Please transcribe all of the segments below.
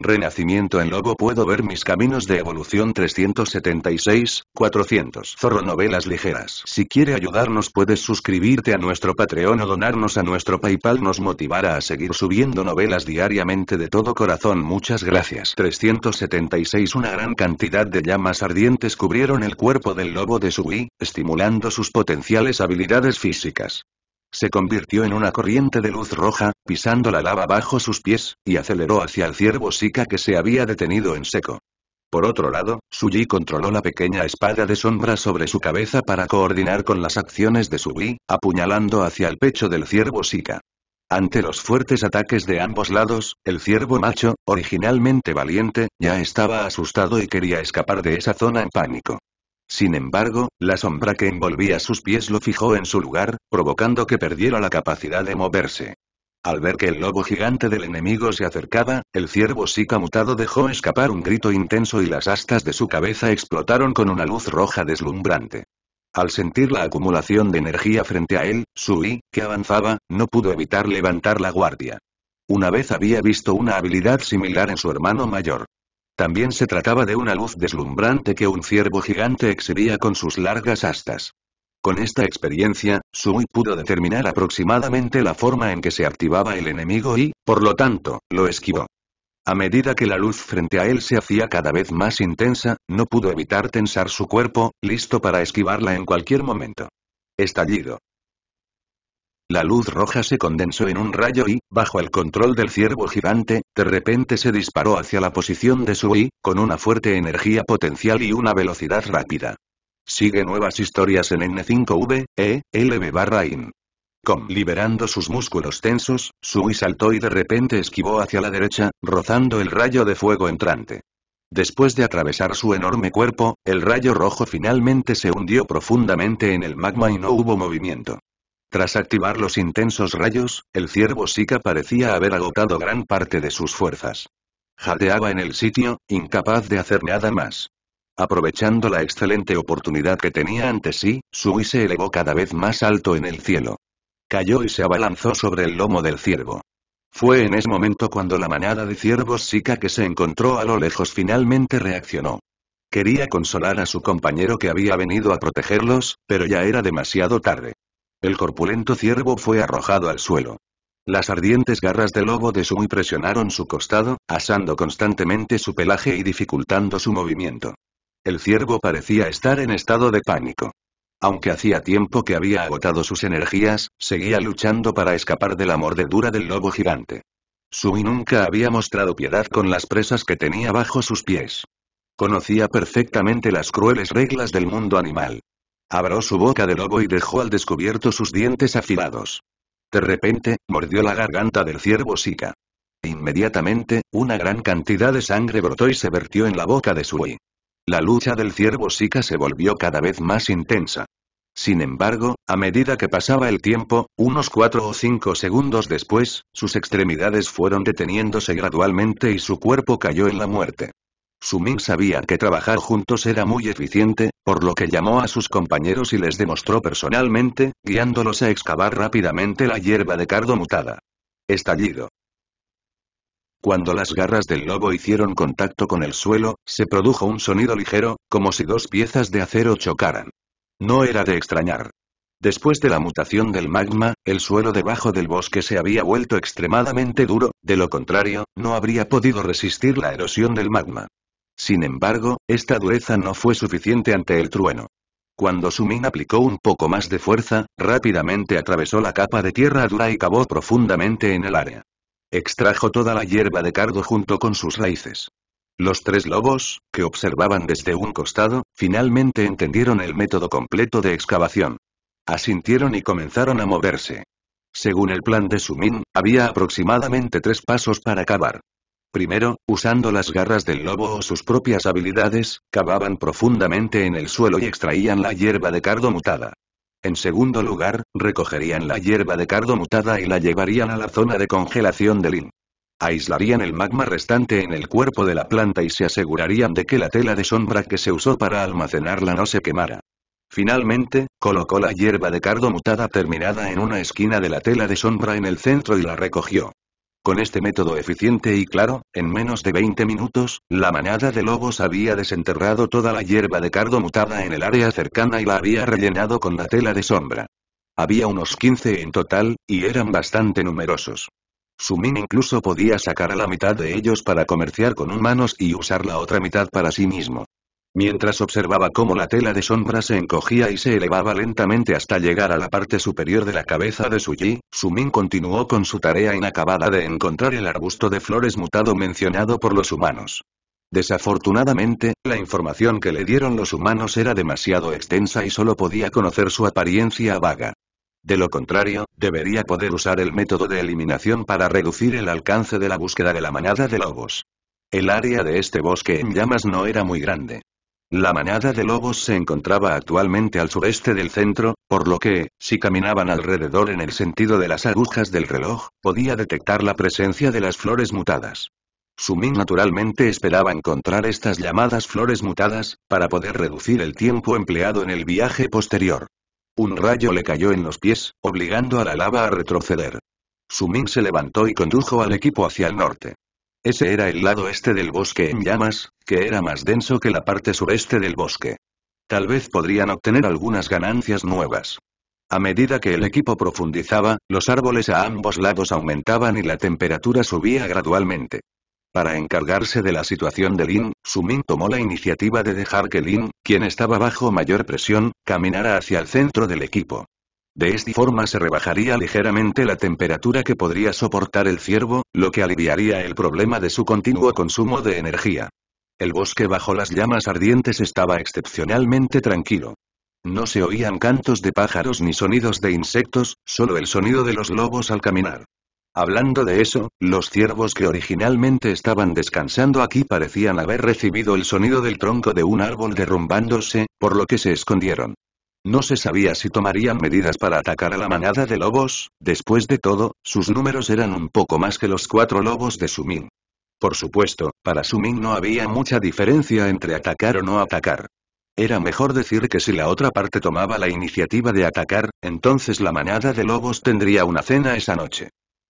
Renacimiento en Lobo Puedo ver mis caminos de evolución 376, 400 Zorro Novelas Ligeras Si quiere ayudarnos puedes suscribirte a nuestro Patreon o donarnos a nuestro Paypal nos motivará a seguir subiendo novelas diariamente de todo corazón muchas gracias 376 Una gran cantidad de llamas ardientes cubrieron el cuerpo del lobo de y estimulando sus potenciales habilidades físicas. Se convirtió en una corriente de luz roja, pisando la lava bajo sus pies, y aceleró hacia el ciervo Sika que se había detenido en seco. Por otro lado, Suji controló la pequeña espada de sombra sobre su cabeza para coordinar con las acciones de Suji, apuñalando hacia el pecho del ciervo Sika. Ante los fuertes ataques de ambos lados, el ciervo macho, originalmente valiente, ya estaba asustado y quería escapar de esa zona en pánico. Sin embargo, la sombra que envolvía sus pies lo fijó en su lugar, provocando que perdiera la capacidad de moverse. Al ver que el lobo gigante del enemigo se acercaba, el ciervo Sika mutado dejó escapar un grito intenso y las astas de su cabeza explotaron con una luz roja deslumbrante. Al sentir la acumulación de energía frente a él, Sui, que avanzaba, no pudo evitar levantar la guardia. Una vez había visto una habilidad similar en su hermano mayor. También se trataba de una luz deslumbrante que un ciervo gigante exhibía con sus largas astas. Con esta experiencia, Sui pudo determinar aproximadamente la forma en que se activaba el enemigo y, por lo tanto, lo esquivó. A medida que la luz frente a él se hacía cada vez más intensa, no pudo evitar tensar su cuerpo, listo para esquivarla en cualquier momento. Estallido. La luz roja se condensó en un rayo y, bajo el control del ciervo gigante, de repente se disparó hacia la posición de Sui, con una fuerte energía potencial y una velocidad rápida. Sigue nuevas historias en N5V, E, LB IN. Com liberando sus músculos tensos, Sui saltó y de repente esquivó hacia la derecha, rozando el rayo de fuego entrante. Después de atravesar su enorme cuerpo, el rayo rojo finalmente se hundió profundamente en el magma y no hubo movimiento. Tras activar los intensos rayos, el ciervo Sika parecía haber agotado gran parte de sus fuerzas. Jadeaba en el sitio, incapaz de hacer nada más. Aprovechando la excelente oportunidad que tenía ante sí, Sui se elevó cada vez más alto en el cielo. Cayó y se abalanzó sobre el lomo del ciervo. Fue en ese momento cuando la manada de ciervos Sika que se encontró a lo lejos finalmente reaccionó. Quería consolar a su compañero que había venido a protegerlos, pero ya era demasiado tarde. El corpulento ciervo fue arrojado al suelo. Las ardientes garras del lobo de Sumi presionaron su costado, asando constantemente su pelaje y dificultando su movimiento. El ciervo parecía estar en estado de pánico. Aunque hacía tiempo que había agotado sus energías, seguía luchando para escapar de la mordedura del lobo gigante. Sumi nunca había mostrado piedad con las presas que tenía bajo sus pies. Conocía perfectamente las crueles reglas del mundo animal. Abrió su boca de lobo y dejó al descubierto sus dientes afilados. De repente, mordió la garganta del ciervo Sika. Inmediatamente, una gran cantidad de sangre brotó y se vertió en la boca de Sui. La lucha del ciervo Sika se volvió cada vez más intensa. Sin embargo, a medida que pasaba el tiempo, unos cuatro o cinco segundos después, sus extremidades fueron deteniéndose gradualmente y su cuerpo cayó en la muerte. Ming sabía que trabajar juntos era muy eficiente, por lo que llamó a sus compañeros y les demostró personalmente, guiándolos a excavar rápidamente la hierba de cardo mutada. Estallido. Cuando las garras del lobo hicieron contacto con el suelo, se produjo un sonido ligero, como si dos piezas de acero chocaran. No era de extrañar. Después de la mutación del magma, el suelo debajo del bosque se había vuelto extremadamente duro, de lo contrario, no habría podido resistir la erosión del magma. Sin embargo, esta dureza no fue suficiente ante el trueno. Cuando Sumin aplicó un poco más de fuerza, rápidamente atravesó la capa de tierra dura y cavó profundamente en el área. Extrajo toda la hierba de cardo junto con sus raíces. Los tres lobos, que observaban desde un costado, finalmente entendieron el método completo de excavación. Asintieron y comenzaron a moverse. Según el plan de Sumin, había aproximadamente tres pasos para cavar. Primero, usando las garras del lobo o sus propias habilidades, cavaban profundamente en el suelo y extraían la hierba de cardo mutada. En segundo lugar, recogerían la hierba de cardo mutada y la llevarían a la zona de congelación del IN. Aislarían el magma restante en el cuerpo de la planta y se asegurarían de que la tela de sombra que se usó para almacenarla no se quemara. Finalmente, colocó la hierba de cardo mutada terminada en una esquina de la tela de sombra en el centro y la recogió. Con este método eficiente y claro, en menos de 20 minutos, la manada de lobos había desenterrado toda la hierba de cardo mutada en el área cercana y la había rellenado con la tela de sombra. Había unos 15 en total, y eran bastante numerosos. Sumin incluso podía sacar a la mitad de ellos para comerciar con humanos y usar la otra mitad para sí mismo mientras observaba cómo la tela de sombra se encogía y se elevaba lentamente hasta llegar a la parte superior de la cabeza de Su Min continuó con su tarea inacabada de encontrar el arbusto de flores mutado mencionado por los humanos. Desafortunadamente, la información que le dieron los humanos era demasiado extensa y solo podía conocer su apariencia vaga. De lo contrario, debería poder usar el método de eliminación para reducir el alcance de la búsqueda de la manada de lobos. El área de este bosque en llamas no era muy grande. La manada de lobos se encontraba actualmente al sureste del centro, por lo que, si caminaban alrededor en el sentido de las agujas del reloj, podía detectar la presencia de las flores mutadas. Sumin naturalmente esperaba encontrar estas llamadas flores mutadas, para poder reducir el tiempo empleado en el viaje posterior. Un rayo le cayó en los pies, obligando a la lava a retroceder. Sumin se levantó y condujo al equipo hacia el norte. Ese era el lado este del bosque en llamas, que era más denso que la parte sureste del bosque. Tal vez podrían obtener algunas ganancias nuevas. A medida que el equipo profundizaba, los árboles a ambos lados aumentaban y la temperatura subía gradualmente. Para encargarse de la situación de Lin, Sumin tomó la iniciativa de dejar que Lin, quien estaba bajo mayor presión, caminara hacia el centro del equipo. De esta forma se rebajaría ligeramente la temperatura que podría soportar el ciervo, lo que aliviaría el problema de su continuo consumo de energía. El bosque bajo las llamas ardientes estaba excepcionalmente tranquilo. No se oían cantos de pájaros ni sonidos de insectos, solo el sonido de los lobos al caminar. Hablando de eso, los ciervos que originalmente estaban descansando aquí parecían haber recibido el sonido del tronco de un árbol derrumbándose, por lo que se escondieron. No se sabía si tomarían medidas para atacar a la manada de lobos, después de todo, sus números eran un poco más que los cuatro lobos de Sumin. Por supuesto, para Sumin no había mucha diferencia entre atacar o no atacar. Era mejor decir que si la otra parte tomaba la iniciativa de atacar, entonces la manada de lobos tendría una cena esa noche.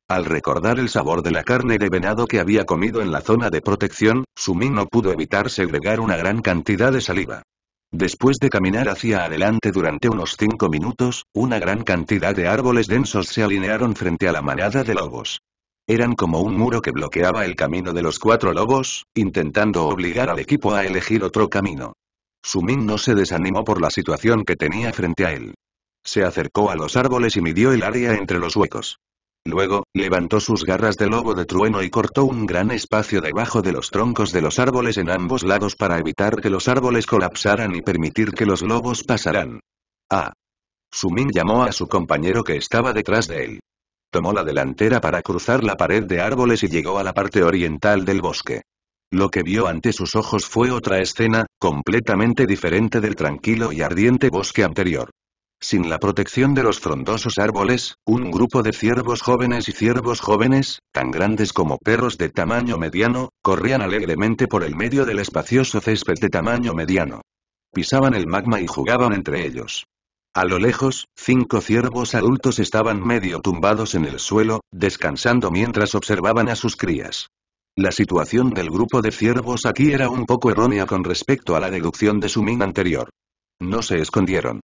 Al recordar el sabor de la carne de venado que había comido en la zona de protección, Sumin no pudo evitar segregar una gran cantidad de saliva. Después de caminar hacia adelante durante unos cinco minutos, una gran cantidad de árboles densos se alinearon frente a la manada de lobos. Eran como un muro que bloqueaba el camino de los cuatro lobos, intentando obligar al equipo a elegir otro camino. Sumin no se desanimó por la situación que tenía frente a él. Se acercó a los árboles y midió el área entre los huecos. Luego, levantó sus garras de lobo de trueno y cortó un gran espacio debajo de los troncos de los árboles en ambos lados para evitar que los árboles colapsaran y permitir que los lobos pasaran. ¡Ah! Sumin llamó a su compañero que estaba detrás de él. Tomó la delantera para cruzar la pared de árboles y llegó a la parte oriental del bosque. Lo que vio ante sus ojos fue otra escena, completamente diferente del tranquilo y ardiente bosque anterior. Sin la protección de los frondosos árboles, un grupo de ciervos jóvenes y ciervos jóvenes, tan grandes como perros de tamaño mediano, corrían alegremente por el medio del espacioso césped de tamaño mediano. Pisaban el magma y jugaban entre ellos. A lo lejos, cinco ciervos adultos estaban medio tumbados en el suelo, descansando mientras observaban a sus crías. La situación del grupo de ciervos aquí era un poco errónea con respecto a la deducción de su min anterior. No se escondieron.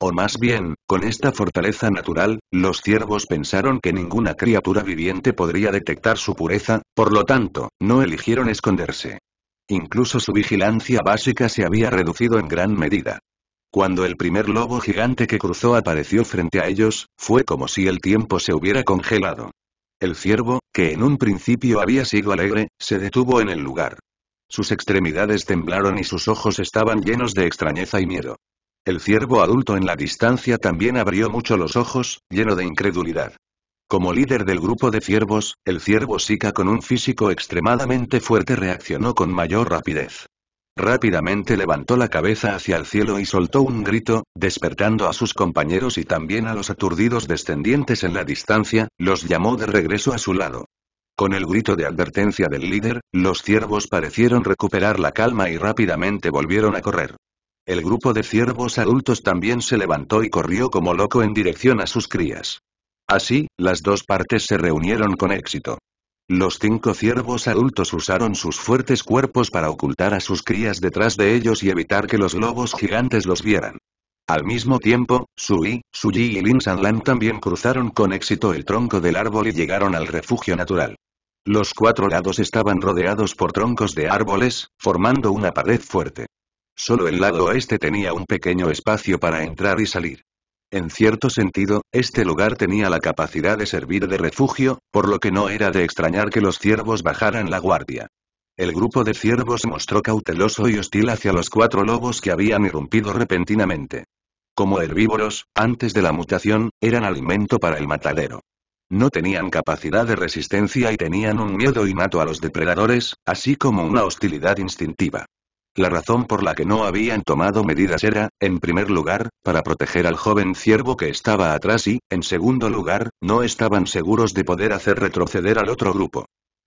O más bien, con esta fortaleza natural, los ciervos pensaron que ninguna criatura viviente podría detectar su pureza, por lo tanto, no eligieron esconderse. Incluso su vigilancia básica se había reducido en gran medida. Cuando el primer lobo gigante que cruzó apareció frente a ellos, fue como si el tiempo se hubiera congelado. El ciervo, que en un principio había sido alegre, se detuvo en el lugar. Sus extremidades temblaron y sus ojos estaban llenos de extrañeza y miedo. El ciervo adulto en la distancia también abrió mucho los ojos, lleno de incredulidad. Como líder del grupo de ciervos, el ciervo Sika con un físico extremadamente fuerte reaccionó con mayor rapidez. Rápidamente levantó la cabeza hacia el cielo y soltó un grito, despertando a sus compañeros y también a los aturdidos descendientes en la distancia, los llamó de regreso a su lado. Con el grito de advertencia del líder, los ciervos parecieron recuperar la calma y rápidamente volvieron a correr. El grupo de ciervos adultos también se levantó y corrió como loco en dirección a sus crías. Así, las dos partes se reunieron con éxito. Los cinco ciervos adultos usaron sus fuertes cuerpos para ocultar a sus crías detrás de ellos y evitar que los lobos gigantes los vieran. Al mismo tiempo, Sui, Yi y Lin Lan también cruzaron con éxito el tronco del árbol y llegaron al refugio natural. Los cuatro lados estaban rodeados por troncos de árboles, formando una pared fuerte. Solo el lado oeste tenía un pequeño espacio para entrar y salir. En cierto sentido, este lugar tenía la capacidad de servir de refugio, por lo que no era de extrañar que los ciervos bajaran la guardia. El grupo de ciervos mostró cauteloso y hostil hacia los cuatro lobos que habían irrumpido repentinamente. Como herbívoros, antes de la mutación, eran alimento para el matadero. No tenían capacidad de resistencia y tenían un miedo innato a los depredadores, así como una hostilidad instintiva. La razón por la que no habían tomado medidas era, en primer lugar, para proteger al joven ciervo que estaba atrás y, en segundo lugar, no estaban seguros de poder hacer retroceder al otro grupo.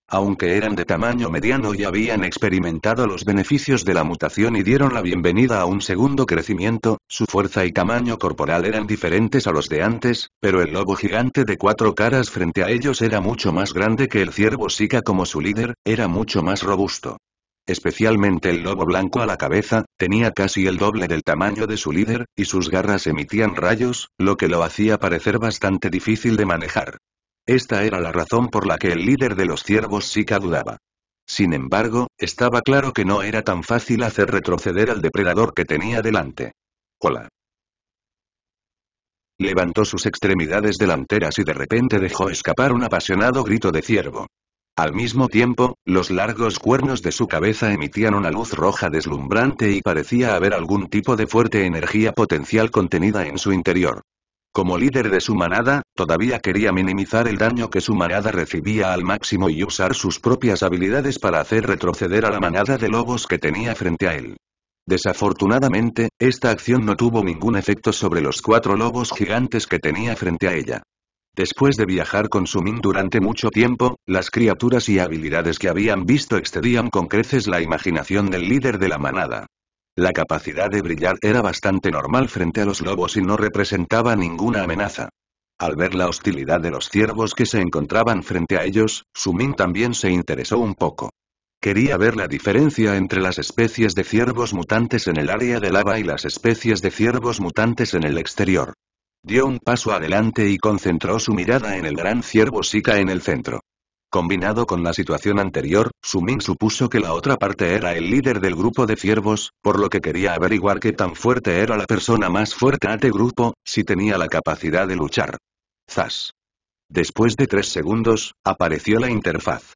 Aunque eran de tamaño mediano y habían experimentado los beneficios de la mutación y dieron la bienvenida a un segundo crecimiento, su fuerza y tamaño corporal eran diferentes a los de antes, pero el lobo gigante de cuatro caras frente a ellos era mucho más grande que el ciervo Sika como su líder, era mucho más robusto especialmente el lobo blanco a la cabeza, tenía casi el doble del tamaño de su líder, y sus garras emitían rayos, lo que lo hacía parecer bastante difícil de manejar. Esta era la razón por la que el líder de los ciervos sí dudaba. Sin embargo, estaba claro que no era tan fácil hacer retroceder al depredador que tenía delante. Hola. Levantó sus extremidades delanteras y de repente dejó escapar un apasionado grito de ciervo. Al mismo tiempo, los largos cuernos de su cabeza emitían una luz roja deslumbrante y parecía haber algún tipo de fuerte energía potencial contenida en su interior. Como líder de su manada, todavía quería minimizar el daño que su manada recibía al máximo y usar sus propias habilidades para hacer retroceder a la manada de lobos que tenía frente a él. Desafortunadamente, esta acción no tuvo ningún efecto sobre los cuatro lobos gigantes que tenía frente a ella. Después de viajar con Sumin durante mucho tiempo, las criaturas y habilidades que habían visto excedían con creces la imaginación del líder de la manada. La capacidad de brillar era bastante normal frente a los lobos y no representaba ninguna amenaza. Al ver la hostilidad de los ciervos que se encontraban frente a ellos, Sumin también se interesó un poco. Quería ver la diferencia entre las especies de ciervos mutantes en el área de lava y las especies de ciervos mutantes en el exterior. Dio un paso adelante y concentró su mirada en el gran ciervo Sika en el centro. Combinado con la situación anterior, Sumin supuso que la otra parte era el líder del grupo de ciervos, por lo que quería averiguar qué tan fuerte era la persona más fuerte a grupo, si tenía la capacidad de luchar. Zas. Después de tres segundos, apareció la interfaz.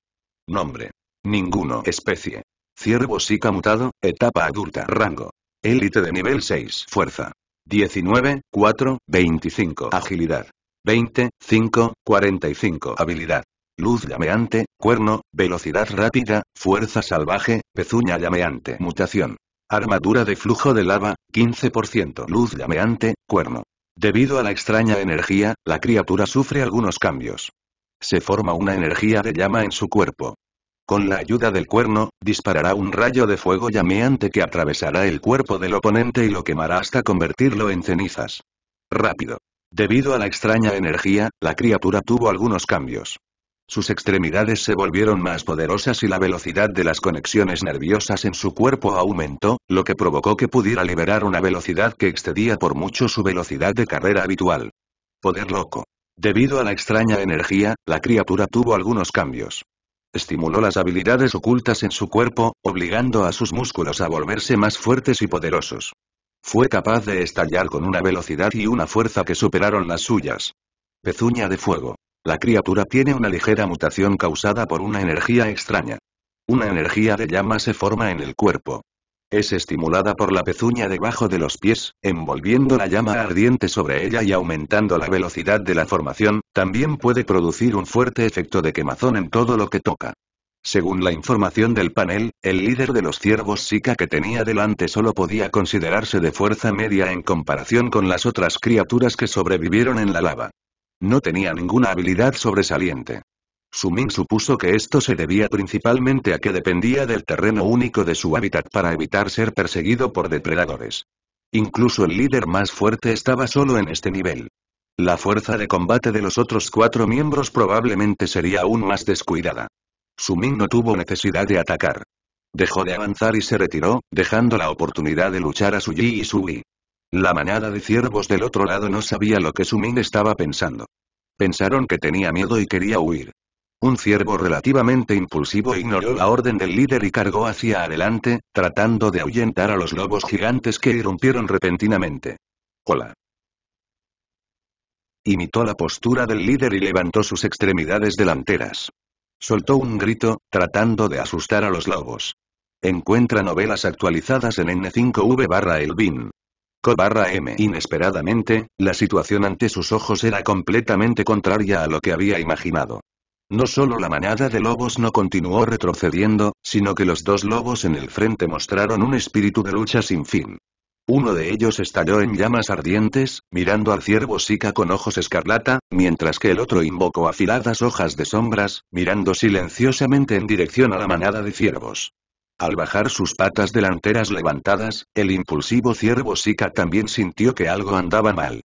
Nombre. Ninguno. Especie. Ciervo Sika mutado, etapa adulta. Rango. Élite de nivel 6. Fuerza. 19, 4, 25. Agilidad. 20, 5, 45. Habilidad. Luz llameante, cuerno, velocidad rápida, fuerza salvaje, pezuña llameante. Mutación. Armadura de flujo de lava, 15%. Luz llameante, cuerno. Debido a la extraña energía, la criatura sufre algunos cambios. Se forma una energía de llama en su cuerpo. Con la ayuda del cuerno, disparará un rayo de fuego llameante que atravesará el cuerpo del oponente y lo quemará hasta convertirlo en cenizas. Rápido. Debido a la extraña energía, la criatura tuvo algunos cambios. Sus extremidades se volvieron más poderosas y la velocidad de las conexiones nerviosas en su cuerpo aumentó, lo que provocó que pudiera liberar una velocidad que excedía por mucho su velocidad de carrera habitual. Poder loco. Debido a la extraña energía, la criatura tuvo algunos cambios. Estimuló las habilidades ocultas en su cuerpo, obligando a sus músculos a volverse más fuertes y poderosos. Fue capaz de estallar con una velocidad y una fuerza que superaron las suyas. Pezuña de fuego. La criatura tiene una ligera mutación causada por una energía extraña. Una energía de llama se forma en el cuerpo. Es estimulada por la pezuña debajo de los pies, envolviendo la llama ardiente sobre ella y aumentando la velocidad de la formación, también puede producir un fuerte efecto de quemazón en todo lo que toca. Según la información del panel, el líder de los ciervos Sika que tenía delante solo podía considerarse de fuerza media en comparación con las otras criaturas que sobrevivieron en la lava. No tenía ninguna habilidad sobresaliente. Sumin supuso que esto se debía principalmente a que dependía del terreno único de su hábitat para evitar ser perseguido por depredadores. Incluso el líder más fuerte estaba solo en este nivel. La fuerza de combate de los otros cuatro miembros probablemente sería aún más descuidada. Sumin no tuvo necesidad de atacar. Dejó de avanzar y se retiró, dejando la oportunidad de luchar a Yi y Sui. La manada de ciervos del otro lado no sabía lo que Sumin estaba pensando. Pensaron que tenía miedo y quería huir. Un ciervo relativamente impulsivo ignoró la orden del líder y cargó hacia adelante, tratando de ahuyentar a los lobos gigantes que irrumpieron repentinamente. Hola. Imitó la postura del líder y levantó sus extremidades delanteras. Soltó un grito, tratando de asustar a los lobos. Encuentra novelas actualizadas en N5V barra Elvin. Co barra M. Inesperadamente, la situación ante sus ojos era completamente contraria a lo que había imaginado. No solo la manada de lobos no continuó retrocediendo, sino que los dos lobos en el frente mostraron un espíritu de lucha sin fin. Uno de ellos estalló en llamas ardientes, mirando al ciervo Sika con ojos escarlata, mientras que el otro invocó afiladas hojas de sombras, mirando silenciosamente en dirección a la manada de ciervos. Al bajar sus patas delanteras levantadas, el impulsivo ciervo Sika también sintió que algo andaba mal.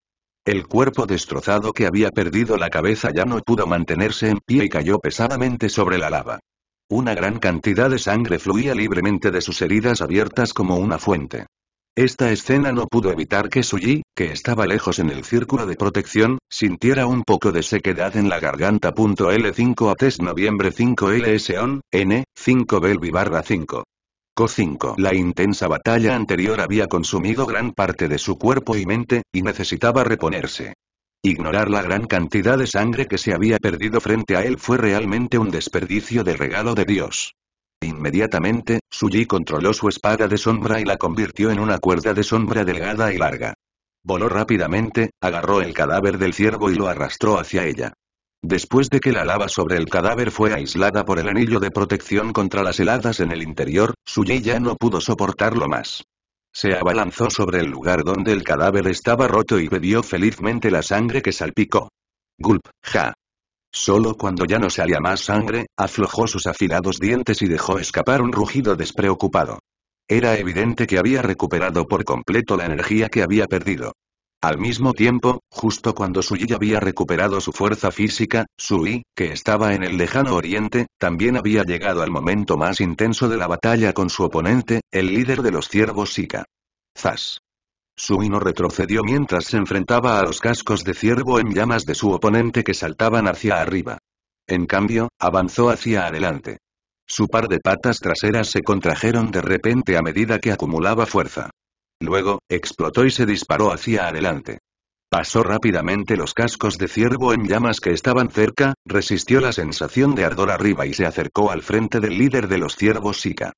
El cuerpo destrozado que había perdido la cabeza ya no pudo mantenerse en pie y cayó pesadamente sobre la lava. Una gran cantidad de sangre fluía libremente de sus heridas abiertas como una fuente. Esta escena no pudo evitar que Suji, que estaba lejos en el círculo de protección, sintiera un poco de sequedad en la garganta. L5 ATES noviembre 5 LSON, N, 5 Belvi 5. Co 5. La intensa batalla anterior había consumido gran parte de su cuerpo y mente, y necesitaba reponerse. Ignorar la gran cantidad de sangre que se había perdido frente a él fue realmente un desperdicio de regalo de Dios. Inmediatamente, Suji controló su espada de sombra y la convirtió en una cuerda de sombra delgada y larga. Voló rápidamente, agarró el cadáver del ciervo y lo arrastró hacia ella. Después de que la lava sobre el cadáver fue aislada por el anillo de protección contra las heladas en el interior, Suji ya no pudo soportarlo más. Se abalanzó sobre el lugar donde el cadáver estaba roto y bebió felizmente la sangre que salpicó. Gulp, ja. Solo cuando ya no salía más sangre, aflojó sus afilados dientes y dejó escapar un rugido despreocupado. Era evidente que había recuperado por completo la energía que había perdido. Al mismo tiempo, justo cuando Suyi había recuperado su fuerza física, Sui, que estaba en el lejano oriente, también había llegado al momento más intenso de la batalla con su oponente, el líder de los ciervos Sika. Zas. Suino retrocedió mientras se enfrentaba a los cascos de ciervo en llamas de su oponente que saltaban hacia arriba. En cambio, avanzó hacia adelante. Su par de patas traseras se contrajeron de repente a medida que acumulaba fuerza. Luego, explotó y se disparó hacia adelante. Pasó rápidamente los cascos de ciervo en llamas que estaban cerca, resistió la sensación de ardor arriba y se acercó al frente del líder de los ciervos Sika.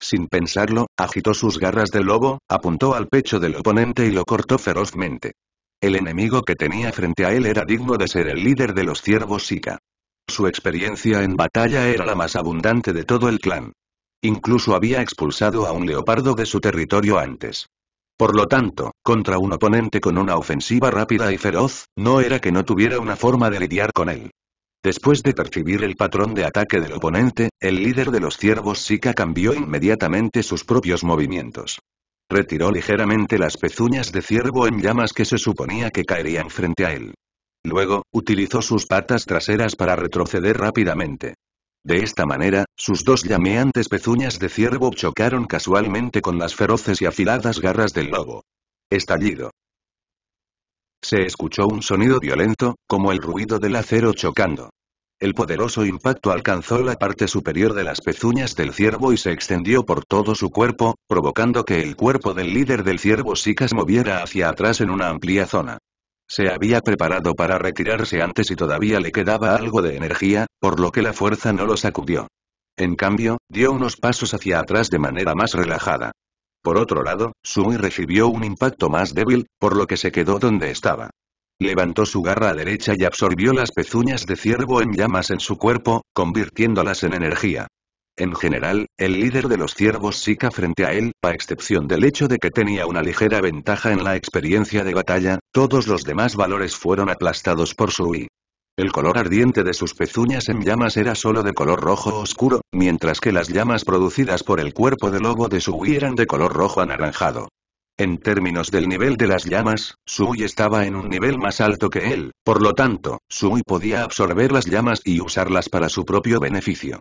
Sin pensarlo, agitó sus garras de lobo, apuntó al pecho del oponente y lo cortó ferozmente. El enemigo que tenía frente a él era digno de ser el líder de los ciervos Sika. Su experiencia en batalla era la más abundante de todo el clan. Incluso había expulsado a un leopardo de su territorio antes. Por lo tanto, contra un oponente con una ofensiva rápida y feroz, no era que no tuviera una forma de lidiar con él. Después de percibir el patrón de ataque del oponente, el líder de los ciervos Sika cambió inmediatamente sus propios movimientos. Retiró ligeramente las pezuñas de ciervo en llamas que se suponía que caerían frente a él. Luego, utilizó sus patas traseras para retroceder rápidamente. De esta manera, sus dos llameantes pezuñas de ciervo chocaron casualmente con las feroces y afiladas garras del lobo. Estallido. Se escuchó un sonido violento, como el ruido del acero chocando. El poderoso impacto alcanzó la parte superior de las pezuñas del ciervo y se extendió por todo su cuerpo, provocando que el cuerpo del líder del ciervo se moviera hacia atrás en una amplia zona. Se había preparado para retirarse antes y todavía le quedaba algo de energía, por lo que la fuerza no lo sacudió. En cambio, dio unos pasos hacia atrás de manera más relajada. Por otro lado, Sui recibió un impacto más débil, por lo que se quedó donde estaba. Levantó su garra derecha y absorbió las pezuñas de ciervo en llamas en su cuerpo, convirtiéndolas en energía. En general, el líder de los ciervos Sika frente a él, a excepción del hecho de que tenía una ligera ventaja en la experiencia de batalla, todos los demás valores fueron aplastados por su I. El color ardiente de sus pezuñas en llamas era solo de color rojo oscuro, mientras que las llamas producidas por el cuerpo de lobo de su Sui eran de color rojo anaranjado. En términos del nivel de las llamas, Sui estaba en un nivel más alto que él, por lo tanto, Sui podía absorber las llamas y usarlas para su propio beneficio.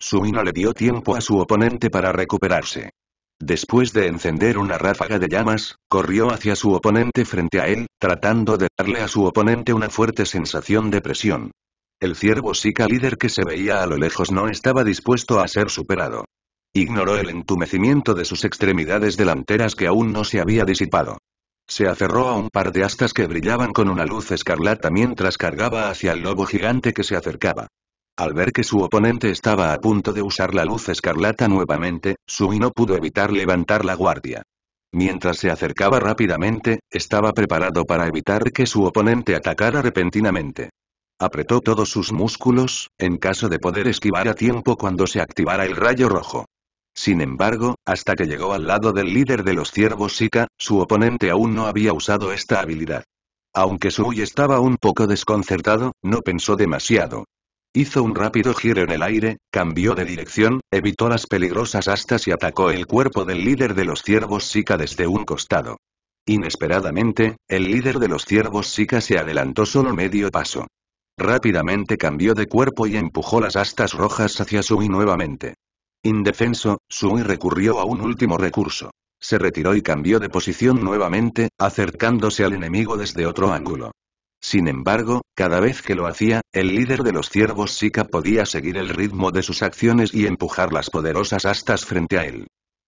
Sui no le dio tiempo a su oponente para recuperarse. Después de encender una ráfaga de llamas, corrió hacia su oponente frente a él, tratando de darle a su oponente una fuerte sensación de presión. El ciervo Sika líder que se veía a lo lejos no estaba dispuesto a ser superado. Ignoró el entumecimiento de sus extremidades delanteras que aún no se había disipado. Se aferró a un par de astas que brillaban con una luz escarlata mientras cargaba hacia el lobo gigante que se acercaba. Al ver que su oponente estaba a punto de usar la luz escarlata nuevamente, Sui no pudo evitar levantar la guardia. Mientras se acercaba rápidamente, estaba preparado para evitar que su oponente atacara repentinamente. Apretó todos sus músculos, en caso de poder esquivar a tiempo cuando se activara el rayo rojo. Sin embargo, hasta que llegó al lado del líder de los ciervos Sika, su oponente aún no había usado esta habilidad. Aunque Sui estaba un poco desconcertado, no pensó demasiado. Hizo un rápido giro en el aire, cambió de dirección, evitó las peligrosas astas y atacó el cuerpo del líder de los ciervos Sika desde un costado. Inesperadamente, el líder de los ciervos Sika se adelantó solo medio paso. Rápidamente cambió de cuerpo y empujó las astas rojas hacia Sui nuevamente. Indefenso, Sui recurrió a un último recurso. Se retiró y cambió de posición nuevamente, acercándose al enemigo desde otro ángulo. Sin embargo, cada vez que lo hacía, el líder de los ciervos Sika podía seguir el ritmo de sus acciones y empujar las poderosas astas frente a él.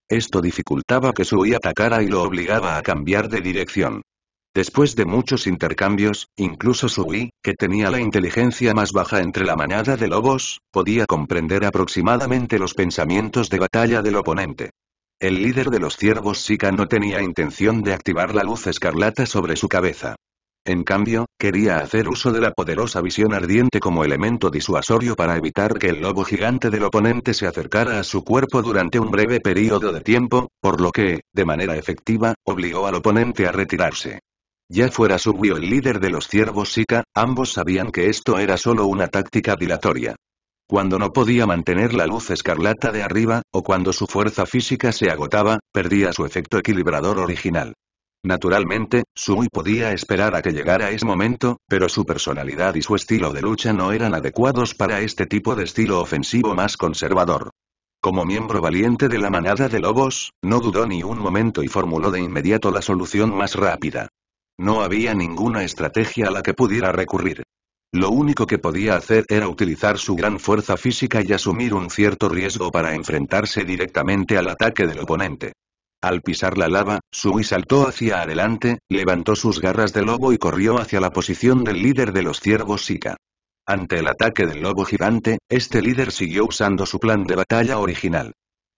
Esto dificultaba que Sui atacara y lo obligaba a cambiar de dirección. Después de muchos intercambios, incluso Sui, que tenía la inteligencia más baja entre la manada de lobos, podía comprender aproximadamente los pensamientos de batalla del oponente. El líder de los ciervos Sika no tenía intención de activar la luz escarlata sobre su cabeza. En cambio, quería hacer uso de la poderosa visión ardiente como elemento disuasorio para evitar que el lobo gigante del oponente se acercara a su cuerpo durante un breve periodo de tiempo, por lo que, de manera efectiva, obligó al oponente a retirarse. Ya fuera suy o el líder de los ciervos Sika, ambos sabían que esto era solo una táctica dilatoria. Cuando no podía mantener la luz escarlata de arriba, o cuando su fuerza física se agotaba, perdía su efecto equilibrador original. Naturalmente, Sui podía esperar a que llegara ese momento, pero su personalidad y su estilo de lucha no eran adecuados para este tipo de estilo ofensivo más conservador. Como miembro valiente de la manada de lobos, no dudó ni un momento y formuló de inmediato la solución más rápida. No había ninguna estrategia a la que pudiera recurrir. Lo único que podía hacer era utilizar su gran fuerza física y asumir un cierto riesgo para enfrentarse directamente al ataque del oponente. Al pisar la lava, Sui saltó hacia adelante, levantó sus garras de lobo y corrió hacia la posición del líder de los ciervos Sika. Ante el ataque del lobo gigante, este líder siguió usando su plan de batalla original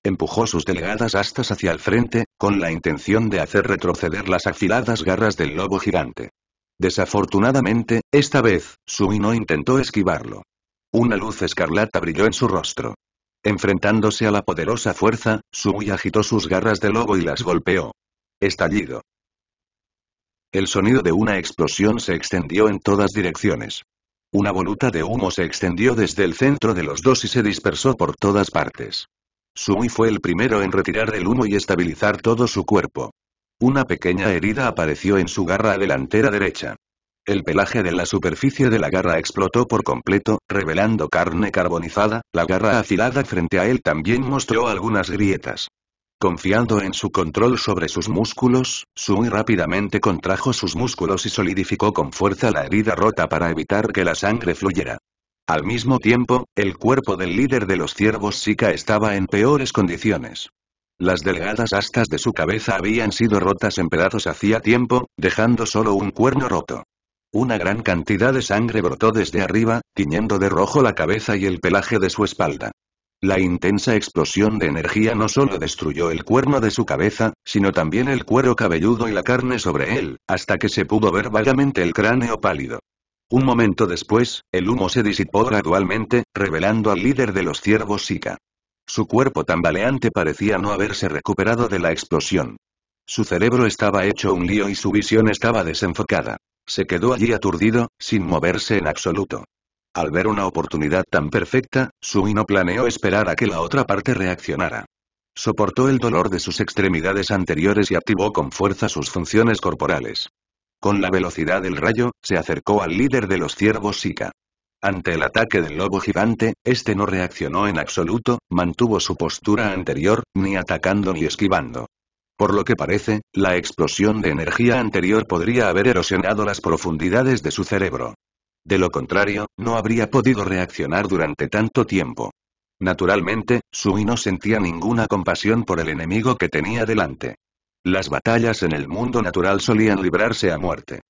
empujó sus delegadas astas hacia el frente, con la intención de hacer retroceder las afiladas garras del lobo gigante. Desafortunadamente, esta vez, Sumi no intentó esquivarlo. Una luz escarlata brilló en su rostro. Enfrentándose a la poderosa fuerza, Sumi agitó sus garras de lobo y las golpeó. Estallido. El sonido de una explosión se extendió en todas direcciones. Una voluta de humo se extendió desde el centro de los dos y se dispersó por todas partes. Sui fue el primero en retirar el humo y estabilizar todo su cuerpo. Una pequeña herida apareció en su garra delantera derecha. El pelaje de la superficie de la garra explotó por completo, revelando carne carbonizada, la garra afilada frente a él también mostró algunas grietas. Confiando en su control sobre sus músculos, Sui rápidamente contrajo sus músculos y solidificó con fuerza la herida rota para evitar que la sangre fluyera. Al mismo tiempo, el cuerpo del líder de los ciervos Sika estaba en peores condiciones. Las delgadas astas de su cabeza habían sido rotas en pedazos hacía tiempo, dejando solo un cuerno roto. Una gran cantidad de sangre brotó desde arriba, tiñendo de rojo la cabeza y el pelaje de su espalda. La intensa explosión de energía no solo destruyó el cuerno de su cabeza, sino también el cuero cabelludo y la carne sobre él, hasta que se pudo ver vagamente el cráneo pálido. Un momento después, el humo se disipó gradualmente, revelando al líder de los ciervos Sika. Su cuerpo tambaleante parecía no haberse recuperado de la explosión. Su cerebro estaba hecho un lío y su visión estaba desenfocada. Se quedó allí aturdido, sin moverse en absoluto. Al ver una oportunidad tan perfecta, Sui no planeó esperar a que la otra parte reaccionara. Soportó el dolor de sus extremidades anteriores y activó con fuerza sus funciones corporales. Con la velocidad del rayo, se acercó al líder de los ciervos Sika. Ante el ataque del lobo gigante, este no reaccionó en absoluto, mantuvo su postura anterior, ni atacando ni esquivando. Por lo que parece, la explosión de energía anterior podría haber erosionado las profundidades de su cerebro. De lo contrario, no habría podido reaccionar durante tanto tiempo. Naturalmente, Sui no sentía ninguna compasión por el enemigo que tenía delante. Las batallas en el mundo natural solían librarse a muerte.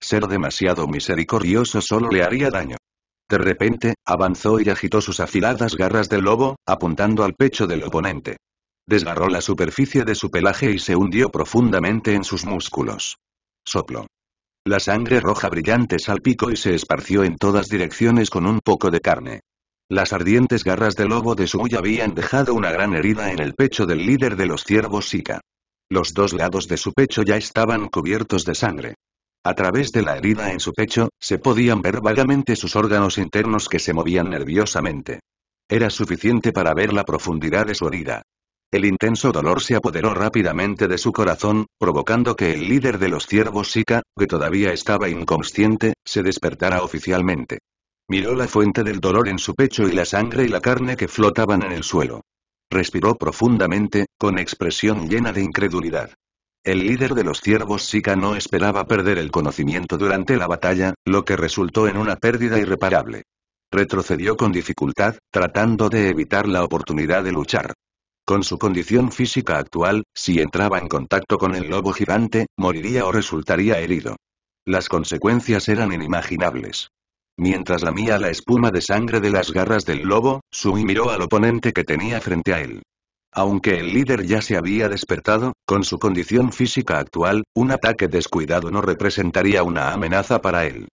Ser demasiado misericordioso solo le haría daño. De repente, avanzó y agitó sus afiladas garras de lobo, apuntando al pecho del oponente. Desgarró la superficie de su pelaje y se hundió profundamente en sus músculos. Soplo. La sangre roja brillante salpicó y se esparció en todas direcciones con un poco de carne. Las ardientes garras de lobo de Suya habían dejado una gran herida en el pecho del líder de los ciervos Sika. Los dos lados de su pecho ya estaban cubiertos de sangre. A través de la herida en su pecho, se podían ver vagamente sus órganos internos que se movían nerviosamente. Era suficiente para ver la profundidad de su herida. El intenso dolor se apoderó rápidamente de su corazón, provocando que el líder de los ciervos Sika, que todavía estaba inconsciente, se despertara oficialmente. Miró la fuente del dolor en su pecho y la sangre y la carne que flotaban en el suelo. Respiró profundamente, con expresión llena de incredulidad. El líder de los ciervos Sika no esperaba perder el conocimiento durante la batalla, lo que resultó en una pérdida irreparable. Retrocedió con dificultad, tratando de evitar la oportunidad de luchar. Con su condición física actual, si entraba en contacto con el lobo gigante, moriría o resultaría herido. Las consecuencias eran inimaginables. Mientras lamía la espuma de sangre de las garras del lobo, Sui miró al oponente que tenía frente a él. Aunque el líder ya se había despertado, con su condición física actual, un ataque descuidado no representaría una amenaza para él.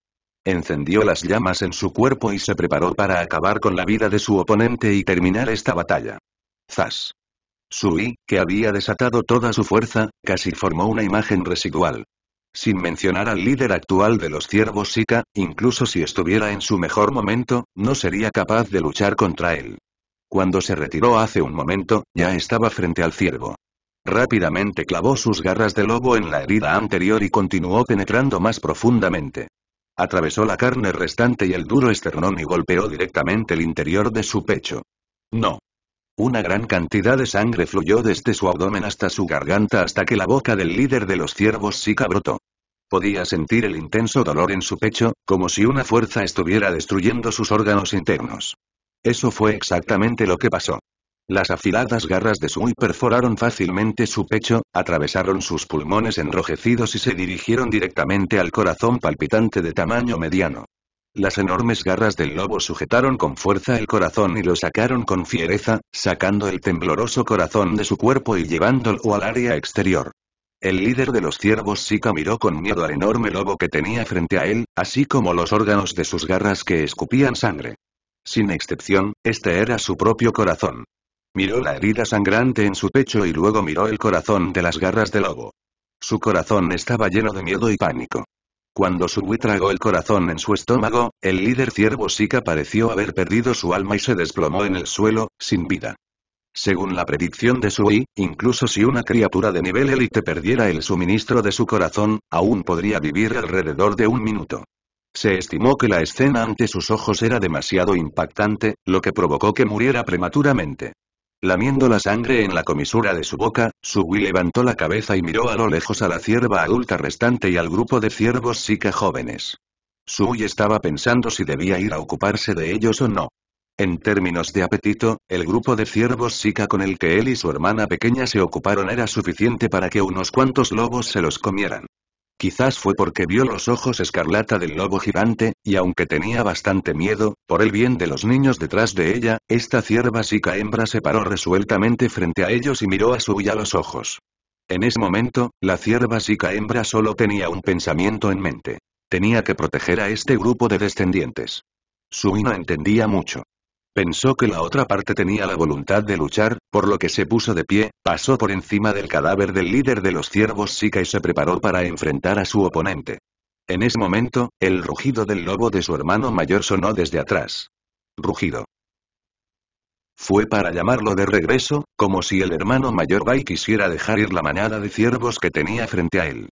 Encendió las llamas en su cuerpo y se preparó para acabar con la vida de su oponente y terminar esta batalla. Zas. Sui, que había desatado toda su fuerza, casi formó una imagen residual. Sin mencionar al líder actual de los ciervos Sika, incluso si estuviera en su mejor momento, no sería capaz de luchar contra él. Cuando se retiró hace un momento, ya estaba frente al ciervo. Rápidamente clavó sus garras de lobo en la herida anterior y continuó penetrando más profundamente. Atravesó la carne restante y el duro esternón y golpeó directamente el interior de su pecho. No. Una gran cantidad de sangre fluyó desde su abdomen hasta su garganta hasta que la boca del líder de los ciervos Sika brotó. Podía sentir el intenso dolor en su pecho, como si una fuerza estuviera destruyendo sus órganos internos. Eso fue exactamente lo que pasó. Las afiladas garras de Sui perforaron fácilmente su pecho, atravesaron sus pulmones enrojecidos y se dirigieron directamente al corazón palpitante de tamaño mediano. Las enormes garras del lobo sujetaron con fuerza el corazón y lo sacaron con fiereza, sacando el tembloroso corazón de su cuerpo y llevándolo al área exterior. El líder de los ciervos Sika miró con miedo al enorme lobo que tenía frente a él, así como los órganos de sus garras que escupían sangre. Sin excepción, este era su propio corazón. Miró la herida sangrante en su pecho y luego miró el corazón de las garras del lobo. Su corazón estaba lleno de miedo y pánico. Cuando Sui tragó el corazón en su estómago, el líder ciervo Sika pareció haber perdido su alma y se desplomó en el suelo, sin vida. Según la predicción de Sui, incluso si una criatura de nivel élite perdiera el suministro de su corazón, aún podría vivir alrededor de un minuto. Se estimó que la escena ante sus ojos era demasiado impactante, lo que provocó que muriera prematuramente. Lamiendo la sangre en la comisura de su boca, Sugui levantó la cabeza y miró a lo lejos a la cierva adulta restante y al grupo de ciervos Sika jóvenes. Sugui estaba pensando si debía ir a ocuparse de ellos o no. En términos de apetito, el grupo de ciervos Sika con el que él y su hermana pequeña se ocuparon era suficiente para que unos cuantos lobos se los comieran. Quizás fue porque vio los ojos escarlata del lobo gigante, y aunque tenía bastante miedo, por el bien de los niños detrás de ella, esta cierva sica hembra se paró resueltamente frente a ellos y miró a a los ojos. En ese momento, la cierva sica hembra solo tenía un pensamiento en mente. Tenía que proteger a este grupo de descendientes. Su no entendía mucho. Pensó que la otra parte tenía la voluntad de luchar, por lo que se puso de pie, pasó por encima del cadáver del líder de los ciervos Sika y se preparó para enfrentar a su oponente. En ese momento, el rugido del lobo de su hermano mayor sonó desde atrás. Rugido. Fue para llamarlo de regreso, como si el hermano mayor Bai quisiera dejar ir la manada de ciervos que tenía frente a él.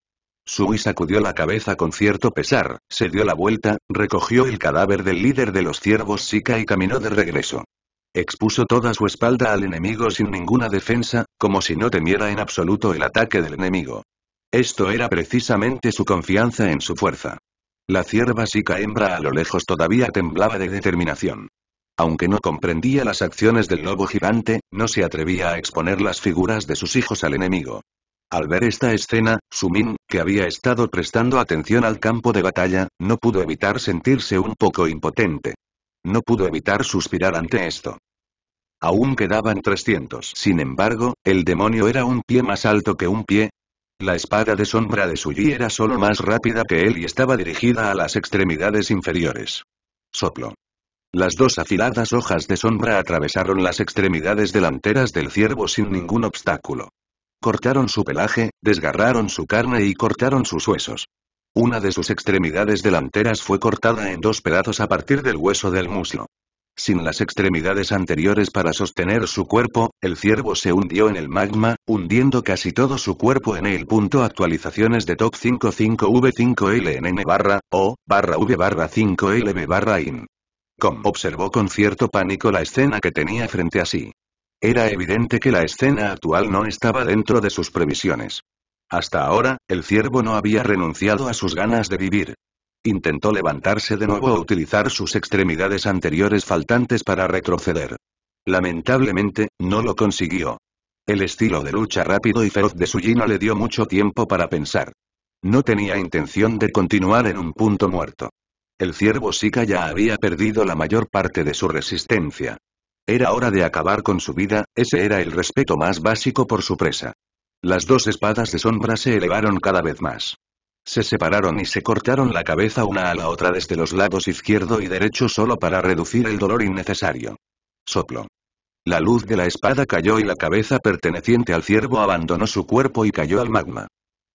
Sui sacudió la cabeza con cierto pesar, se dio la vuelta, recogió el cadáver del líder de los ciervos Sika y caminó de regreso. Expuso toda su espalda al enemigo sin ninguna defensa, como si no temiera en absoluto el ataque del enemigo. Esto era precisamente su confianza en su fuerza. La cierva Sika hembra a lo lejos todavía temblaba de determinación. Aunque no comprendía las acciones del lobo gigante, no se atrevía a exponer las figuras de sus hijos al enemigo. Al ver esta escena, Sumin, que había estado prestando atención al campo de batalla, no pudo evitar sentirse un poco impotente. No pudo evitar suspirar ante esto. Aún quedaban 300. Sin embargo, el demonio era un pie más alto que un pie. La espada de sombra de Suyi era solo más rápida que él y estaba dirigida a las extremidades inferiores. Soplo. Las dos afiladas hojas de sombra atravesaron las extremidades delanteras del ciervo sin ningún obstáculo. Cortaron su pelaje, desgarraron su carne y cortaron sus huesos. Una de sus extremidades delanteras fue cortada en dos pedazos a partir del hueso del muslo. Sin las extremidades anteriores para sostener su cuerpo, el ciervo se hundió en el magma, hundiendo casi todo su cuerpo en el punto actualizaciones de top 55v5lnn barra, o, barra v barra 5lb barra in. Com observó con cierto pánico la escena que tenía frente a sí. Era evidente que la escena actual no estaba dentro de sus previsiones. Hasta ahora, el ciervo no había renunciado a sus ganas de vivir. Intentó levantarse de nuevo o utilizar sus extremidades anteriores faltantes para retroceder. Lamentablemente, no lo consiguió. El estilo de lucha rápido y feroz de su le dio mucho tiempo para pensar. No tenía intención de continuar en un punto muerto. El ciervo Sika ya había perdido la mayor parte de su resistencia. Era hora de acabar con su vida, ese era el respeto más básico por su presa. Las dos espadas de sombra se elevaron cada vez más. Se separaron y se cortaron la cabeza una a la otra desde los lados izquierdo y derecho solo para reducir el dolor innecesario. Soplo. La luz de la espada cayó y la cabeza perteneciente al ciervo abandonó su cuerpo y cayó al magma.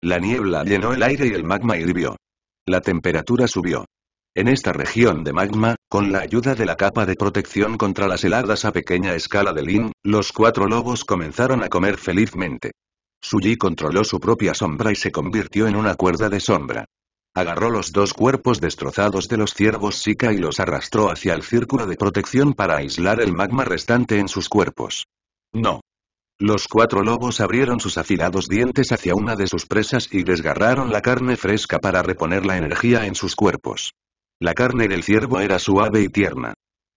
La niebla llenó el aire y el magma hirvió. La temperatura subió. En esta región de magma, con la ayuda de la capa de protección contra las heladas a pequeña escala de Lin, los cuatro lobos comenzaron a comer felizmente. Suyi controló su propia sombra y se convirtió en una cuerda de sombra. Agarró los dos cuerpos destrozados de los ciervos Sika y los arrastró hacia el círculo de protección para aislar el magma restante en sus cuerpos. No. Los cuatro lobos abrieron sus afilados dientes hacia una de sus presas y desgarraron la carne fresca para reponer la energía en sus cuerpos. La carne del ciervo era suave y tierna.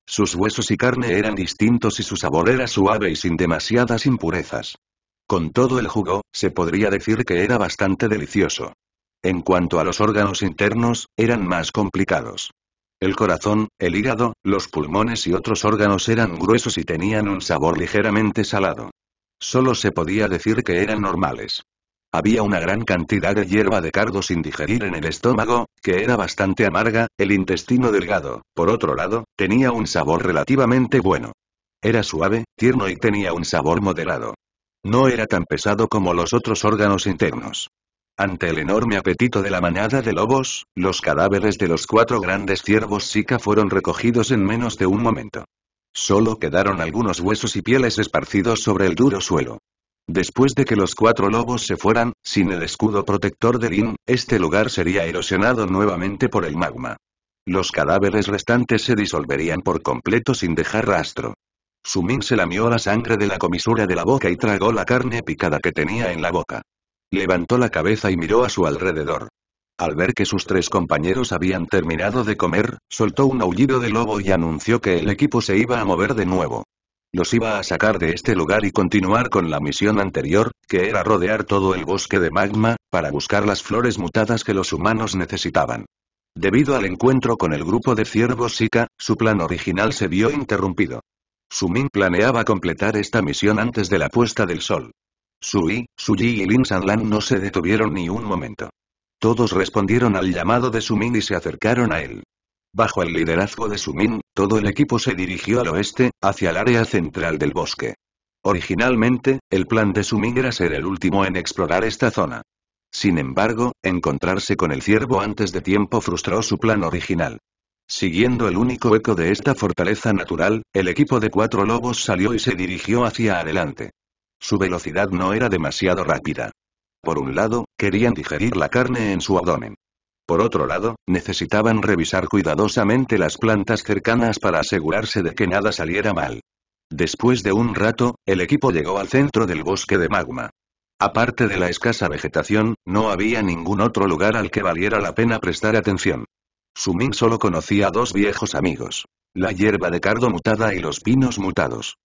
Sus huesos y carne eran distintos y su sabor era suave y sin demasiadas impurezas. Con todo el jugo, se podría decir que era bastante delicioso. En cuanto a los órganos internos, eran más complicados. El corazón, el hígado, los pulmones y otros órganos eran gruesos y tenían un sabor ligeramente salado. Solo se podía decir que eran normales. Había una gran cantidad de hierba de cardo sin digerir en el estómago, que era bastante amarga, el intestino delgado, por otro lado, tenía un sabor relativamente bueno. Era suave, tierno y tenía un sabor moderado. No era tan pesado como los otros órganos internos. Ante el enorme apetito de la manada de lobos, los cadáveres de los cuatro grandes ciervos Sika fueron recogidos en menos de un momento. Solo quedaron algunos huesos y pieles esparcidos sobre el duro suelo. Después de que los cuatro lobos se fueran, sin el escudo protector de Lin, este lugar sería erosionado nuevamente por el magma. Los cadáveres restantes se disolverían por completo sin dejar rastro. Sumin se lamió la sangre de la comisura de la boca y tragó la carne picada que tenía en la boca. Levantó la cabeza y miró a su alrededor. Al ver que sus tres compañeros habían terminado de comer, soltó un aullido de lobo y anunció que el equipo se iba a mover de nuevo los iba a sacar de este lugar y continuar con la misión anterior, que era rodear todo el bosque de magma, para buscar las flores mutadas que los humanos necesitaban. Debido al encuentro con el grupo de ciervos Sika, su plan original se vio interrumpido. Sumin planeaba completar esta misión antes de la puesta del sol. Su Yi y Lin Sanlan no se detuvieron ni un momento. Todos respondieron al llamado de Sumin y se acercaron a él. Bajo el liderazgo de Sumin, todo el equipo se dirigió al oeste, hacia el área central del bosque. Originalmente, el plan de Sumin era ser el último en explorar esta zona. Sin embargo, encontrarse con el ciervo antes de tiempo frustró su plan original. Siguiendo el único eco de esta fortaleza natural, el equipo de cuatro lobos salió y se dirigió hacia adelante. Su velocidad no era demasiado rápida. Por un lado, querían digerir la carne en su abdomen. Por otro lado, necesitaban revisar cuidadosamente las plantas cercanas para asegurarse de que nada saliera mal. Después de un rato, el equipo llegó al centro del bosque de magma. Aparte de la escasa vegetación, no había ningún otro lugar al que valiera la pena prestar atención. Sumin solo conocía a dos viejos amigos. La hierba de cardo mutada y los pinos mutados.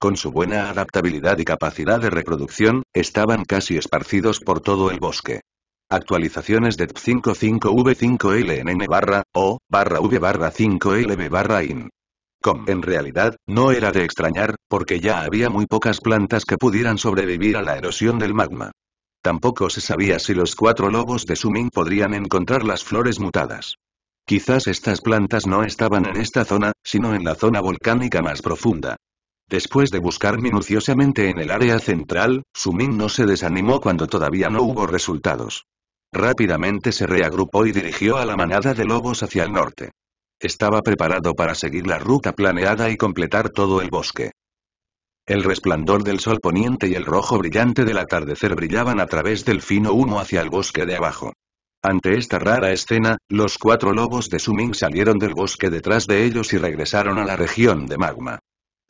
Con su buena adaptabilidad y capacidad de reproducción, estaban casi esparcidos por todo el bosque. Actualizaciones de 55v5lnn barra, o, barra v barra 5lb barra in. Com. En realidad, no era de extrañar, porque ya había muy pocas plantas que pudieran sobrevivir a la erosión del magma. Tampoco se sabía si los cuatro lobos de Sumin podrían encontrar las flores mutadas. Quizás estas plantas no estaban en esta zona, sino en la zona volcánica más profunda. Después de buscar minuciosamente en el área central, Sumin no se desanimó cuando todavía no hubo resultados. Rápidamente se reagrupó y dirigió a la manada de lobos hacia el norte. Estaba preparado para seguir la ruta planeada y completar todo el bosque. El resplandor del sol poniente y el rojo brillante del atardecer brillaban a través del fino humo hacia el bosque de abajo. Ante esta rara escena, los cuatro lobos de Suming salieron del bosque detrás de ellos y regresaron a la región de magma.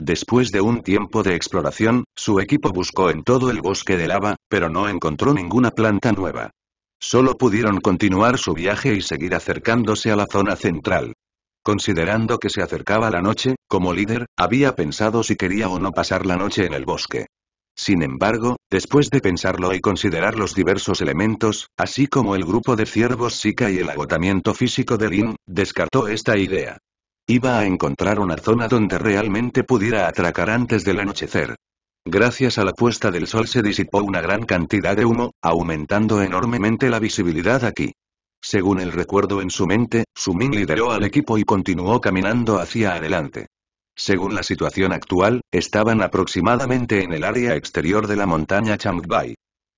Después de un tiempo de exploración, su equipo buscó en todo el bosque de lava, pero no encontró ninguna planta nueva. Solo pudieron continuar su viaje y seguir acercándose a la zona central. Considerando que se acercaba la noche, como líder, había pensado si quería o no pasar la noche en el bosque. Sin embargo, después de pensarlo y considerar los diversos elementos, así como el grupo de ciervos Sika y el agotamiento físico de Lin, descartó esta idea. Iba a encontrar una zona donde realmente pudiera atracar antes del anochecer. Gracias a la puesta del sol se disipó una gran cantidad de humo, aumentando enormemente la visibilidad aquí. Según el recuerdo en su mente, Sumin lideró al equipo y continuó caminando hacia adelante. Según la situación actual, estaban aproximadamente en el área exterior de la montaña Changbai.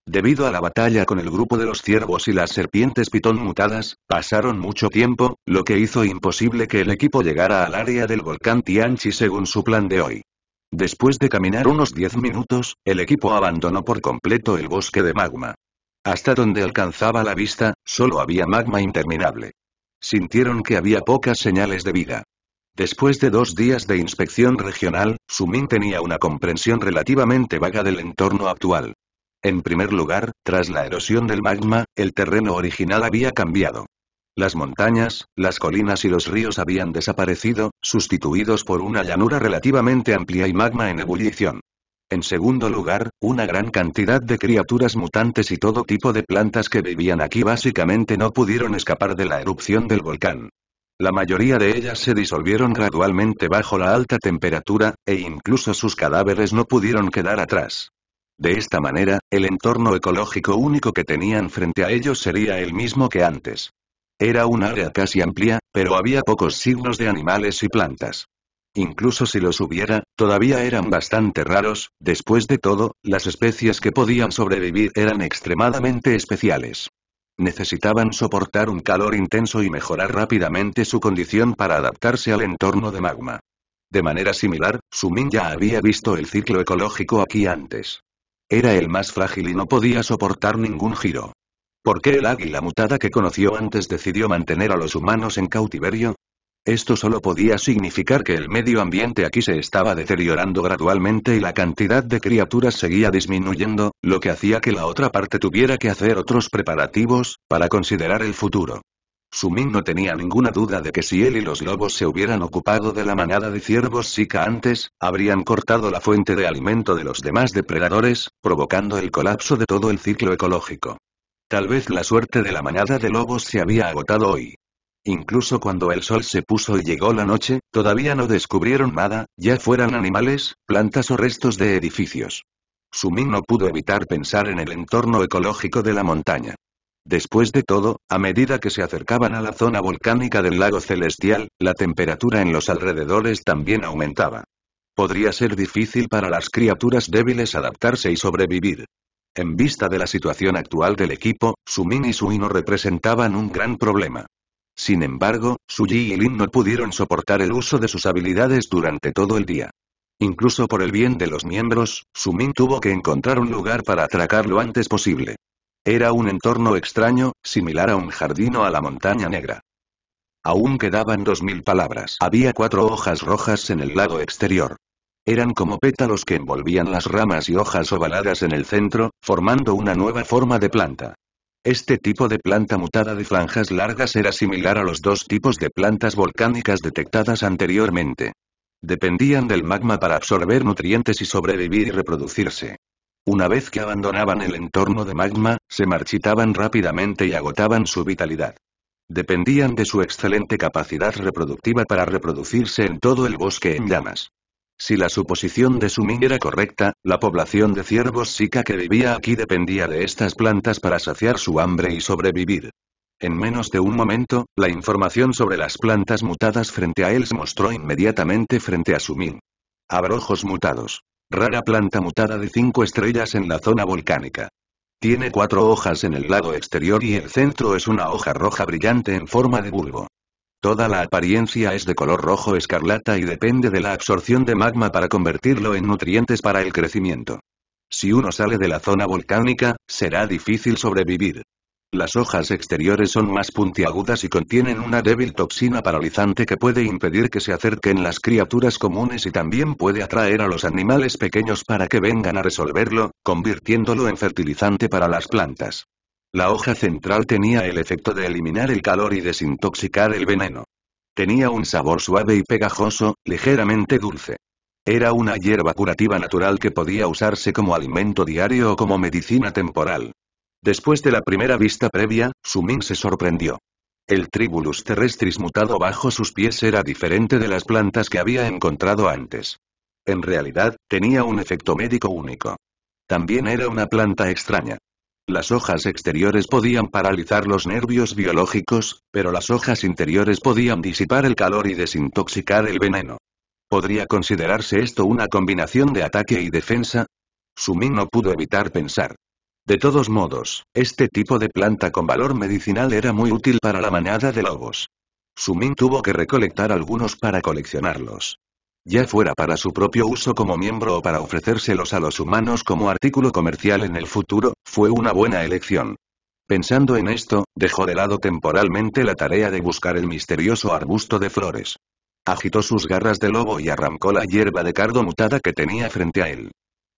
Debido a la batalla con el grupo de los ciervos y las serpientes pitón mutadas, pasaron mucho tiempo, lo que hizo imposible que el equipo llegara al área del volcán Tianchi según su plan de hoy. Después de caminar unos diez minutos, el equipo abandonó por completo el bosque de magma. Hasta donde alcanzaba la vista, solo había magma interminable. Sintieron que había pocas señales de vida. Después de dos días de inspección regional, Sumin tenía una comprensión relativamente vaga del entorno actual. En primer lugar, tras la erosión del magma, el terreno original había cambiado. Las montañas, las colinas y los ríos habían desaparecido, sustituidos por una llanura relativamente amplia y magma en ebullición. En segundo lugar, una gran cantidad de criaturas mutantes y todo tipo de plantas que vivían aquí básicamente no pudieron escapar de la erupción del volcán. La mayoría de ellas se disolvieron gradualmente bajo la alta temperatura, e incluso sus cadáveres no pudieron quedar atrás. De esta manera, el entorno ecológico único que tenían frente a ellos sería el mismo que antes. Era un área casi amplia, pero había pocos signos de animales y plantas. Incluso si los hubiera, todavía eran bastante raros, después de todo, las especies que podían sobrevivir eran extremadamente especiales. Necesitaban soportar un calor intenso y mejorar rápidamente su condición para adaptarse al entorno de magma. De manera similar, Sumin ya había visto el ciclo ecológico aquí antes. Era el más frágil y no podía soportar ningún giro. ¿Por qué el águila mutada que conoció antes decidió mantener a los humanos en cautiverio? Esto solo podía significar que el medio ambiente aquí se estaba deteriorando gradualmente y la cantidad de criaturas seguía disminuyendo, lo que hacía que la otra parte tuviera que hacer otros preparativos, para considerar el futuro. Sumin no tenía ninguna duda de que si él y los lobos se hubieran ocupado de la manada de ciervos Sika antes, habrían cortado la fuente de alimento de los demás depredadores, provocando el colapso de todo el ciclo ecológico. Tal vez la suerte de la manada de lobos se había agotado hoy. Incluso cuando el sol se puso y llegó la noche, todavía no descubrieron nada, ya fueran animales, plantas o restos de edificios. Sumin no pudo evitar pensar en el entorno ecológico de la montaña. Después de todo, a medida que se acercaban a la zona volcánica del lago celestial, la temperatura en los alrededores también aumentaba. Podría ser difícil para las criaturas débiles adaptarse y sobrevivir. En vista de la situación actual del equipo, Sumin y Sui no representaban un gran problema. Sin embargo, Suji y Lin no pudieron soportar el uso de sus habilidades durante todo el día. Incluso por el bien de los miembros, Sumin tuvo que encontrar un lugar para atracar lo antes posible. Era un entorno extraño, similar a un jardín o a la montaña negra. Aún quedaban dos mil palabras. Había cuatro hojas rojas en el lado exterior. Eran como pétalos que envolvían las ramas y hojas ovaladas en el centro, formando una nueva forma de planta. Este tipo de planta mutada de franjas largas era similar a los dos tipos de plantas volcánicas detectadas anteriormente. Dependían del magma para absorber nutrientes y sobrevivir y reproducirse. Una vez que abandonaban el entorno de magma, se marchitaban rápidamente y agotaban su vitalidad. Dependían de su excelente capacidad reproductiva para reproducirse en todo el bosque en llamas. Si la suposición de Sumi era correcta, la población de ciervos Sika que vivía aquí dependía de estas plantas para saciar su hambre y sobrevivir. En menos de un momento, la información sobre las plantas mutadas frente a él se mostró inmediatamente frente a Sumin. Abrojos mutados. Rara planta mutada de cinco estrellas en la zona volcánica. Tiene cuatro hojas en el lado exterior y el centro es una hoja roja brillante en forma de bulbo. Toda la apariencia es de color rojo escarlata y depende de la absorción de magma para convertirlo en nutrientes para el crecimiento. Si uno sale de la zona volcánica, será difícil sobrevivir. Las hojas exteriores son más puntiagudas y contienen una débil toxina paralizante que puede impedir que se acerquen las criaturas comunes y también puede atraer a los animales pequeños para que vengan a resolverlo, convirtiéndolo en fertilizante para las plantas. La hoja central tenía el efecto de eliminar el calor y desintoxicar el veneno. Tenía un sabor suave y pegajoso, ligeramente dulce. Era una hierba curativa natural que podía usarse como alimento diario o como medicina temporal. Después de la primera vista previa, Sumin se sorprendió. El tribulus terrestris mutado bajo sus pies era diferente de las plantas que había encontrado antes. En realidad, tenía un efecto médico único. También era una planta extraña. Las hojas exteriores podían paralizar los nervios biológicos, pero las hojas interiores podían disipar el calor y desintoxicar el veneno. ¿Podría considerarse esto una combinación de ataque y defensa? Sumin no pudo evitar pensar. De todos modos, este tipo de planta con valor medicinal era muy útil para la manada de lobos. Sumin tuvo que recolectar algunos para coleccionarlos ya fuera para su propio uso como miembro o para ofrecérselos a los humanos como artículo comercial en el futuro, fue una buena elección. Pensando en esto, dejó de lado temporalmente la tarea de buscar el misterioso arbusto de flores. Agitó sus garras de lobo y arrancó la hierba de cardo mutada que tenía frente a él.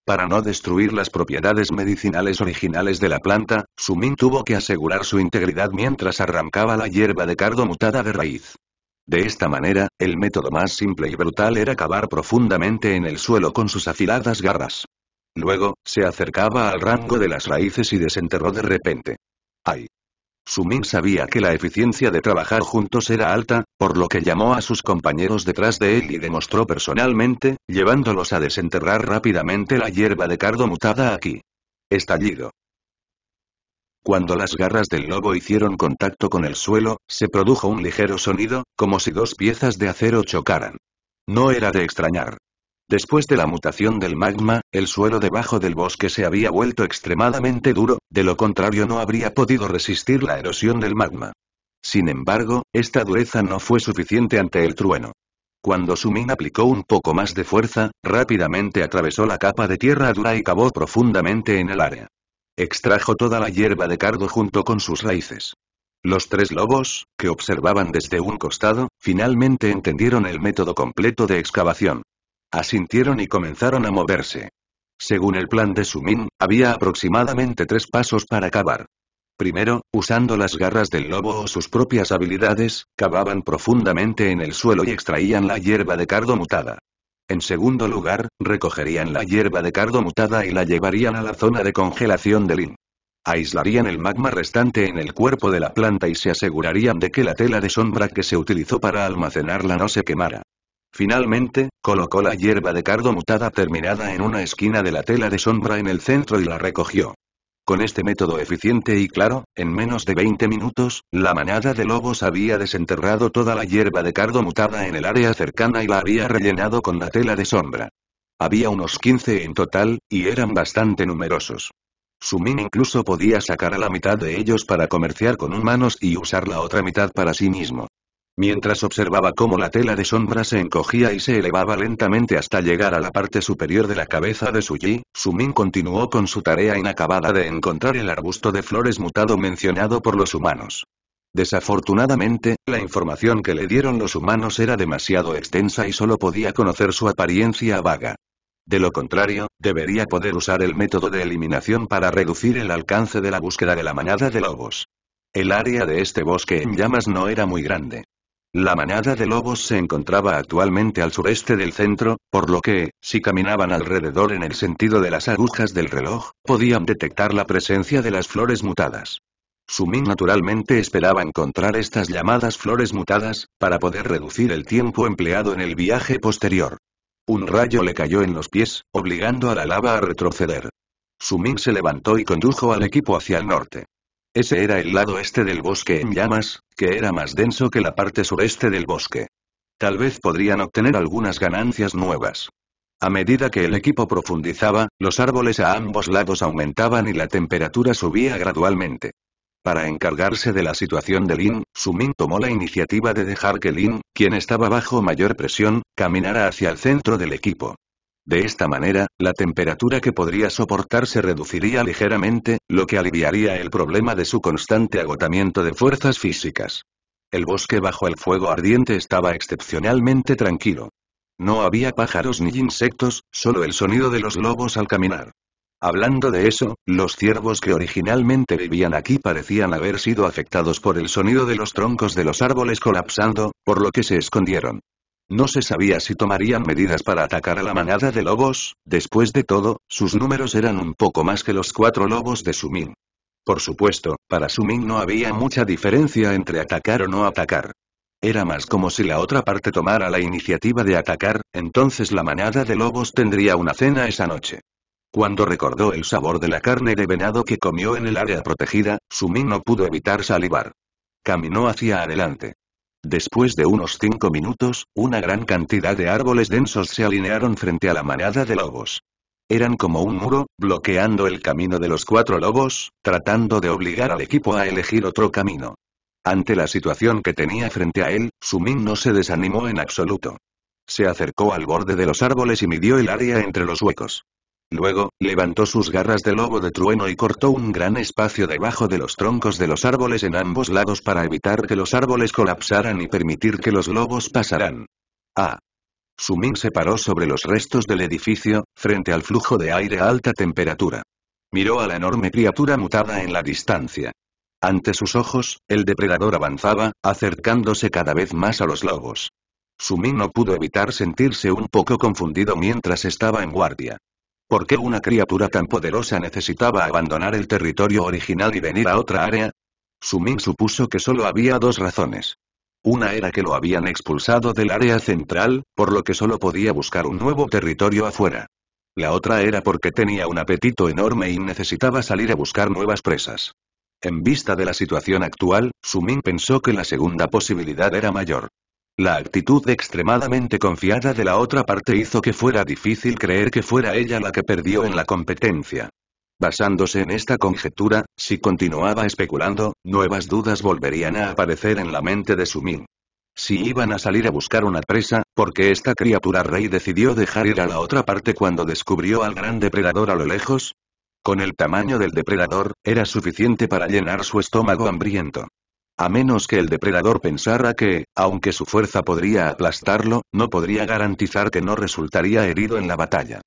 Para no destruir las propiedades medicinales originales de la planta, Sumin tuvo que asegurar su integridad mientras arrancaba la hierba de cardo mutada de raíz. De esta manera, el método más simple y brutal era cavar profundamente en el suelo con sus afiladas garras. Luego, se acercaba al rango de las raíces y desenterró de repente. ¡Ay! Sumin sabía que la eficiencia de trabajar juntos era alta, por lo que llamó a sus compañeros detrás de él y demostró personalmente, llevándolos a desenterrar rápidamente la hierba de cardo mutada aquí. Estallido. Cuando las garras del lobo hicieron contacto con el suelo, se produjo un ligero sonido, como si dos piezas de acero chocaran. No era de extrañar. Después de la mutación del magma, el suelo debajo del bosque se había vuelto extremadamente duro, de lo contrario no habría podido resistir la erosión del magma. Sin embargo, esta dureza no fue suficiente ante el trueno. Cuando Sumin aplicó un poco más de fuerza, rápidamente atravesó la capa de tierra dura y cavó profundamente en el área. Extrajo toda la hierba de cardo junto con sus raíces. Los tres lobos, que observaban desde un costado, finalmente entendieron el método completo de excavación. Asintieron y comenzaron a moverse. Según el plan de Sumin, había aproximadamente tres pasos para cavar. Primero, usando las garras del lobo o sus propias habilidades, cavaban profundamente en el suelo y extraían la hierba de cardo mutada. En segundo lugar, recogerían la hierba de cardo mutada y la llevarían a la zona de congelación del IN. Aislarían el magma restante en el cuerpo de la planta y se asegurarían de que la tela de sombra que se utilizó para almacenarla no se quemara. Finalmente, colocó la hierba de cardo mutada terminada en una esquina de la tela de sombra en el centro y la recogió. Con este método eficiente y claro, en menos de 20 minutos, la manada de lobos había desenterrado toda la hierba de cardo mutada en el área cercana y la había rellenado con la tela de sombra. Había unos 15 en total, y eran bastante numerosos. Sumin incluso podía sacar a la mitad de ellos para comerciar con humanos y usar la otra mitad para sí mismo. Mientras observaba cómo la tela de sombra se encogía y se elevaba lentamente hasta llegar a la parte superior de la cabeza de Suji, Sumin continuó con su tarea inacabada de encontrar el arbusto de flores mutado mencionado por los humanos. Desafortunadamente, la información que le dieron los humanos era demasiado extensa y solo podía conocer su apariencia vaga. De lo contrario, debería poder usar el método de eliminación para reducir el alcance de la búsqueda de la manada de lobos. El área de este bosque en llamas no era muy grande. La manada de lobos se encontraba actualmente al sureste del centro, por lo que, si caminaban alrededor en el sentido de las agujas del reloj, podían detectar la presencia de las flores mutadas. Sumin naturalmente esperaba encontrar estas llamadas flores mutadas, para poder reducir el tiempo empleado en el viaje posterior. Un rayo le cayó en los pies, obligando a la lava a retroceder. Sumin se levantó y condujo al equipo hacia el norte. Ese era el lado este del bosque en llamas, que era más denso que la parte sureste del bosque. Tal vez podrían obtener algunas ganancias nuevas. A medida que el equipo profundizaba, los árboles a ambos lados aumentaban y la temperatura subía gradualmente. Para encargarse de la situación de Lin, Min tomó la iniciativa de dejar que Lin, quien estaba bajo mayor presión, caminara hacia el centro del equipo. De esta manera, la temperatura que podría soportar se reduciría ligeramente, lo que aliviaría el problema de su constante agotamiento de fuerzas físicas. El bosque bajo el fuego ardiente estaba excepcionalmente tranquilo. No había pájaros ni insectos, solo el sonido de los lobos al caminar. Hablando de eso, los ciervos que originalmente vivían aquí parecían haber sido afectados por el sonido de los troncos de los árboles colapsando, por lo que se escondieron. No se sabía si tomarían medidas para atacar a la manada de lobos, después de todo, sus números eran un poco más que los cuatro lobos de Sumin. Por supuesto, para Sumin no había mucha diferencia entre atacar o no atacar. Era más como si la otra parte tomara la iniciativa de atacar, entonces la manada de lobos tendría una cena esa noche. Cuando recordó el sabor de la carne de venado que comió en el área protegida, Sumin no pudo evitar salivar. Caminó hacia adelante. Después de unos cinco minutos, una gran cantidad de árboles densos se alinearon frente a la manada de lobos. Eran como un muro, bloqueando el camino de los cuatro lobos, tratando de obligar al equipo a elegir otro camino. Ante la situación que tenía frente a él, Sumin no se desanimó en absoluto. Se acercó al borde de los árboles y midió el área entre los huecos. Luego, levantó sus garras de lobo de trueno y cortó un gran espacio debajo de los troncos de los árboles en ambos lados para evitar que los árboles colapsaran y permitir que los lobos pasaran. ¡Ah! Sumin se paró sobre los restos del edificio, frente al flujo de aire a alta temperatura. Miró a la enorme criatura mutada en la distancia. Ante sus ojos, el depredador avanzaba, acercándose cada vez más a los lobos. Sumin no pudo evitar sentirse un poco confundido mientras estaba en guardia. ¿Por qué una criatura tan poderosa necesitaba abandonar el territorio original y venir a otra área? Sumin supuso que solo había dos razones. Una era que lo habían expulsado del área central, por lo que solo podía buscar un nuevo territorio afuera. La otra era porque tenía un apetito enorme y necesitaba salir a buscar nuevas presas. En vista de la situación actual, Sumin pensó que la segunda posibilidad era mayor. La actitud extremadamente confiada de la otra parte hizo que fuera difícil creer que fuera ella la que perdió en la competencia. Basándose en esta conjetura, si continuaba especulando, nuevas dudas volverían a aparecer en la mente de Sumin. Si iban a salir a buscar una presa, ¿por qué esta criatura rey decidió dejar ir a la otra parte cuando descubrió al gran depredador a lo lejos? Con el tamaño del depredador, era suficiente para llenar su estómago hambriento. A menos que el depredador pensara que, aunque su fuerza podría aplastarlo, no podría garantizar que no resultaría herido en la batalla.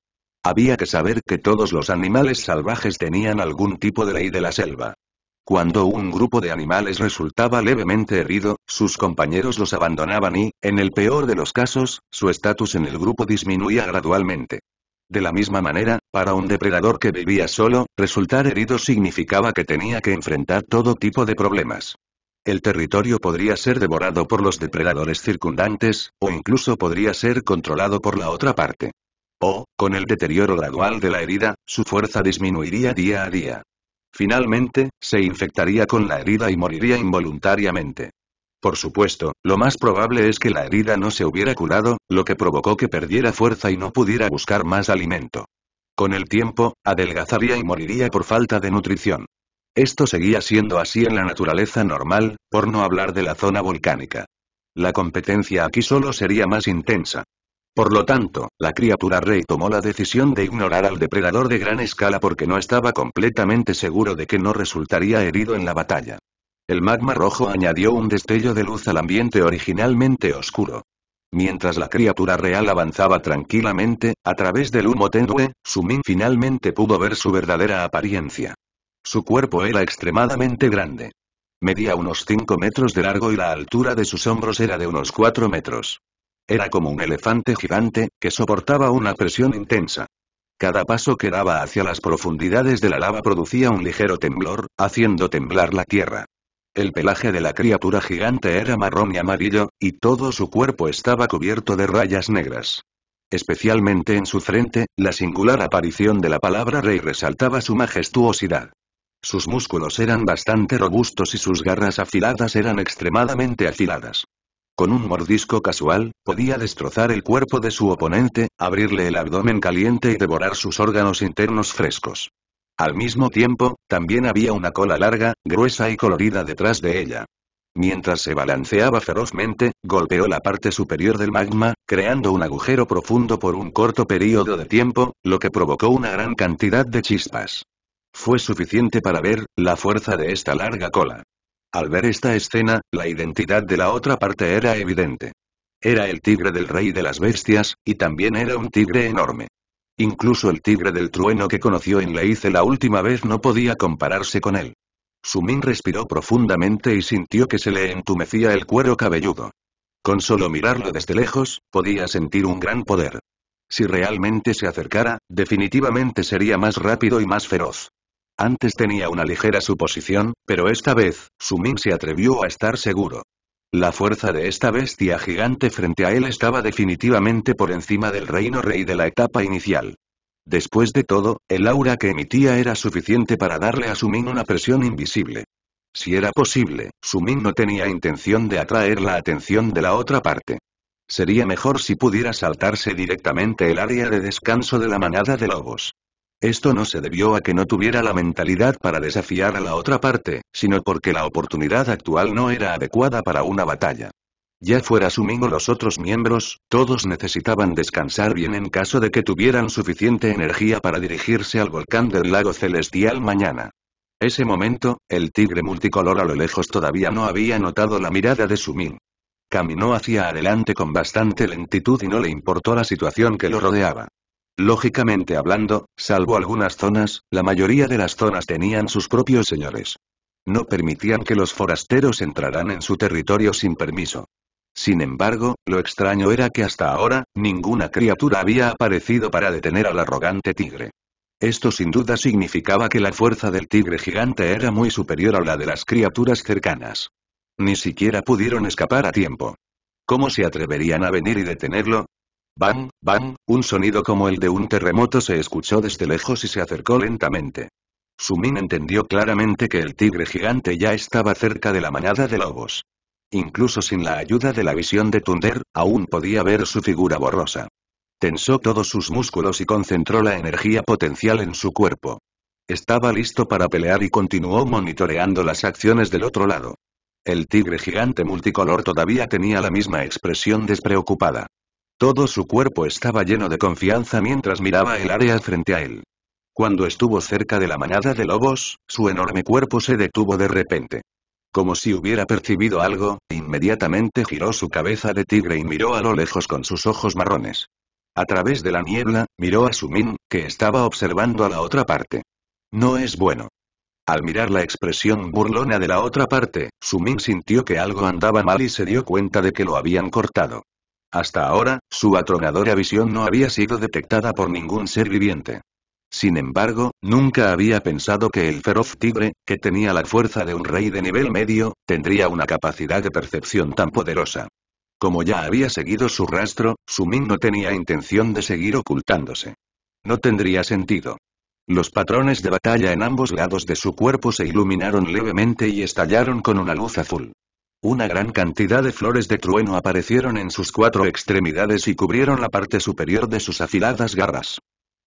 Había que saber que todos los animales salvajes tenían algún tipo de ley de la selva. Cuando un grupo de animales resultaba levemente herido, sus compañeros los abandonaban y, en el peor de los casos, su estatus en el grupo disminuía gradualmente. De la misma manera, para un depredador que vivía solo, resultar herido significaba que tenía que enfrentar todo tipo de problemas. El territorio podría ser devorado por los depredadores circundantes, o incluso podría ser controlado por la otra parte. O, con el deterioro gradual de la herida, su fuerza disminuiría día a día. Finalmente, se infectaría con la herida y moriría involuntariamente. Por supuesto, lo más probable es que la herida no se hubiera curado, lo que provocó que perdiera fuerza y no pudiera buscar más alimento. Con el tiempo, adelgazaría y moriría por falta de nutrición. Esto seguía siendo así en la naturaleza normal, por no hablar de la zona volcánica. La competencia aquí solo sería más intensa. Por lo tanto, la criatura rey tomó la decisión de ignorar al depredador de gran escala porque no estaba completamente seguro de que no resultaría herido en la batalla. El magma rojo añadió un destello de luz al ambiente originalmente oscuro. Mientras la criatura real avanzaba tranquilamente, a través del humo tenue, Sumin finalmente pudo ver su verdadera apariencia. Su cuerpo era extremadamente grande. Medía unos 5 metros de largo y la altura de sus hombros era de unos 4 metros. Era como un elefante gigante, que soportaba una presión intensa. Cada paso que daba hacia las profundidades de la lava producía un ligero temblor, haciendo temblar la tierra. El pelaje de la criatura gigante era marrón y amarillo, y todo su cuerpo estaba cubierto de rayas negras. Especialmente en su frente, la singular aparición de la palabra rey resaltaba su majestuosidad. Sus músculos eran bastante robustos y sus garras afiladas eran extremadamente afiladas. Con un mordisco casual, podía destrozar el cuerpo de su oponente, abrirle el abdomen caliente y devorar sus órganos internos frescos. Al mismo tiempo, también había una cola larga, gruesa y colorida detrás de ella. Mientras se balanceaba ferozmente, golpeó la parte superior del magma, creando un agujero profundo por un corto período de tiempo, lo que provocó una gran cantidad de chispas. Fue suficiente para ver, la fuerza de esta larga cola. Al ver esta escena, la identidad de la otra parte era evidente. Era el tigre del rey de las bestias, y también era un tigre enorme. Incluso el tigre del trueno que conoció en Leice la última vez no podía compararse con él. Sumin respiró profundamente y sintió que se le entumecía el cuero cabelludo. Con solo mirarlo desde lejos, podía sentir un gran poder. Si realmente se acercara, definitivamente sería más rápido y más feroz. Antes tenía una ligera suposición, pero esta vez, Sumin se atrevió a estar seguro. La fuerza de esta bestia gigante frente a él estaba definitivamente por encima del reino rey de la etapa inicial. Después de todo, el aura que emitía era suficiente para darle a Sumin una presión invisible. Si era posible, Sumin no tenía intención de atraer la atención de la otra parte. Sería mejor si pudiera saltarse directamente el área de descanso de la manada de lobos. Esto no se debió a que no tuviera la mentalidad para desafiar a la otra parte, sino porque la oportunidad actual no era adecuada para una batalla. Ya fuera Suming o los otros miembros, todos necesitaban descansar bien en caso de que tuvieran suficiente energía para dirigirse al volcán del lago celestial mañana. Ese momento, el tigre multicolor a lo lejos todavía no había notado la mirada de Suming. Caminó hacia adelante con bastante lentitud y no le importó la situación que lo rodeaba. Lógicamente hablando, salvo algunas zonas, la mayoría de las zonas tenían sus propios señores. No permitían que los forasteros entraran en su territorio sin permiso. Sin embargo, lo extraño era que hasta ahora, ninguna criatura había aparecido para detener al arrogante tigre. Esto sin duda significaba que la fuerza del tigre gigante era muy superior a la de las criaturas cercanas. Ni siquiera pudieron escapar a tiempo. ¿Cómo se atreverían a venir y detenerlo? Bam, bam, un sonido como el de un terremoto se escuchó desde lejos y se acercó lentamente. Sumin entendió claramente que el tigre gigante ya estaba cerca de la manada de lobos. Incluso sin la ayuda de la visión de Tunder, aún podía ver su figura borrosa. Tensó todos sus músculos y concentró la energía potencial en su cuerpo. Estaba listo para pelear y continuó monitoreando las acciones del otro lado. El tigre gigante multicolor todavía tenía la misma expresión despreocupada. Todo su cuerpo estaba lleno de confianza mientras miraba el área frente a él. Cuando estuvo cerca de la manada de lobos, su enorme cuerpo se detuvo de repente. Como si hubiera percibido algo, inmediatamente giró su cabeza de tigre y miró a lo lejos con sus ojos marrones. A través de la niebla, miró a Sumin, que estaba observando a la otra parte. No es bueno. Al mirar la expresión burlona de la otra parte, Sumin sintió que algo andaba mal y se dio cuenta de que lo habían cortado. Hasta ahora, su atronadora visión no había sido detectada por ningún ser viviente. Sin embargo, nunca había pensado que el feroz tigre, que tenía la fuerza de un rey de nivel medio, tendría una capacidad de percepción tan poderosa. Como ya había seguido su rastro, Sumin no tenía intención de seguir ocultándose. No tendría sentido. Los patrones de batalla en ambos lados de su cuerpo se iluminaron levemente y estallaron con una luz azul. Una gran cantidad de flores de trueno aparecieron en sus cuatro extremidades y cubrieron la parte superior de sus afiladas garras.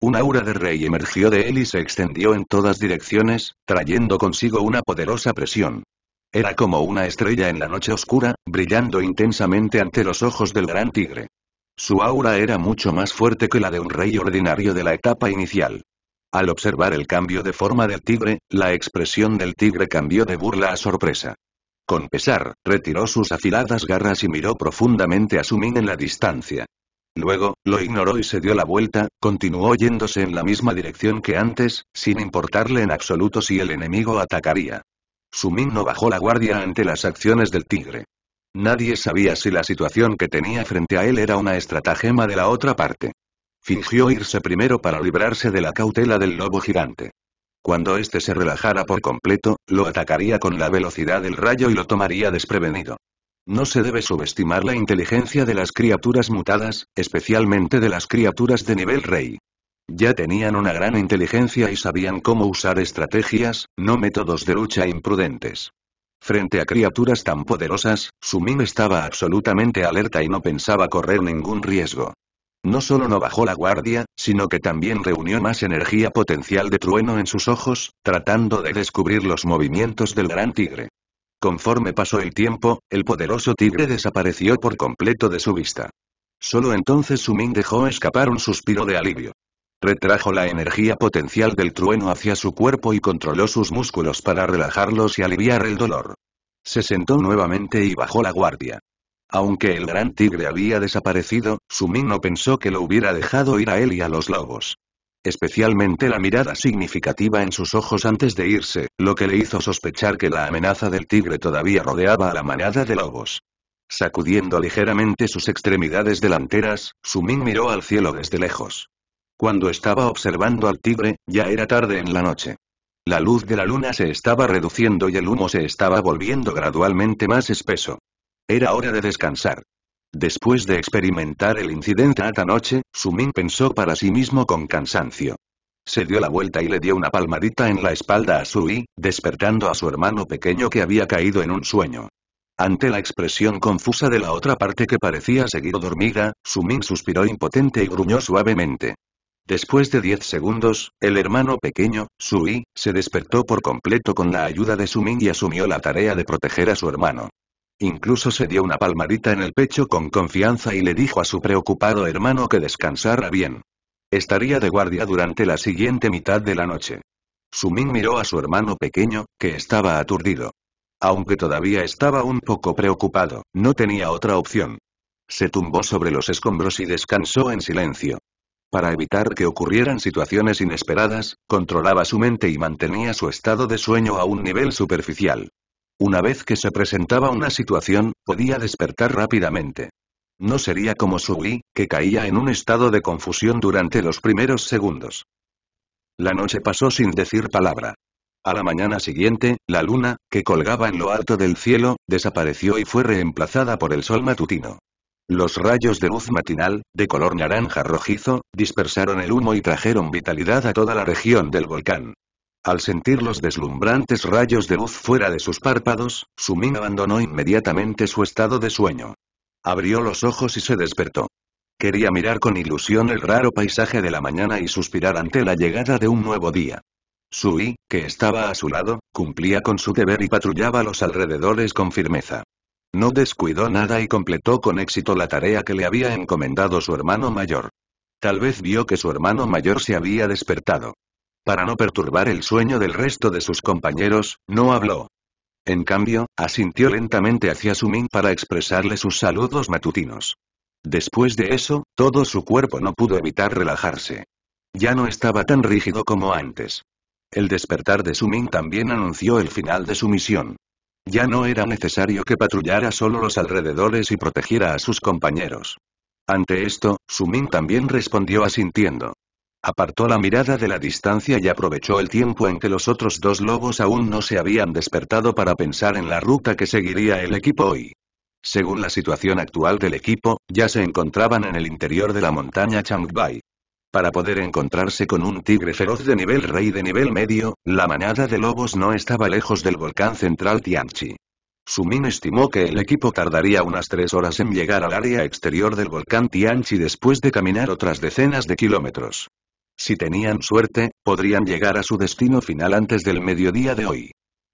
Un aura de rey emergió de él y se extendió en todas direcciones, trayendo consigo una poderosa presión. Era como una estrella en la noche oscura, brillando intensamente ante los ojos del gran tigre. Su aura era mucho más fuerte que la de un rey ordinario de la etapa inicial. Al observar el cambio de forma del tigre, la expresión del tigre cambió de burla a sorpresa. Con pesar, retiró sus afiladas garras y miró profundamente a Sumin en la distancia. Luego, lo ignoró y se dio la vuelta, continuó yéndose en la misma dirección que antes, sin importarle en absoluto si el enemigo atacaría. Sumin no bajó la guardia ante las acciones del tigre. Nadie sabía si la situación que tenía frente a él era una estratagema de la otra parte. Fingió irse primero para librarse de la cautela del lobo gigante. Cuando éste se relajara por completo, lo atacaría con la velocidad del rayo y lo tomaría desprevenido. No se debe subestimar la inteligencia de las criaturas mutadas, especialmente de las criaturas de nivel rey. Ya tenían una gran inteligencia y sabían cómo usar estrategias, no métodos de lucha imprudentes. Frente a criaturas tan poderosas, Sumim estaba absolutamente alerta y no pensaba correr ningún riesgo. No solo no bajó la guardia, sino que también reunió más energía potencial de trueno en sus ojos, tratando de descubrir los movimientos del gran tigre. Conforme pasó el tiempo, el poderoso tigre desapareció por completo de su vista. Solo entonces Sumin dejó escapar un suspiro de alivio. Retrajo la energía potencial del trueno hacia su cuerpo y controló sus músculos para relajarlos y aliviar el dolor. Se sentó nuevamente y bajó la guardia. Aunque el gran tigre había desaparecido, Sumin no pensó que lo hubiera dejado ir a él y a los lobos. Especialmente la mirada significativa en sus ojos antes de irse, lo que le hizo sospechar que la amenaza del tigre todavía rodeaba a la manada de lobos. Sacudiendo ligeramente sus extremidades delanteras, Sumin miró al cielo desde lejos. Cuando estaba observando al tigre, ya era tarde en la noche. La luz de la luna se estaba reduciendo y el humo se estaba volviendo gradualmente más espeso. Era hora de descansar. Después de experimentar el incidente la noche, Sumin pensó para sí mismo con cansancio. Se dio la vuelta y le dio una palmadita en la espalda a Sui, despertando a su hermano pequeño que había caído en un sueño. Ante la expresión confusa de la otra parte que parecía seguir dormida, Sumin suspiró impotente y gruñó suavemente. Después de diez segundos, el hermano pequeño, Sui, se despertó por completo con la ayuda de Sumin y asumió la tarea de proteger a su hermano. Incluso se dio una palmadita en el pecho con confianza y le dijo a su preocupado hermano que descansara bien. Estaría de guardia durante la siguiente mitad de la noche. Sumin miró a su hermano pequeño, que estaba aturdido. Aunque todavía estaba un poco preocupado, no tenía otra opción. Se tumbó sobre los escombros y descansó en silencio. Para evitar que ocurrieran situaciones inesperadas, controlaba su mente y mantenía su estado de sueño a un nivel superficial. Una vez que se presentaba una situación, podía despertar rápidamente. No sería como Wii, que caía en un estado de confusión durante los primeros segundos. La noche pasó sin decir palabra. A la mañana siguiente, la luna, que colgaba en lo alto del cielo, desapareció y fue reemplazada por el sol matutino. Los rayos de luz matinal, de color naranja rojizo, dispersaron el humo y trajeron vitalidad a toda la región del volcán. Al sentir los deslumbrantes rayos de luz fuera de sus párpados, Sumin abandonó inmediatamente su estado de sueño. Abrió los ojos y se despertó. Quería mirar con ilusión el raro paisaje de la mañana y suspirar ante la llegada de un nuevo día. Sui, que estaba a su lado, cumplía con su deber y patrullaba los alrededores con firmeza. No descuidó nada y completó con éxito la tarea que le había encomendado su hermano mayor. Tal vez vio que su hermano mayor se había despertado. Para no perturbar el sueño del resto de sus compañeros, no habló. En cambio, asintió lentamente hacia Sumin para expresarle sus saludos matutinos. Después de eso, todo su cuerpo no pudo evitar relajarse. Ya no estaba tan rígido como antes. El despertar de Sumin también anunció el final de su misión. Ya no era necesario que patrullara solo los alrededores y protegiera a sus compañeros. Ante esto, Sumin también respondió asintiendo. Apartó la mirada de la distancia y aprovechó el tiempo en que los otros dos lobos aún no se habían despertado para pensar en la ruta que seguiría el equipo hoy. Según la situación actual del equipo, ya se encontraban en el interior de la montaña Changbai. Para poder encontrarse con un tigre feroz de nivel rey de nivel medio, la manada de lobos no estaba lejos del volcán central Tianchi. Sumin estimó que el equipo tardaría unas tres horas en llegar al área exterior del volcán Tianchi después de caminar otras decenas de kilómetros. Si tenían suerte, podrían llegar a su destino final antes del mediodía de hoy.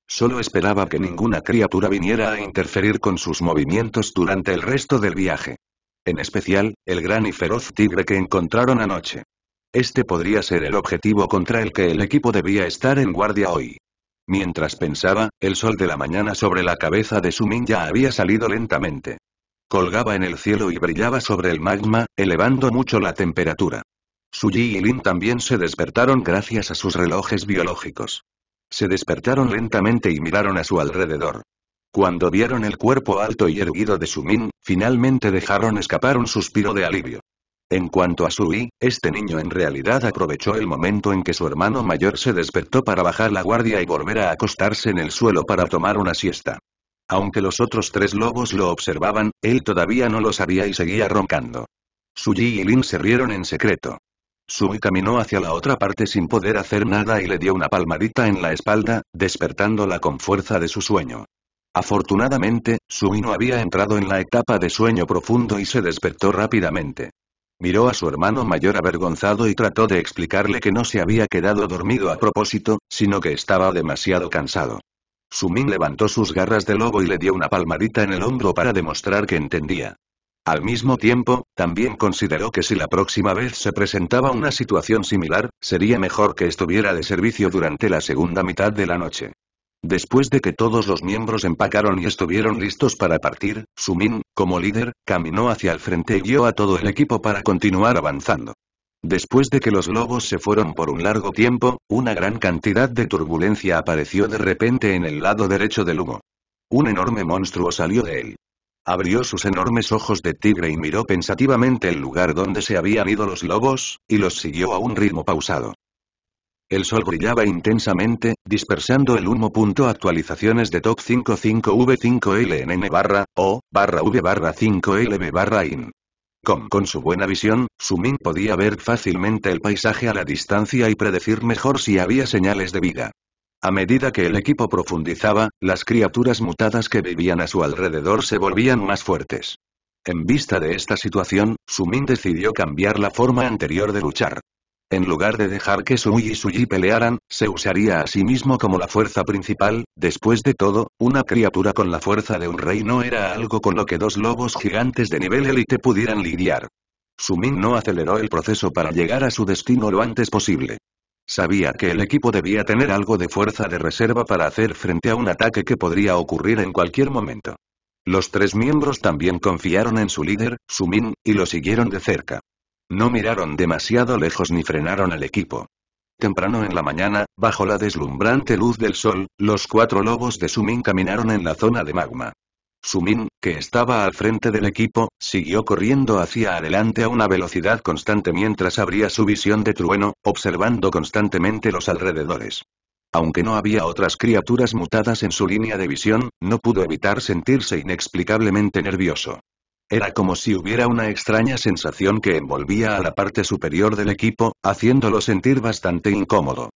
Solo esperaba que ninguna criatura viniera a interferir con sus movimientos durante el resto del viaje. En especial, el gran y feroz tigre que encontraron anoche. Este podría ser el objetivo contra el que el equipo debía estar en guardia hoy. Mientras pensaba, el sol de la mañana sobre la cabeza de Sumin ya había salido lentamente. Colgaba en el cielo y brillaba sobre el magma, elevando mucho la temperatura. Suyi y Lin también se despertaron gracias a sus relojes biológicos. Se despertaron lentamente y miraron a su alrededor. Cuando vieron el cuerpo alto y erguido de Min, finalmente dejaron escapar un suspiro de alivio. En cuanto a Y, este niño en realidad aprovechó el momento en que su hermano mayor se despertó para bajar la guardia y volver a acostarse en el suelo para tomar una siesta. Aunque los otros tres lobos lo observaban, él todavía no lo sabía y seguía roncando. Suji y Lin se rieron en secreto. Sui caminó hacia la otra parte sin poder hacer nada y le dio una palmadita en la espalda, despertándola con fuerza de su sueño. Afortunadamente, Sui no había entrado en la etapa de sueño profundo y se despertó rápidamente. Miró a su hermano mayor avergonzado y trató de explicarle que no se había quedado dormido a propósito, sino que estaba demasiado cansado. Sumin levantó sus garras de lobo y le dio una palmadita en el hombro para demostrar que entendía. Al mismo tiempo, también consideró que si la próxima vez se presentaba una situación similar, sería mejor que estuviera de servicio durante la segunda mitad de la noche. Después de que todos los miembros empacaron y estuvieron listos para partir, Sumin, como líder, caminó hacia el frente y guió a todo el equipo para continuar avanzando. Después de que los globos se fueron por un largo tiempo, una gran cantidad de turbulencia apareció de repente en el lado derecho del humo. Un enorme monstruo salió de él. Abrió sus enormes ojos de tigre y miró pensativamente el lugar donde se habían ido los lobos, y los siguió a un ritmo pausado. El sol brillaba intensamente, dispersando el humo. actualizaciones de top 55V5LNN barra, o, barra V barra 5LB barra IN. Con su buena visión, Sumin podía ver fácilmente el paisaje a la distancia y predecir mejor si había señales de vida. A medida que el equipo profundizaba, las criaturas mutadas que vivían a su alrededor se volvían más fuertes. En vista de esta situación, Sumin decidió cambiar la forma anterior de luchar. En lugar de dejar que Sui y Suji pelearan, se usaría a sí mismo como la fuerza principal, después de todo, una criatura con la fuerza de un rey no era algo con lo que dos lobos gigantes de nivel élite pudieran lidiar. Sumin no aceleró el proceso para llegar a su destino lo antes posible. Sabía que el equipo debía tener algo de fuerza de reserva para hacer frente a un ataque que podría ocurrir en cualquier momento. Los tres miembros también confiaron en su líder, Sumin, y lo siguieron de cerca. No miraron demasiado lejos ni frenaron al equipo. Temprano en la mañana, bajo la deslumbrante luz del sol, los cuatro lobos de Sumin caminaron en la zona de magma. Sumin, que estaba al frente del equipo, siguió corriendo hacia adelante a una velocidad constante mientras abría su visión de trueno, observando constantemente los alrededores. Aunque no había otras criaturas mutadas en su línea de visión, no pudo evitar sentirse inexplicablemente nervioso. Era como si hubiera una extraña sensación que envolvía a la parte superior del equipo, haciéndolo sentir bastante incómodo.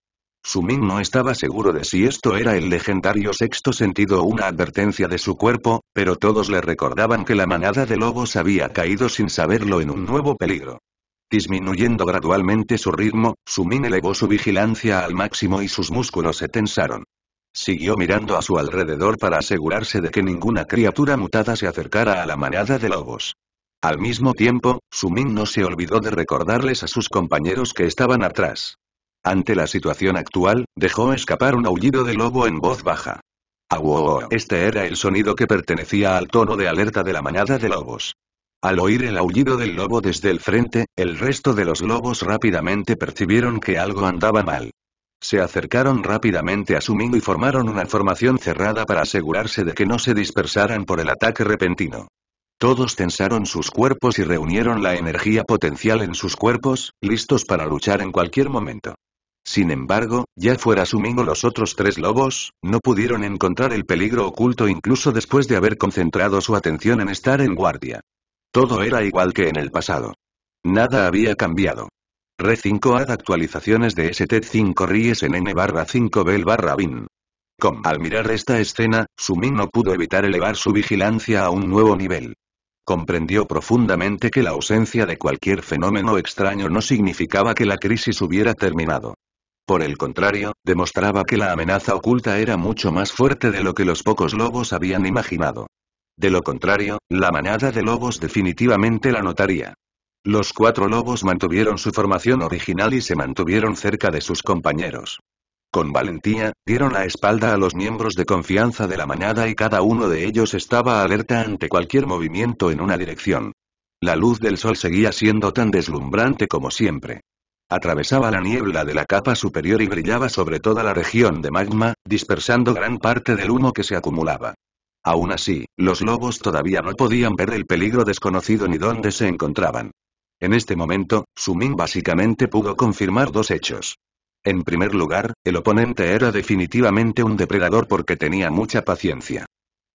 Sumin no estaba seguro de si esto era el legendario sexto sentido o una advertencia de su cuerpo, pero todos le recordaban que la manada de lobos había caído sin saberlo en un nuevo peligro. Disminuyendo gradualmente su ritmo, Sumin elevó su vigilancia al máximo y sus músculos se tensaron. Siguió mirando a su alrededor para asegurarse de que ninguna criatura mutada se acercara a la manada de lobos. Al mismo tiempo, Sumin no se olvidó de recordarles a sus compañeros que estaban atrás. Ante la situación actual, dejó escapar un aullido de lobo en voz baja. Aguo, este era el sonido que pertenecía al tono de alerta de la manada de lobos. Al oír el aullido del lobo desde el frente, el resto de los lobos rápidamente percibieron que algo andaba mal. Se acercaron rápidamente a su Sumin y formaron una formación cerrada para asegurarse de que no se dispersaran por el ataque repentino. Todos tensaron sus cuerpos y reunieron la energía potencial en sus cuerpos, listos para luchar en cualquier momento. Sin embargo, ya fuera su o los otros tres lobos, no pudieron encontrar el peligro oculto incluso después de haber concentrado su atención en estar en guardia. Todo era igual que en el pasado. Nada había cambiado. Re 5 ad actualizaciones de ST5 Ries en N barra 5 Bel barra Bin. Al mirar esta escena, Sumin no pudo evitar elevar su vigilancia a un nuevo nivel. Comprendió profundamente que la ausencia de cualquier fenómeno extraño no significaba que la crisis hubiera terminado. Por el contrario, demostraba que la amenaza oculta era mucho más fuerte de lo que los pocos lobos habían imaginado. De lo contrario, la manada de lobos definitivamente la notaría. Los cuatro lobos mantuvieron su formación original y se mantuvieron cerca de sus compañeros. Con valentía, dieron la espalda a los miembros de confianza de la manada y cada uno de ellos estaba alerta ante cualquier movimiento en una dirección. La luz del sol seguía siendo tan deslumbrante como siempre. Atravesaba la niebla de la capa superior y brillaba sobre toda la región de magma, dispersando gran parte del humo que se acumulaba. Aún así, los lobos todavía no podían ver el peligro desconocido ni dónde se encontraban. En este momento, Sumin básicamente pudo confirmar dos hechos. En primer lugar, el oponente era definitivamente un depredador porque tenía mucha paciencia.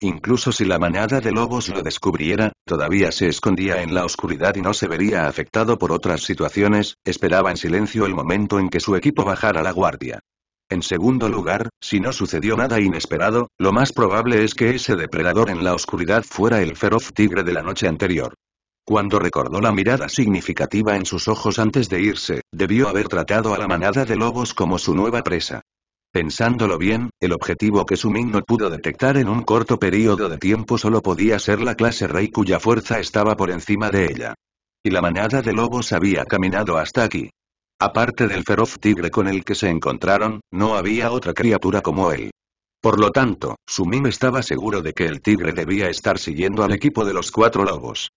Incluso si la manada de lobos lo descubriera, todavía se escondía en la oscuridad y no se vería afectado por otras situaciones, esperaba en silencio el momento en que su equipo bajara la guardia. En segundo lugar, si no sucedió nada inesperado, lo más probable es que ese depredador en la oscuridad fuera el feroz tigre de la noche anterior. Cuando recordó la mirada significativa en sus ojos antes de irse, debió haber tratado a la manada de lobos como su nueva presa. Pensándolo bien, el objetivo que Sumin no pudo detectar en un corto periodo de tiempo solo podía ser la clase rey cuya fuerza estaba por encima de ella. Y la manada de lobos había caminado hasta aquí. Aparte del feroz tigre con el que se encontraron, no había otra criatura como él. Por lo tanto, Sumim estaba seguro de que el tigre debía estar siguiendo al equipo de los cuatro lobos.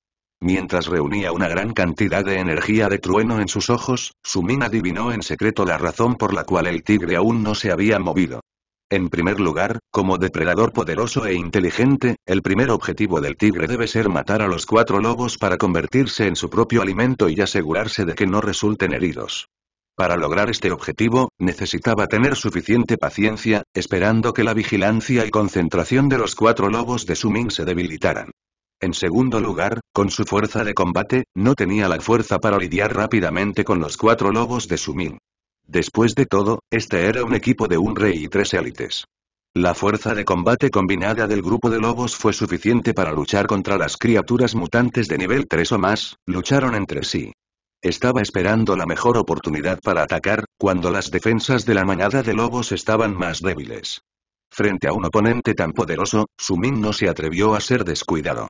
Mientras reunía una gran cantidad de energía de trueno en sus ojos, Sumin adivinó en secreto la razón por la cual el tigre aún no se había movido. En primer lugar, como depredador poderoso e inteligente, el primer objetivo del tigre debe ser matar a los cuatro lobos para convertirse en su propio alimento y asegurarse de que no resulten heridos. Para lograr este objetivo, necesitaba tener suficiente paciencia, esperando que la vigilancia y concentración de los cuatro lobos de Sumin se debilitaran. En segundo lugar, con su fuerza de combate, no tenía la fuerza para lidiar rápidamente con los cuatro lobos de Sumin. Después de todo, este era un equipo de un rey y tres élites. La fuerza de combate combinada del grupo de lobos fue suficiente para luchar contra las criaturas mutantes de nivel 3 o más, lucharon entre sí. Estaba esperando la mejor oportunidad para atacar, cuando las defensas de la manada de lobos estaban más débiles. Frente a un oponente tan poderoso, Sumin no se atrevió a ser descuidado.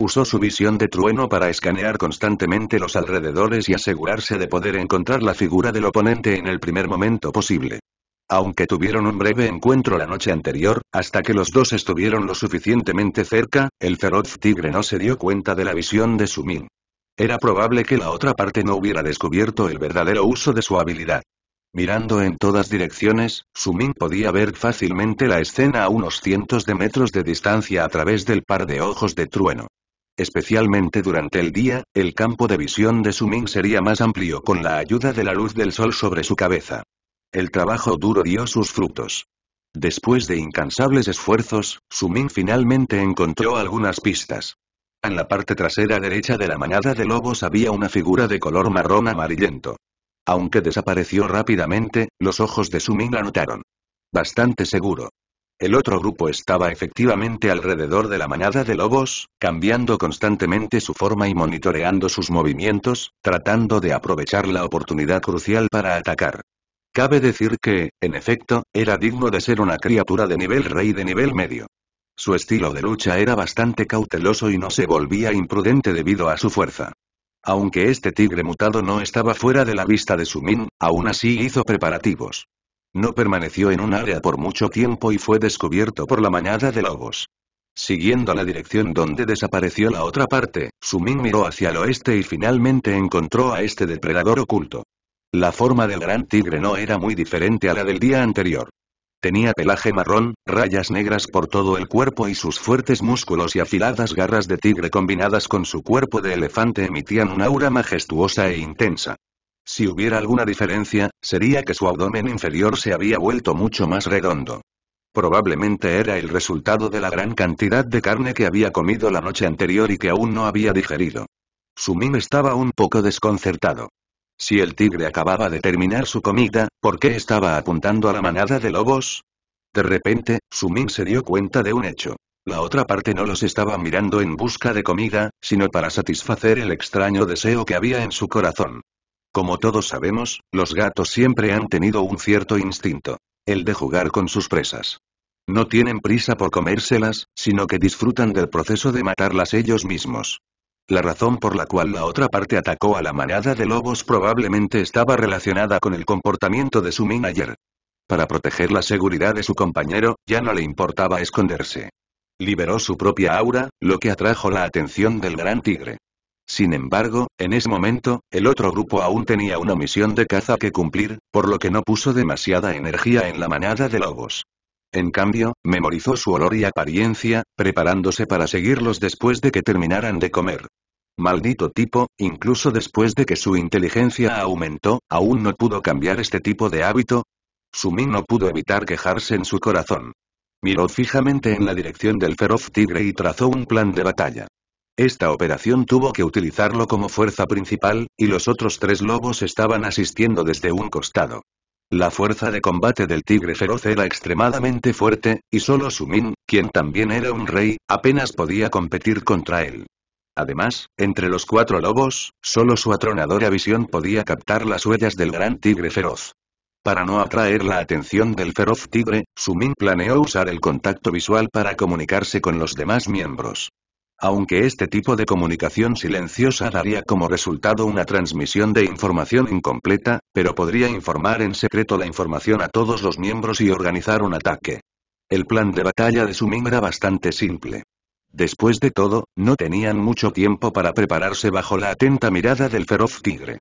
Usó su visión de trueno para escanear constantemente los alrededores y asegurarse de poder encontrar la figura del oponente en el primer momento posible. Aunque tuvieron un breve encuentro la noche anterior, hasta que los dos estuvieron lo suficientemente cerca, el feroz tigre no se dio cuenta de la visión de Sumin. Era probable que la otra parte no hubiera descubierto el verdadero uso de su habilidad. Mirando en todas direcciones, Sumin podía ver fácilmente la escena a unos cientos de metros de distancia a través del par de ojos de trueno. Especialmente durante el día, el campo de visión de Su sería más amplio con la ayuda de la luz del sol sobre su cabeza. El trabajo duro dio sus frutos. Después de incansables esfuerzos, Su finalmente encontró algunas pistas. En la parte trasera derecha de la manada de lobos había una figura de color marrón amarillento. Aunque desapareció rápidamente, los ojos de Su la notaron. Bastante seguro. El otro grupo estaba efectivamente alrededor de la manada de lobos, cambiando constantemente su forma y monitoreando sus movimientos, tratando de aprovechar la oportunidad crucial para atacar. Cabe decir que, en efecto, era digno de ser una criatura de nivel rey de nivel medio. Su estilo de lucha era bastante cauteloso y no se volvía imprudente debido a su fuerza. Aunque este tigre mutado no estaba fuera de la vista de Sumin, aún así hizo preparativos. No permaneció en un área por mucho tiempo y fue descubierto por la manada de lobos. Siguiendo la dirección donde desapareció la otra parte, Sumin miró hacia el oeste y finalmente encontró a este depredador oculto. La forma del gran tigre no era muy diferente a la del día anterior. Tenía pelaje marrón, rayas negras por todo el cuerpo y sus fuertes músculos y afiladas garras de tigre combinadas con su cuerpo de elefante emitían un aura majestuosa e intensa. Si hubiera alguna diferencia, sería que su abdomen inferior se había vuelto mucho más redondo. Probablemente era el resultado de la gran cantidad de carne que había comido la noche anterior y que aún no había digerido. Sumin estaba un poco desconcertado. Si el tigre acababa de terminar su comida, ¿por qué estaba apuntando a la manada de lobos? De repente, Sumin se dio cuenta de un hecho. La otra parte no los estaba mirando en busca de comida, sino para satisfacer el extraño deseo que había en su corazón. Como todos sabemos, los gatos siempre han tenido un cierto instinto. El de jugar con sus presas. No tienen prisa por comérselas, sino que disfrutan del proceso de matarlas ellos mismos. La razón por la cual la otra parte atacó a la manada de lobos probablemente estaba relacionada con el comportamiento de su minager. Para proteger la seguridad de su compañero, ya no le importaba esconderse. Liberó su propia aura, lo que atrajo la atención del gran tigre. Sin embargo, en ese momento, el otro grupo aún tenía una misión de caza que cumplir, por lo que no puso demasiada energía en la manada de lobos. En cambio, memorizó su olor y apariencia, preparándose para seguirlos después de que terminaran de comer. Maldito tipo, incluso después de que su inteligencia aumentó, aún no pudo cambiar este tipo de hábito. Sumin no pudo evitar quejarse en su corazón. Miró fijamente en la dirección del feroz tigre y trazó un plan de batalla. Esta operación tuvo que utilizarlo como fuerza principal, y los otros tres lobos estaban asistiendo desde un costado. La fuerza de combate del tigre feroz era extremadamente fuerte, y solo Sumin, quien también era un rey, apenas podía competir contra él. Además, entre los cuatro lobos, solo su atronadora visión podía captar las huellas del gran tigre feroz. Para no atraer la atención del feroz tigre, Sumin planeó usar el contacto visual para comunicarse con los demás miembros. Aunque este tipo de comunicación silenciosa daría como resultado una transmisión de información incompleta, pero podría informar en secreto la información a todos los miembros y organizar un ataque. El plan de batalla de Sumim era bastante simple. Después de todo, no tenían mucho tiempo para prepararse bajo la atenta mirada del feroz tigre.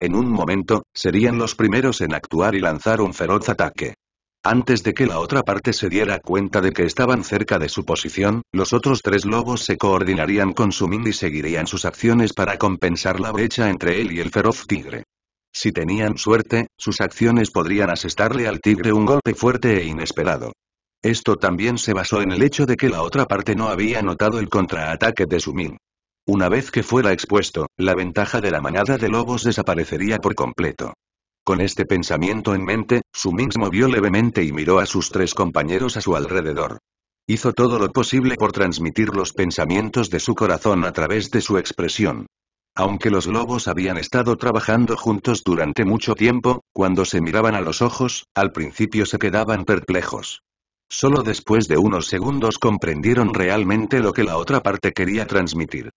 En un momento, serían los primeros en actuar y lanzar un feroz ataque. Antes de que la otra parte se diera cuenta de que estaban cerca de su posición, los otros tres lobos se coordinarían con Sumin y seguirían sus acciones para compensar la brecha entre él y el feroz tigre. Si tenían suerte, sus acciones podrían asestarle al tigre un golpe fuerte e inesperado. Esto también se basó en el hecho de que la otra parte no había notado el contraataque de Sumin. Una vez que fuera expuesto, la ventaja de la manada de lobos desaparecería por completo. Con este pensamiento en mente, Sumins movió levemente y miró a sus tres compañeros a su alrededor. Hizo todo lo posible por transmitir los pensamientos de su corazón a través de su expresión. Aunque los lobos habían estado trabajando juntos durante mucho tiempo, cuando se miraban a los ojos, al principio se quedaban perplejos. Solo después de unos segundos comprendieron realmente lo que la otra parte quería transmitir.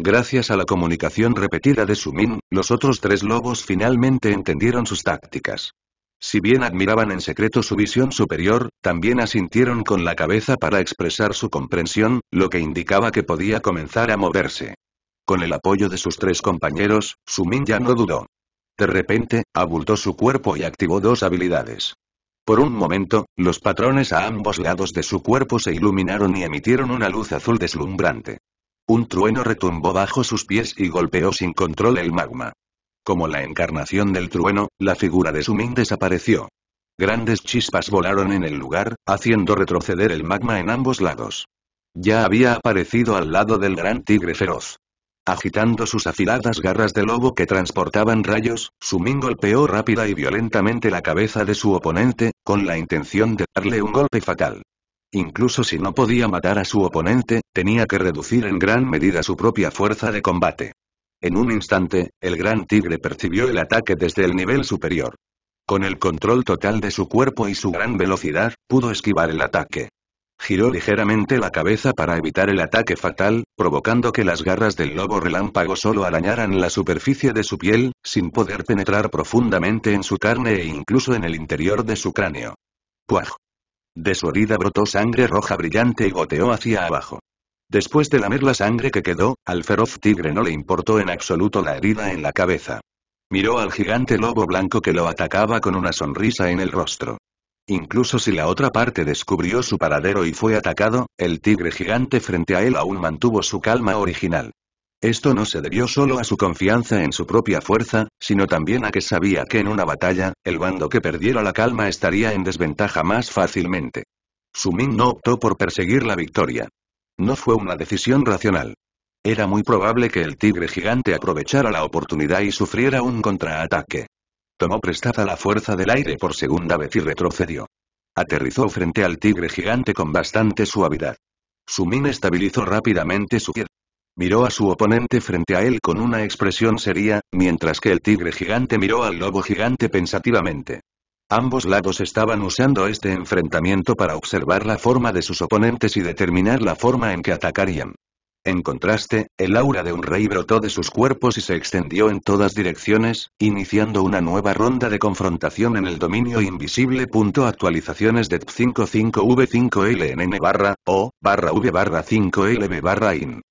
Gracias a la comunicación repetida de Sumin, los otros tres lobos finalmente entendieron sus tácticas. Si bien admiraban en secreto su visión superior, también asintieron con la cabeza para expresar su comprensión, lo que indicaba que podía comenzar a moverse. Con el apoyo de sus tres compañeros, Sumin ya no dudó. De repente, abultó su cuerpo y activó dos habilidades. Por un momento, los patrones a ambos lados de su cuerpo se iluminaron y emitieron una luz azul deslumbrante. Un trueno retumbó bajo sus pies y golpeó sin control el magma. Como la encarnación del trueno, la figura de Sumin desapareció. Grandes chispas volaron en el lugar, haciendo retroceder el magma en ambos lados. Ya había aparecido al lado del gran tigre feroz. Agitando sus afiladas garras de lobo que transportaban rayos, Sumin golpeó rápida y violentamente la cabeza de su oponente, con la intención de darle un golpe fatal. Incluso si no podía matar a su oponente, tenía que reducir en gran medida su propia fuerza de combate. En un instante, el gran tigre percibió el ataque desde el nivel superior. Con el control total de su cuerpo y su gran velocidad, pudo esquivar el ataque. Giró ligeramente la cabeza para evitar el ataque fatal, provocando que las garras del lobo relámpago solo arañaran la superficie de su piel, sin poder penetrar profundamente en su carne e incluso en el interior de su cráneo. De su herida brotó sangre roja brillante y goteó hacia abajo. Después de lamer la sangre que quedó, al feroz tigre no le importó en absoluto la herida en la cabeza. Miró al gigante lobo blanco que lo atacaba con una sonrisa en el rostro. Incluso si la otra parte descubrió su paradero y fue atacado, el tigre gigante frente a él aún mantuvo su calma original. Esto no se debió solo a su confianza en su propia fuerza, sino también a que sabía que en una batalla, el bando que perdiera la calma estaría en desventaja más fácilmente. Sumin no optó por perseguir la victoria. No fue una decisión racional. Era muy probable que el tigre gigante aprovechara la oportunidad y sufriera un contraataque. Tomó prestada la fuerza del aire por segunda vez y retrocedió. Aterrizó frente al tigre gigante con bastante suavidad. Sumin estabilizó rápidamente su pie Miró a su oponente frente a él con una expresión seria, mientras que el tigre gigante miró al lobo gigante pensativamente. Ambos lados estaban usando este enfrentamiento para observar la forma de sus oponentes y determinar la forma en que atacarían. En contraste, el aura de un rey brotó de sus cuerpos y se extendió en todas direcciones, iniciando una nueva ronda de confrontación en el dominio invisible. Actualizaciones de 55V5LNN barra, O, barra V barra 5LB barra IN.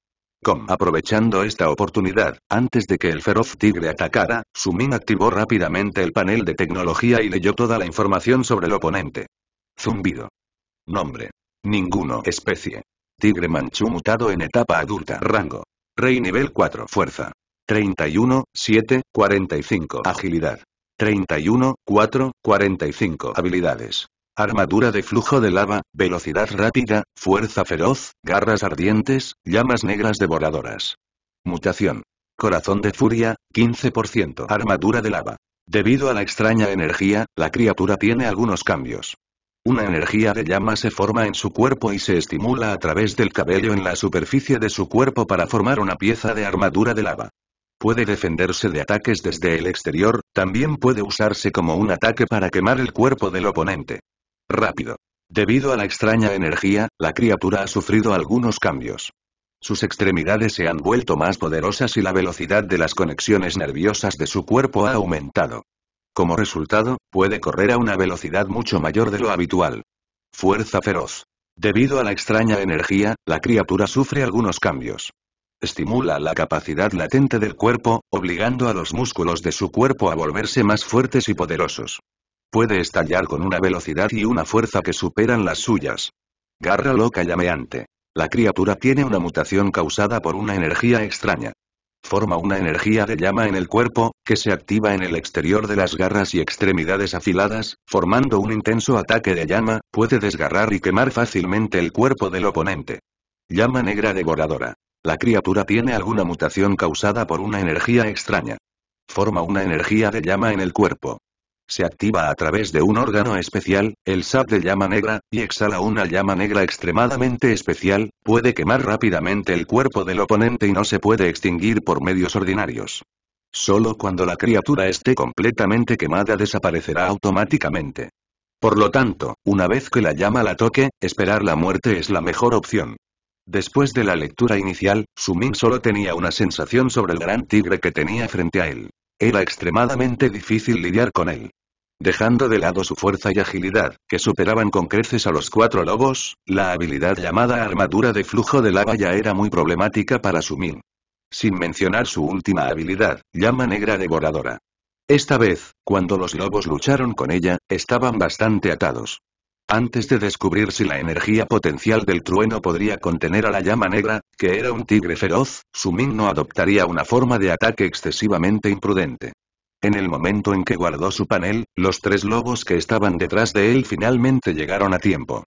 Aprovechando esta oportunidad, antes de que el feroz tigre atacara, Sumin activó rápidamente el panel de tecnología y leyó toda la información sobre el oponente. Zumbido. Nombre. Ninguno. Especie. Tigre manchú mutado en etapa adulta. Rango. Rey nivel 4. Fuerza. 31, 7, 45. Agilidad. 31, 4, 45. Habilidades. Armadura de flujo de lava, velocidad rápida, fuerza feroz, garras ardientes, llamas negras devoradoras. Mutación. Corazón de furia, 15%. Armadura de lava. Debido a la extraña energía, la criatura tiene algunos cambios. Una energía de llama se forma en su cuerpo y se estimula a través del cabello en la superficie de su cuerpo para formar una pieza de armadura de lava. Puede defenderse de ataques desde el exterior, también puede usarse como un ataque para quemar el cuerpo del oponente rápido. Debido a la extraña energía, la criatura ha sufrido algunos cambios. Sus extremidades se han vuelto más poderosas y la velocidad de las conexiones nerviosas de su cuerpo ha aumentado. Como resultado, puede correr a una velocidad mucho mayor de lo habitual. Fuerza feroz. Debido a la extraña energía, la criatura sufre algunos cambios. Estimula la capacidad latente del cuerpo, obligando a los músculos de su cuerpo a volverse más fuertes y poderosos. Puede estallar con una velocidad y una fuerza que superan las suyas. Garra loca llameante. La criatura tiene una mutación causada por una energía extraña. Forma una energía de llama en el cuerpo, que se activa en el exterior de las garras y extremidades afiladas, formando un intenso ataque de llama, puede desgarrar y quemar fácilmente el cuerpo del oponente. Llama negra devoradora. La criatura tiene alguna mutación causada por una energía extraña. Forma una energía de llama en el cuerpo, se activa a través de un órgano especial, el sap de llama negra, y exhala una llama negra extremadamente especial, puede quemar rápidamente el cuerpo del oponente y no se puede extinguir por medios ordinarios. Solo cuando la criatura esté completamente quemada desaparecerá automáticamente. Por lo tanto, una vez que la llama la toque, esperar la muerte es la mejor opción. Después de la lectura inicial, Sumin solo tenía una sensación sobre el gran tigre que tenía frente a él. Era extremadamente difícil lidiar con él. Dejando de lado su fuerza y agilidad, que superaban con creces a los cuatro lobos, la habilidad llamada armadura de flujo de lava ya era muy problemática para Sumin. Sin mencionar su última habilidad, llama negra devoradora. Esta vez, cuando los lobos lucharon con ella, estaban bastante atados. Antes de descubrir si la energía potencial del trueno podría contener a la llama negra, que era un tigre feroz, Sumin no adoptaría una forma de ataque excesivamente imprudente. En el momento en que guardó su panel, los tres lobos que estaban detrás de él finalmente llegaron a tiempo.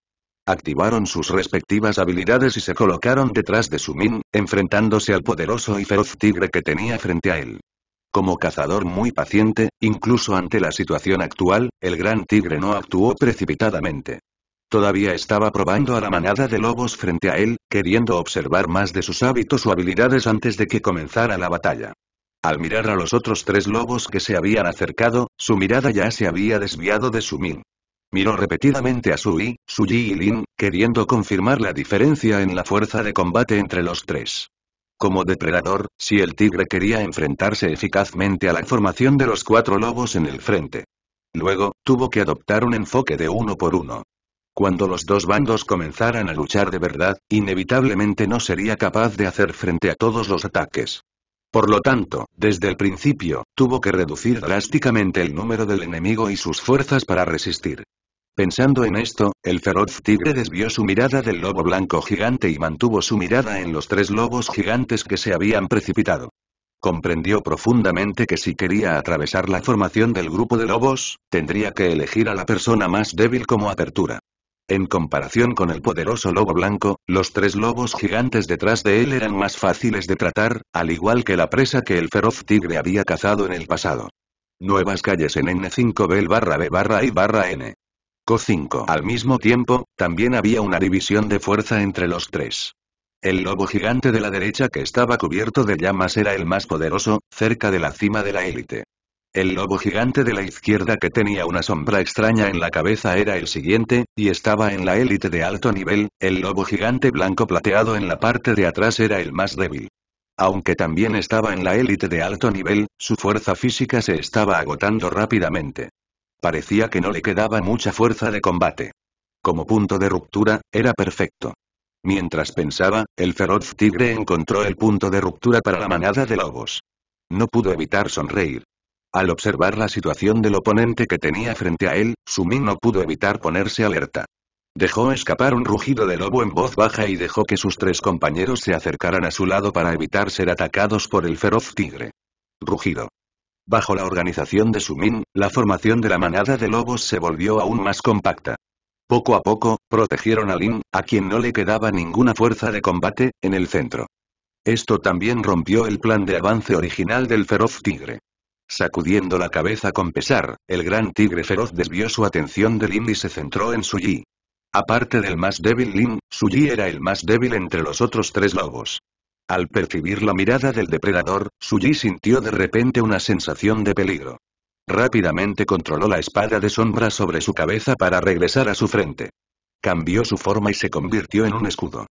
Activaron sus respectivas habilidades y se colocaron detrás de Sumin, enfrentándose al poderoso y feroz tigre que tenía frente a él. Como cazador muy paciente, incluso ante la situación actual, el gran tigre no actuó precipitadamente. Todavía estaba probando a la manada de lobos frente a él, queriendo observar más de sus hábitos o habilidades antes de que comenzara la batalla. Al mirar a los otros tres lobos que se habían acercado, su mirada ya se había desviado de su Min. Miró repetidamente a Sui, Suji y Lin, queriendo confirmar la diferencia en la fuerza de combate entre los tres. Como depredador, si el tigre quería enfrentarse eficazmente a la formación de los cuatro lobos en el frente. Luego, tuvo que adoptar un enfoque de uno por uno. Cuando los dos bandos comenzaran a luchar de verdad, inevitablemente no sería capaz de hacer frente a todos los ataques. Por lo tanto, desde el principio, tuvo que reducir drásticamente el número del enemigo y sus fuerzas para resistir. Pensando en esto, el feroz tigre desvió su mirada del lobo blanco gigante y mantuvo su mirada en los tres lobos gigantes que se habían precipitado. Comprendió profundamente que si quería atravesar la formación del grupo de lobos, tendría que elegir a la persona más débil como apertura. En comparación con el poderoso lobo blanco, los tres lobos gigantes detrás de él eran más fáciles de tratar, al igual que la presa que el feroz tigre había cazado en el pasado. Nuevas calles en N5B barra B barra I e barra N. Co5. Al mismo tiempo, también había una división de fuerza entre los tres. El lobo gigante de la derecha que estaba cubierto de llamas era el más poderoso, cerca de la cima de la élite. El lobo gigante de la izquierda que tenía una sombra extraña en la cabeza era el siguiente, y estaba en la élite de alto nivel, el lobo gigante blanco plateado en la parte de atrás era el más débil. Aunque también estaba en la élite de alto nivel, su fuerza física se estaba agotando rápidamente. Parecía que no le quedaba mucha fuerza de combate. Como punto de ruptura, era perfecto. Mientras pensaba, el feroz tigre encontró el punto de ruptura para la manada de lobos. No pudo evitar sonreír. Al observar la situación del oponente que tenía frente a él, Sumin no pudo evitar ponerse alerta. Dejó escapar un rugido de lobo en voz baja y dejó que sus tres compañeros se acercaran a su lado para evitar ser atacados por el feroz tigre. Rugido. Bajo la organización de Sumin, la formación de la manada de lobos se volvió aún más compacta. Poco a poco, protegieron a Lin, a quien no le quedaba ninguna fuerza de combate, en el centro. Esto también rompió el plan de avance original del feroz tigre. Sacudiendo la cabeza con pesar, el gran tigre feroz desvió su atención de Lin y se centró en Suyi. Aparte del más débil Lin, Suyi era el más débil entre los otros tres lobos. Al percibir la mirada del depredador, Suyi sintió de repente una sensación de peligro. Rápidamente controló la espada de sombra sobre su cabeza para regresar a su frente. Cambió su forma y se convirtió en un escudo.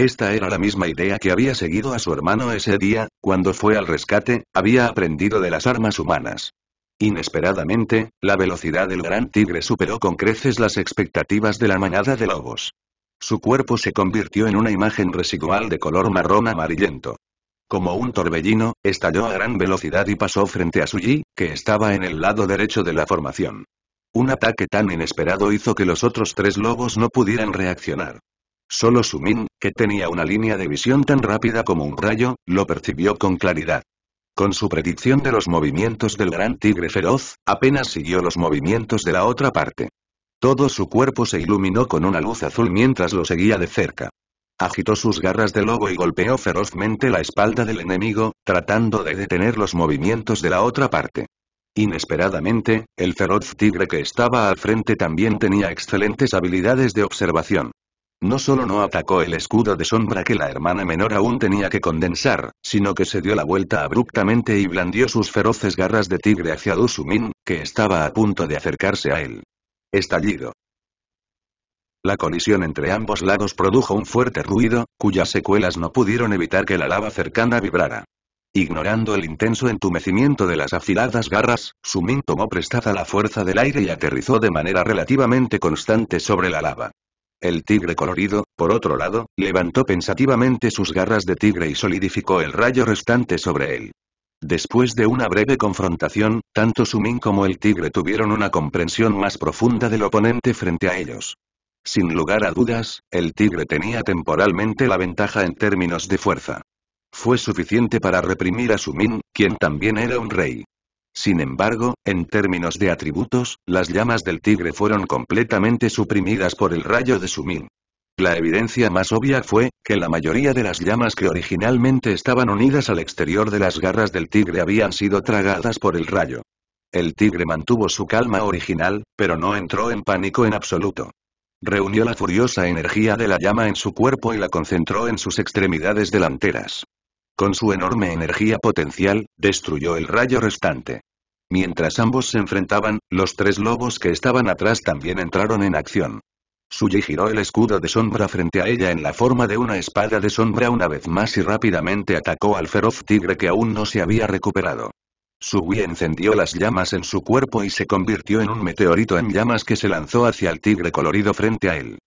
Esta era la misma idea que había seguido a su hermano ese día, cuando fue al rescate, había aprendido de las armas humanas. Inesperadamente, la velocidad del gran tigre superó con creces las expectativas de la manada de lobos. Su cuerpo se convirtió en una imagen residual de color marrón amarillento. Como un torbellino, estalló a gran velocidad y pasó frente a Suji, que estaba en el lado derecho de la formación. Un ataque tan inesperado hizo que los otros tres lobos no pudieran reaccionar. Solo Sumin, que tenía una línea de visión tan rápida como un rayo, lo percibió con claridad. Con su predicción de los movimientos del gran tigre feroz, apenas siguió los movimientos de la otra parte. Todo su cuerpo se iluminó con una luz azul mientras lo seguía de cerca. Agitó sus garras de lobo y golpeó ferozmente la espalda del enemigo, tratando de detener los movimientos de la otra parte. Inesperadamente, el feroz tigre que estaba al frente también tenía excelentes habilidades de observación. No solo no atacó el escudo de sombra que la hermana menor aún tenía que condensar, sino que se dio la vuelta abruptamente y blandió sus feroces garras de tigre hacia Dusumin, que estaba a punto de acercarse a él. Estallido. La colisión entre ambos lados produjo un fuerte ruido, cuyas secuelas no pudieron evitar que la lava cercana vibrara. Ignorando el intenso entumecimiento de las afiladas garras, Sumin tomó prestada la fuerza del aire y aterrizó de manera relativamente constante sobre la lava. El tigre colorido, por otro lado, levantó pensativamente sus garras de tigre y solidificó el rayo restante sobre él. Después de una breve confrontación, tanto Sumin como el tigre tuvieron una comprensión más profunda del oponente frente a ellos. Sin lugar a dudas, el tigre tenía temporalmente la ventaja en términos de fuerza. Fue suficiente para reprimir a Sumin, quien también era un rey. Sin embargo, en términos de atributos, las llamas del tigre fueron completamente suprimidas por el rayo de Sumin. La evidencia más obvia fue, que la mayoría de las llamas que originalmente estaban unidas al exterior de las garras del tigre habían sido tragadas por el rayo. El tigre mantuvo su calma original, pero no entró en pánico en absoluto. Reunió la furiosa energía de la llama en su cuerpo y la concentró en sus extremidades delanteras. Con su enorme energía potencial, destruyó el rayo restante. Mientras ambos se enfrentaban, los tres lobos que estaban atrás también entraron en acción. Suyi giró el escudo de sombra frente a ella en la forma de una espada de sombra una vez más y rápidamente atacó al feroz tigre que aún no se había recuperado. Suyi encendió las llamas en su cuerpo y se convirtió en un meteorito en llamas que se lanzó hacia el tigre colorido frente a él.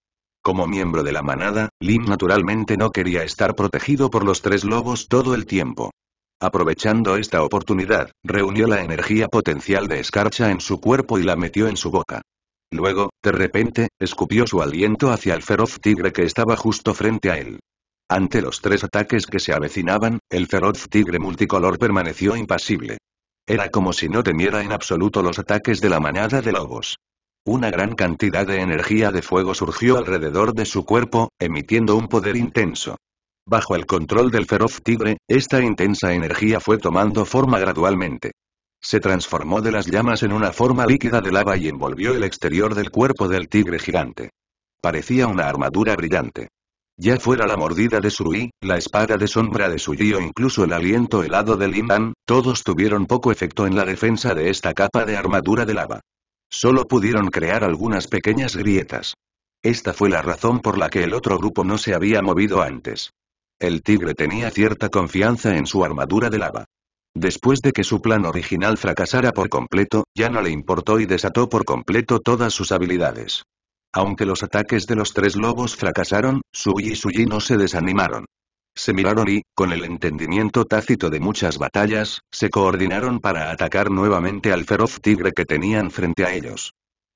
Como miembro de la manada, Lin naturalmente no quería estar protegido por los tres lobos todo el tiempo. Aprovechando esta oportunidad, reunió la energía potencial de escarcha en su cuerpo y la metió en su boca. Luego, de repente, escupió su aliento hacia el feroz tigre que estaba justo frente a él. Ante los tres ataques que se avecinaban, el feroz tigre multicolor permaneció impasible. Era como si no temiera en absoluto los ataques de la manada de lobos. Una gran cantidad de energía de fuego surgió alrededor de su cuerpo, emitiendo un poder intenso. Bajo el control del feroz tigre, esta intensa energía fue tomando forma gradualmente. Se transformó de las llamas en una forma líquida de lava y envolvió el exterior del cuerpo del tigre gigante. Parecía una armadura brillante. Ya fuera la mordida de Surui, la espada de sombra de Suyi o incluso el aliento helado del Imán, todos tuvieron poco efecto en la defensa de esta capa de armadura de lava. Solo pudieron crear algunas pequeñas grietas. Esta fue la razón por la que el otro grupo no se había movido antes. El tigre tenía cierta confianza en su armadura de lava. Después de que su plan original fracasara por completo, ya no le importó y desató por completo todas sus habilidades. Aunque los ataques de los tres lobos fracasaron, Suji y Suji no se desanimaron. Se miraron y, con el entendimiento tácito de muchas batallas, se coordinaron para atacar nuevamente al feroz tigre que tenían frente a ellos.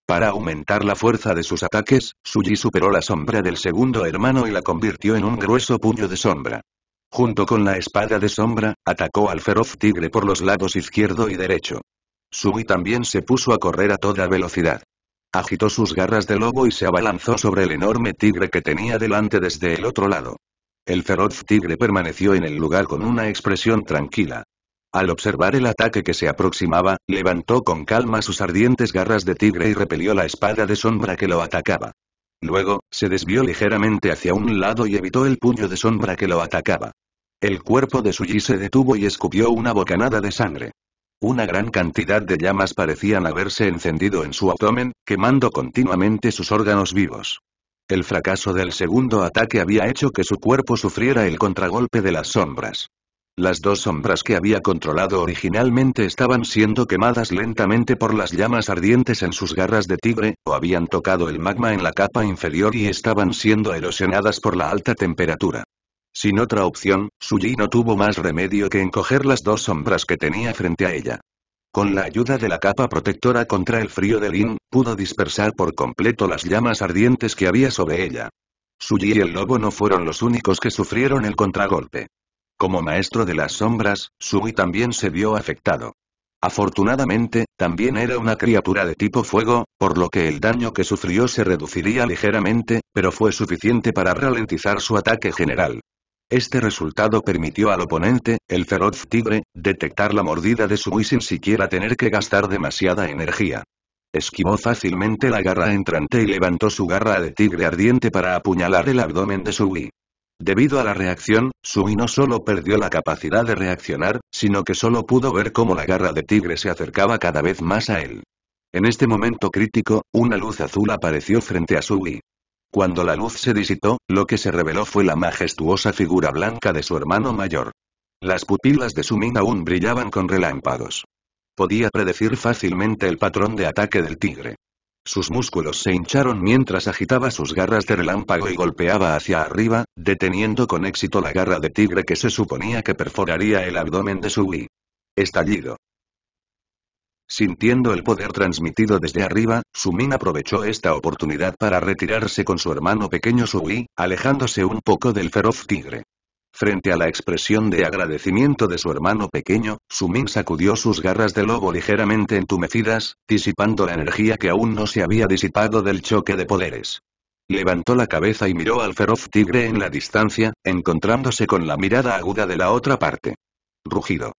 Para aumentar la fuerza de sus ataques, Suji superó la sombra del segundo hermano y la convirtió en un grueso puño de sombra. Junto con la espada de sombra, atacó al feroz tigre por los lados izquierdo y derecho. Sugi también se puso a correr a toda velocidad. Agitó sus garras de lobo y se abalanzó sobre el enorme tigre que tenía delante desde el otro lado. El feroz tigre permaneció en el lugar con una expresión tranquila, al observar el ataque que se aproximaba, levantó con calma sus ardientes garras de tigre y repelió la espada de sombra que lo atacaba. Luego, se desvió ligeramente hacia un lado y evitó el puño de sombra que lo atacaba. El cuerpo de Suji se detuvo y escupió una bocanada de sangre. Una gran cantidad de llamas parecían haberse encendido en su abdomen, quemando continuamente sus órganos vivos. El fracaso del segundo ataque había hecho que su cuerpo sufriera el contragolpe de las sombras. Las dos sombras que había controlado originalmente estaban siendo quemadas lentamente por las llamas ardientes en sus garras de tigre, o habían tocado el magma en la capa inferior y estaban siendo erosionadas por la alta temperatura. Sin otra opción, Suji no tuvo más remedio que encoger las dos sombras que tenía frente a ella. Con la ayuda de la capa protectora contra el frío de Lin, pudo dispersar por completo las llamas ardientes que había sobre ella. Suji y el lobo no fueron los únicos que sufrieron el contragolpe. Como maestro de las sombras, Sugi también se vio afectado. Afortunadamente, también era una criatura de tipo fuego, por lo que el daño que sufrió se reduciría ligeramente, pero fue suficiente para ralentizar su ataque general. Este resultado permitió al oponente, el feroz tigre, detectar la mordida de Sugi sin siquiera tener que gastar demasiada energía. Esquivó fácilmente la garra entrante y levantó su garra de tigre ardiente para apuñalar el abdomen de Sugi. Debido a la reacción, Sui no solo perdió la capacidad de reaccionar, sino que solo pudo ver cómo la garra de tigre se acercaba cada vez más a él. En este momento crítico, una luz azul apareció frente a Sui. Cuando la luz se disitó, lo que se reveló fue la majestuosa figura blanca de su hermano mayor. Las pupilas de Sumi aún brillaban con relámpagos. Podía predecir fácilmente el patrón de ataque del tigre. Sus músculos se hincharon mientras agitaba sus garras de relámpago y golpeaba hacia arriba, deteniendo con éxito la garra de tigre que se suponía que perforaría el abdomen de Sui. Estallido. Sintiendo el poder transmitido desde arriba, Sumin aprovechó esta oportunidad para retirarse con su hermano pequeño Sui, alejándose un poco del feroz tigre. Frente a la expresión de agradecimiento de su hermano pequeño, Sumin sacudió sus garras de lobo ligeramente entumecidas, disipando la energía que aún no se había disipado del choque de poderes. Levantó la cabeza y miró al feroz tigre en la distancia, encontrándose con la mirada aguda de la otra parte. Rugido.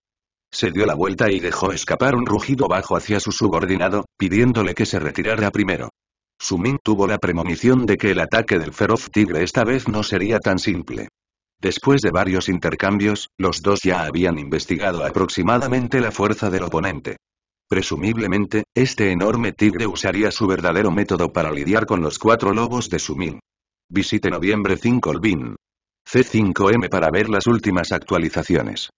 Se dio la vuelta y dejó escapar un rugido bajo hacia su subordinado, pidiéndole que se retirara primero. Sumin tuvo la premonición de que el ataque del feroz tigre esta vez no sería tan simple. Después de varios intercambios, los dos ya habían investigado aproximadamente la fuerza del oponente. Presumiblemente, este enorme tigre usaría su verdadero método para lidiar con los cuatro lobos de Sumin. Visite noviembre 5 BIN. C5M para ver las últimas actualizaciones.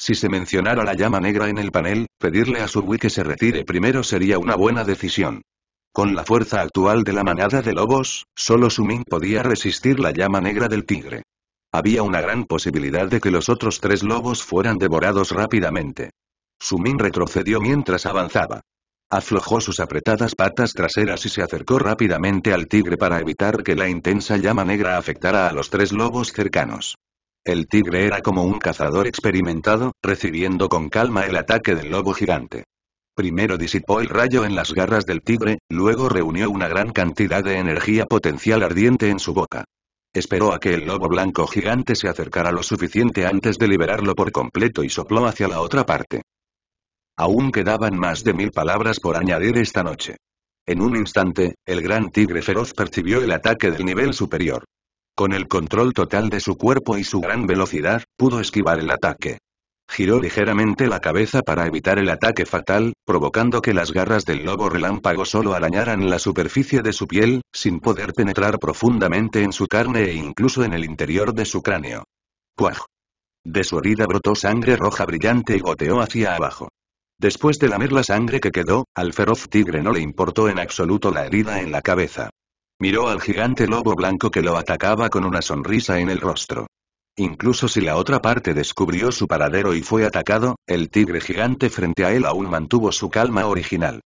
Si se mencionara la llama negra en el panel, pedirle a Subway que se retire primero sería una buena decisión. Con la fuerza actual de la manada de lobos, solo Sumin podía resistir la llama negra del tigre. Había una gran posibilidad de que los otros tres lobos fueran devorados rápidamente. Sumin retrocedió mientras avanzaba. Aflojó sus apretadas patas traseras y se acercó rápidamente al tigre para evitar que la intensa llama negra afectara a los tres lobos cercanos. El tigre era como un cazador experimentado, recibiendo con calma el ataque del lobo gigante. Primero disipó el rayo en las garras del tigre, luego reunió una gran cantidad de energía potencial ardiente en su boca. Esperó a que el lobo blanco gigante se acercara lo suficiente antes de liberarlo por completo y sopló hacia la otra parte. Aún quedaban más de mil palabras por añadir esta noche. En un instante, el gran tigre feroz percibió el ataque del nivel superior. Con el control total de su cuerpo y su gran velocidad, pudo esquivar el ataque. Giró ligeramente la cabeza para evitar el ataque fatal, provocando que las garras del lobo relámpago solo arañaran la superficie de su piel, sin poder penetrar profundamente en su carne e incluso en el interior de su cráneo. ¡Cuaj! De su herida brotó sangre roja brillante y goteó hacia abajo. Después de lamer la sangre que quedó, al feroz tigre no le importó en absoluto la herida en la cabeza. Miró al gigante lobo blanco que lo atacaba con una sonrisa en el rostro. Incluso si la otra parte descubrió su paradero y fue atacado, el tigre gigante frente a él aún mantuvo su calma original.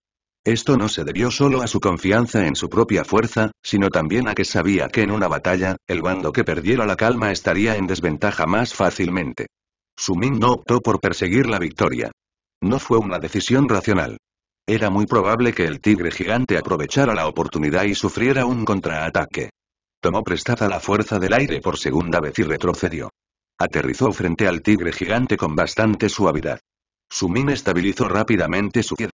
Esto no se debió solo a su confianza en su propia fuerza, sino también a que sabía que en una batalla, el bando que perdiera la calma estaría en desventaja más fácilmente. Sumin no optó por perseguir la victoria. No fue una decisión racional. Era muy probable que el tigre gigante aprovechara la oportunidad y sufriera un contraataque. Tomó prestada la fuerza del aire por segunda vez y retrocedió. Aterrizó frente al tigre gigante con bastante suavidad. Su Sumin estabilizó rápidamente su pie.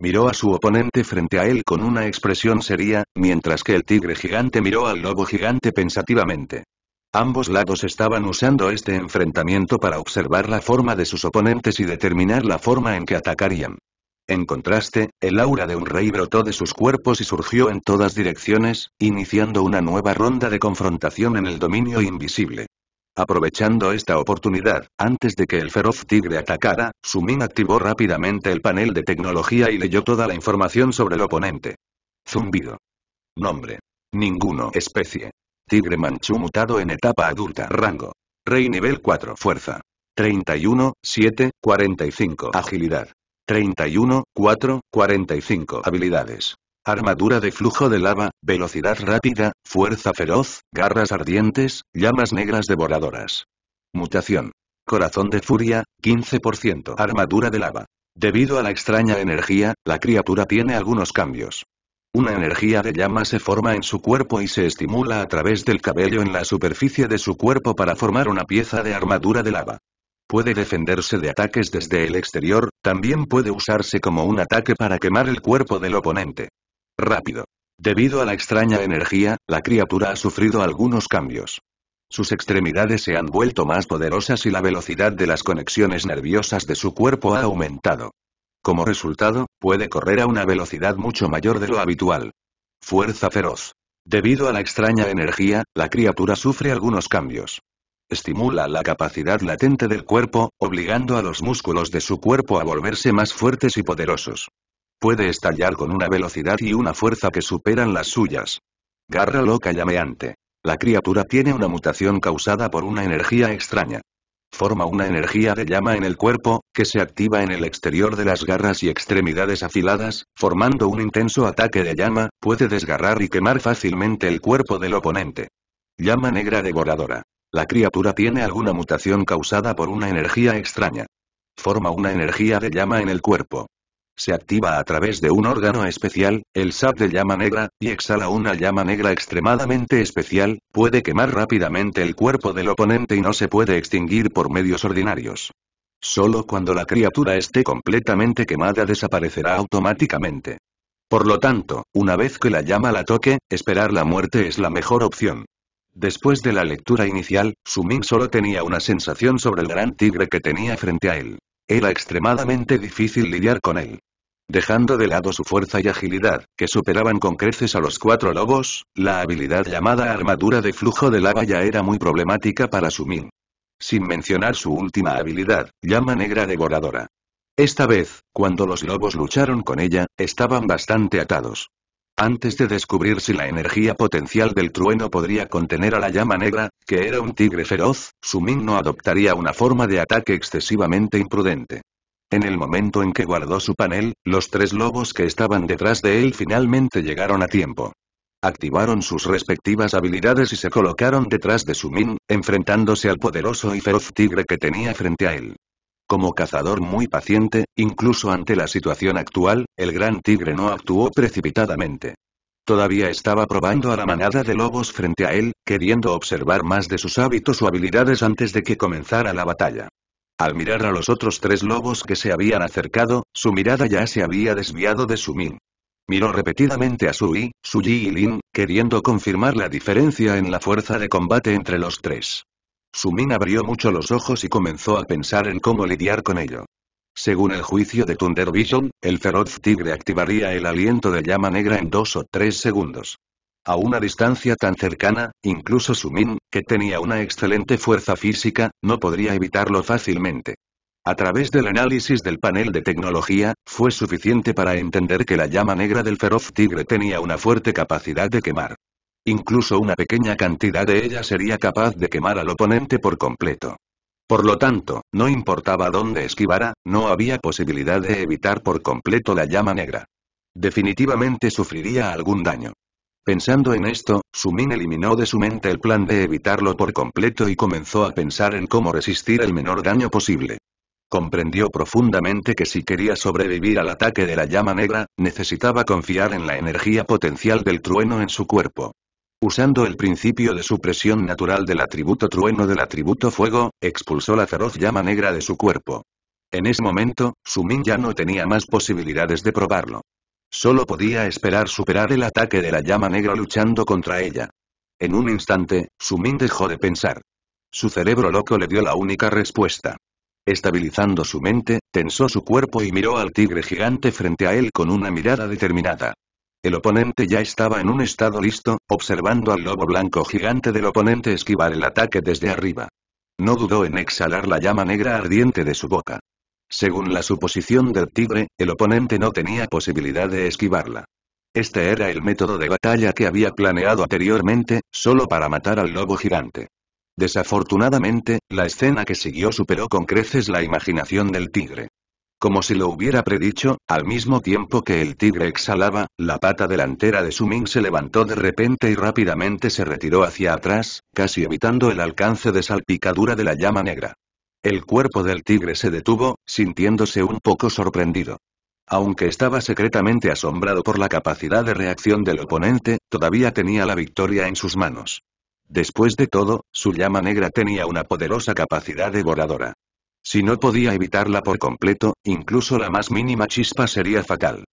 Miró a su oponente frente a él con una expresión seria, mientras que el tigre gigante miró al lobo gigante pensativamente. Ambos lados estaban usando este enfrentamiento para observar la forma de sus oponentes y determinar la forma en que atacarían. En contraste, el aura de un rey brotó de sus cuerpos y surgió en todas direcciones, iniciando una nueva ronda de confrontación en el dominio invisible. Aprovechando esta oportunidad, antes de que el feroz tigre atacara, Sumin activó rápidamente el panel de tecnología y leyó toda la información sobre el oponente. Zumbido. Nombre. Ninguno. Especie. Tigre manchú mutado en etapa adulta. Rango. Rey nivel 4. Fuerza. 31, 7, 45. Agilidad. 31, 4, 45 habilidades. Armadura de flujo de lava, velocidad rápida, fuerza feroz, garras ardientes, llamas negras devoradoras. Mutación. Corazón de furia, 15% armadura de lava. Debido a la extraña energía, la criatura tiene algunos cambios. Una energía de llama se forma en su cuerpo y se estimula a través del cabello en la superficie de su cuerpo para formar una pieza de armadura de lava. Puede defenderse de ataques desde el exterior, también puede usarse como un ataque para quemar el cuerpo del oponente. Rápido. Debido a la extraña energía, la criatura ha sufrido algunos cambios. Sus extremidades se han vuelto más poderosas y la velocidad de las conexiones nerviosas de su cuerpo ha aumentado. Como resultado, puede correr a una velocidad mucho mayor de lo habitual. Fuerza feroz. Debido a la extraña energía, la criatura sufre algunos cambios. Estimula la capacidad latente del cuerpo, obligando a los músculos de su cuerpo a volverse más fuertes y poderosos. Puede estallar con una velocidad y una fuerza que superan las suyas. Garra loca llameante. La criatura tiene una mutación causada por una energía extraña. Forma una energía de llama en el cuerpo, que se activa en el exterior de las garras y extremidades afiladas, formando un intenso ataque de llama, puede desgarrar y quemar fácilmente el cuerpo del oponente. Llama negra devoradora. La criatura tiene alguna mutación causada por una energía extraña. Forma una energía de llama en el cuerpo. Se activa a través de un órgano especial, el sap de llama negra, y exhala una llama negra extremadamente especial, puede quemar rápidamente el cuerpo del oponente y no se puede extinguir por medios ordinarios. Solo cuando la criatura esté completamente quemada desaparecerá automáticamente. Por lo tanto, una vez que la llama la toque, esperar la muerte es la mejor opción. Después de la lectura inicial, Sumin solo tenía una sensación sobre el gran tigre que tenía frente a él. Era extremadamente difícil lidiar con él. Dejando de lado su fuerza y agilidad, que superaban con creces a los cuatro lobos, la habilidad llamada armadura de flujo de lava ya era muy problemática para Sumin. Sin mencionar su última habilidad, llama negra devoradora. Esta vez, cuando los lobos lucharon con ella, estaban bastante atados antes de descubrir si la energía potencial del trueno podría contener a la llama negra, que era un tigre feroz, Sumin no adoptaría una forma de ataque excesivamente imprudente. En el momento en que guardó su panel, los tres lobos que estaban detrás de él finalmente llegaron a tiempo. Activaron sus respectivas habilidades y se colocaron detrás de Sumin, enfrentándose al poderoso y feroz tigre que tenía frente a él. Como cazador muy paciente, incluso ante la situación actual, el gran tigre no actuó precipitadamente. Todavía estaba probando a la manada de lobos frente a él, queriendo observar más de sus hábitos o habilidades antes de que comenzara la batalla. Al mirar a los otros tres lobos que se habían acercado, su mirada ya se había desviado de su Min. Miró repetidamente a Sui, Yi y Lin, queriendo confirmar la diferencia en la fuerza de combate entre los tres. Sumin abrió mucho los ojos y comenzó a pensar en cómo lidiar con ello. Según el juicio de Thunder Vision, el feroz tigre activaría el aliento de llama negra en dos o tres segundos. A una distancia tan cercana, incluso Sumin, que tenía una excelente fuerza física, no podría evitarlo fácilmente. A través del análisis del panel de tecnología, fue suficiente para entender que la llama negra del feroz tigre tenía una fuerte capacidad de quemar. Incluso una pequeña cantidad de ella sería capaz de quemar al oponente por completo. Por lo tanto, no importaba dónde esquivara, no había posibilidad de evitar por completo la llama negra. Definitivamente sufriría algún daño. Pensando en esto, Sumin eliminó de su mente el plan de evitarlo por completo y comenzó a pensar en cómo resistir el menor daño posible. Comprendió profundamente que si quería sobrevivir al ataque de la llama negra, necesitaba confiar en la energía potencial del trueno en su cuerpo. Usando el principio de supresión natural del atributo trueno del atributo fuego, expulsó la feroz llama negra de su cuerpo. En ese momento, Sumin ya no tenía más posibilidades de probarlo. Solo podía esperar superar el ataque de la llama negra luchando contra ella. En un instante, Sumin dejó de pensar. Su cerebro loco le dio la única respuesta. Estabilizando su mente, tensó su cuerpo y miró al tigre gigante frente a él con una mirada determinada. El oponente ya estaba en un estado listo, observando al lobo blanco gigante del oponente esquivar el ataque desde arriba. No dudó en exhalar la llama negra ardiente de su boca. Según la suposición del tigre, el oponente no tenía posibilidad de esquivarla. Este era el método de batalla que había planeado anteriormente, solo para matar al lobo gigante. Desafortunadamente, la escena que siguió superó con creces la imaginación del tigre. Como si lo hubiera predicho, al mismo tiempo que el tigre exhalaba, la pata delantera de Suming se levantó de repente y rápidamente se retiró hacia atrás, casi evitando el alcance de salpicadura de la llama negra. El cuerpo del tigre se detuvo, sintiéndose un poco sorprendido. Aunque estaba secretamente asombrado por la capacidad de reacción del oponente, todavía tenía la victoria en sus manos. Después de todo, su llama negra tenía una poderosa capacidad devoradora. Si no podía evitarla por completo, incluso la más mínima chispa sería fatal.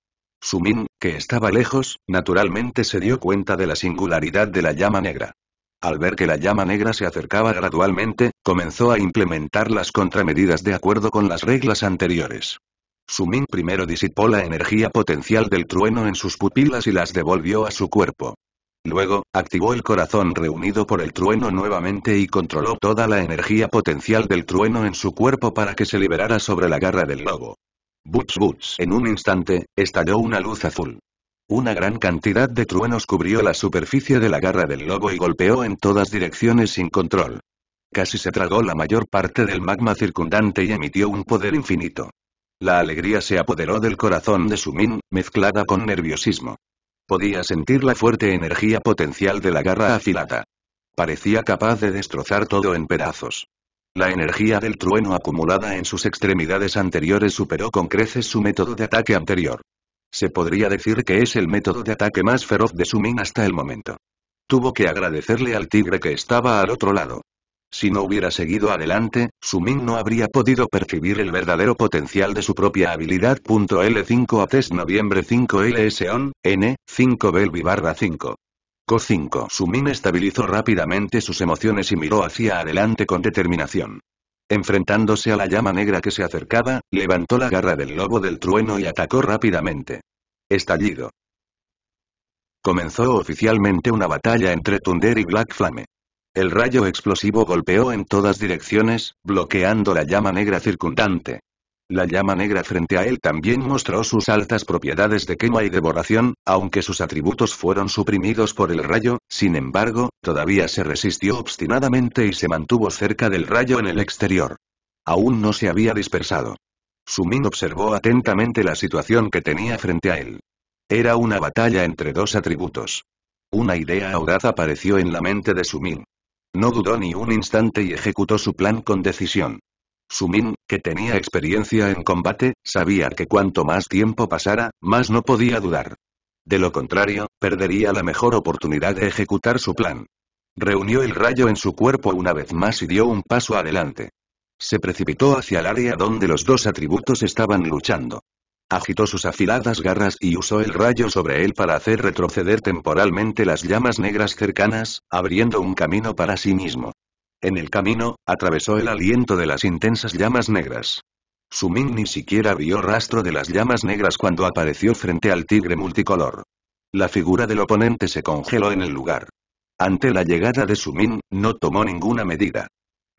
Sumin, que estaba lejos, naturalmente se dio cuenta de la singularidad de la llama negra. Al ver que la llama negra se acercaba gradualmente, comenzó a implementar las contramedidas de acuerdo con las reglas anteriores. Sumin primero disipó la energía potencial del trueno en sus pupilas y las devolvió a su cuerpo. Luego, activó el corazón reunido por el trueno nuevamente y controló toda la energía potencial del trueno en su cuerpo para que se liberara sobre la garra del lobo. Butch Butch. En un instante, estalló una luz azul. Una gran cantidad de truenos cubrió la superficie de la garra del lobo y golpeó en todas direcciones sin control. Casi se tragó la mayor parte del magma circundante y emitió un poder infinito. La alegría se apoderó del corazón de Sumin, mezclada con nerviosismo. Podía sentir la fuerte energía potencial de la garra afilada. Parecía capaz de destrozar todo en pedazos. La energía del trueno acumulada en sus extremidades anteriores superó con creces su método de ataque anterior. Se podría decir que es el método de ataque más feroz de Sumin hasta el momento. Tuvo que agradecerle al tigre que estaba al otro lado. Si no hubiera seguido adelante, Sumin no habría podido percibir el verdadero potencial de su propia habilidad. L5 a 3 noviembre 5 LSON, N, 5 Belvi 5. Co 5. Sumin estabilizó rápidamente sus emociones y miró hacia adelante con determinación. Enfrentándose a la llama negra que se acercaba, levantó la garra del lobo del trueno y atacó rápidamente. Estallido. Comenzó oficialmente una batalla entre Tunder y Black Flame. El rayo explosivo golpeó en todas direcciones, bloqueando la llama negra circundante. La llama negra frente a él también mostró sus altas propiedades de quema y devoración, aunque sus atributos fueron suprimidos por el rayo, sin embargo, todavía se resistió obstinadamente y se mantuvo cerca del rayo en el exterior. Aún no se había dispersado. Sumin observó atentamente la situación que tenía frente a él. Era una batalla entre dos atributos. Una idea audaz apareció en la mente de Sumin. No dudó ni un instante y ejecutó su plan con decisión. Sumin, que tenía experiencia en combate, sabía que cuanto más tiempo pasara, más no podía dudar. De lo contrario, perdería la mejor oportunidad de ejecutar su plan. Reunió el rayo en su cuerpo una vez más y dio un paso adelante. Se precipitó hacia el área donde los dos atributos estaban luchando. Agitó sus afiladas garras y usó el rayo sobre él para hacer retroceder temporalmente las llamas negras cercanas, abriendo un camino para sí mismo. En el camino, atravesó el aliento de las intensas llamas negras. Sumin ni siquiera vio rastro de las llamas negras cuando apareció frente al tigre multicolor. La figura del oponente se congeló en el lugar. Ante la llegada de Sumin, no tomó ninguna medida.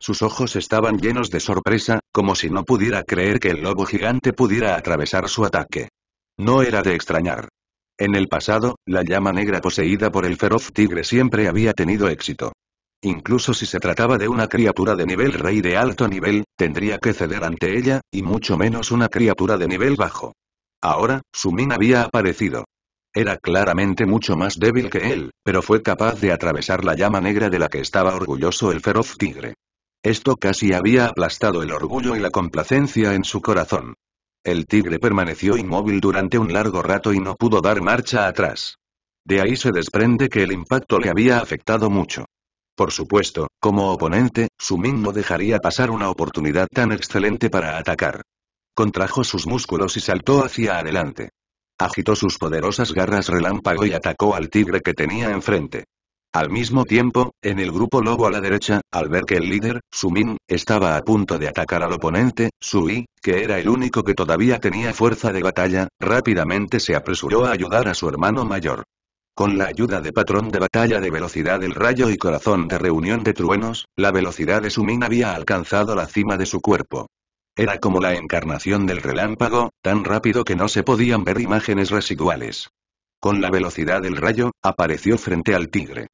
Sus ojos estaban llenos de sorpresa, como si no pudiera creer que el lobo gigante pudiera atravesar su ataque. No era de extrañar. En el pasado, la llama negra poseída por el feroz tigre siempre había tenido éxito. Incluso si se trataba de una criatura de nivel rey de alto nivel, tendría que ceder ante ella, y mucho menos una criatura de nivel bajo. Ahora, Sumin había aparecido. Era claramente mucho más débil que él, pero fue capaz de atravesar la llama negra de la que estaba orgulloso el feroz tigre. Esto casi había aplastado el orgullo y la complacencia en su corazón. El tigre permaneció inmóvil durante un largo rato y no pudo dar marcha atrás. De ahí se desprende que el impacto le había afectado mucho. Por supuesto, como oponente, Sumin no dejaría pasar una oportunidad tan excelente para atacar. Contrajo sus músculos y saltó hacia adelante. Agitó sus poderosas garras relámpago y atacó al tigre que tenía enfrente. Al mismo tiempo, en el grupo lobo a la derecha, al ver que el líder, Sumin, estaba a punto de atacar al oponente, Sui, que era el único que todavía tenía fuerza de batalla, rápidamente se apresuró a ayudar a su hermano mayor. Con la ayuda de patrón de batalla de velocidad del rayo y corazón de reunión de truenos, la velocidad de Sumin había alcanzado la cima de su cuerpo. Era como la encarnación del relámpago, tan rápido que no se podían ver imágenes residuales. Con la velocidad del rayo, apareció frente al tigre.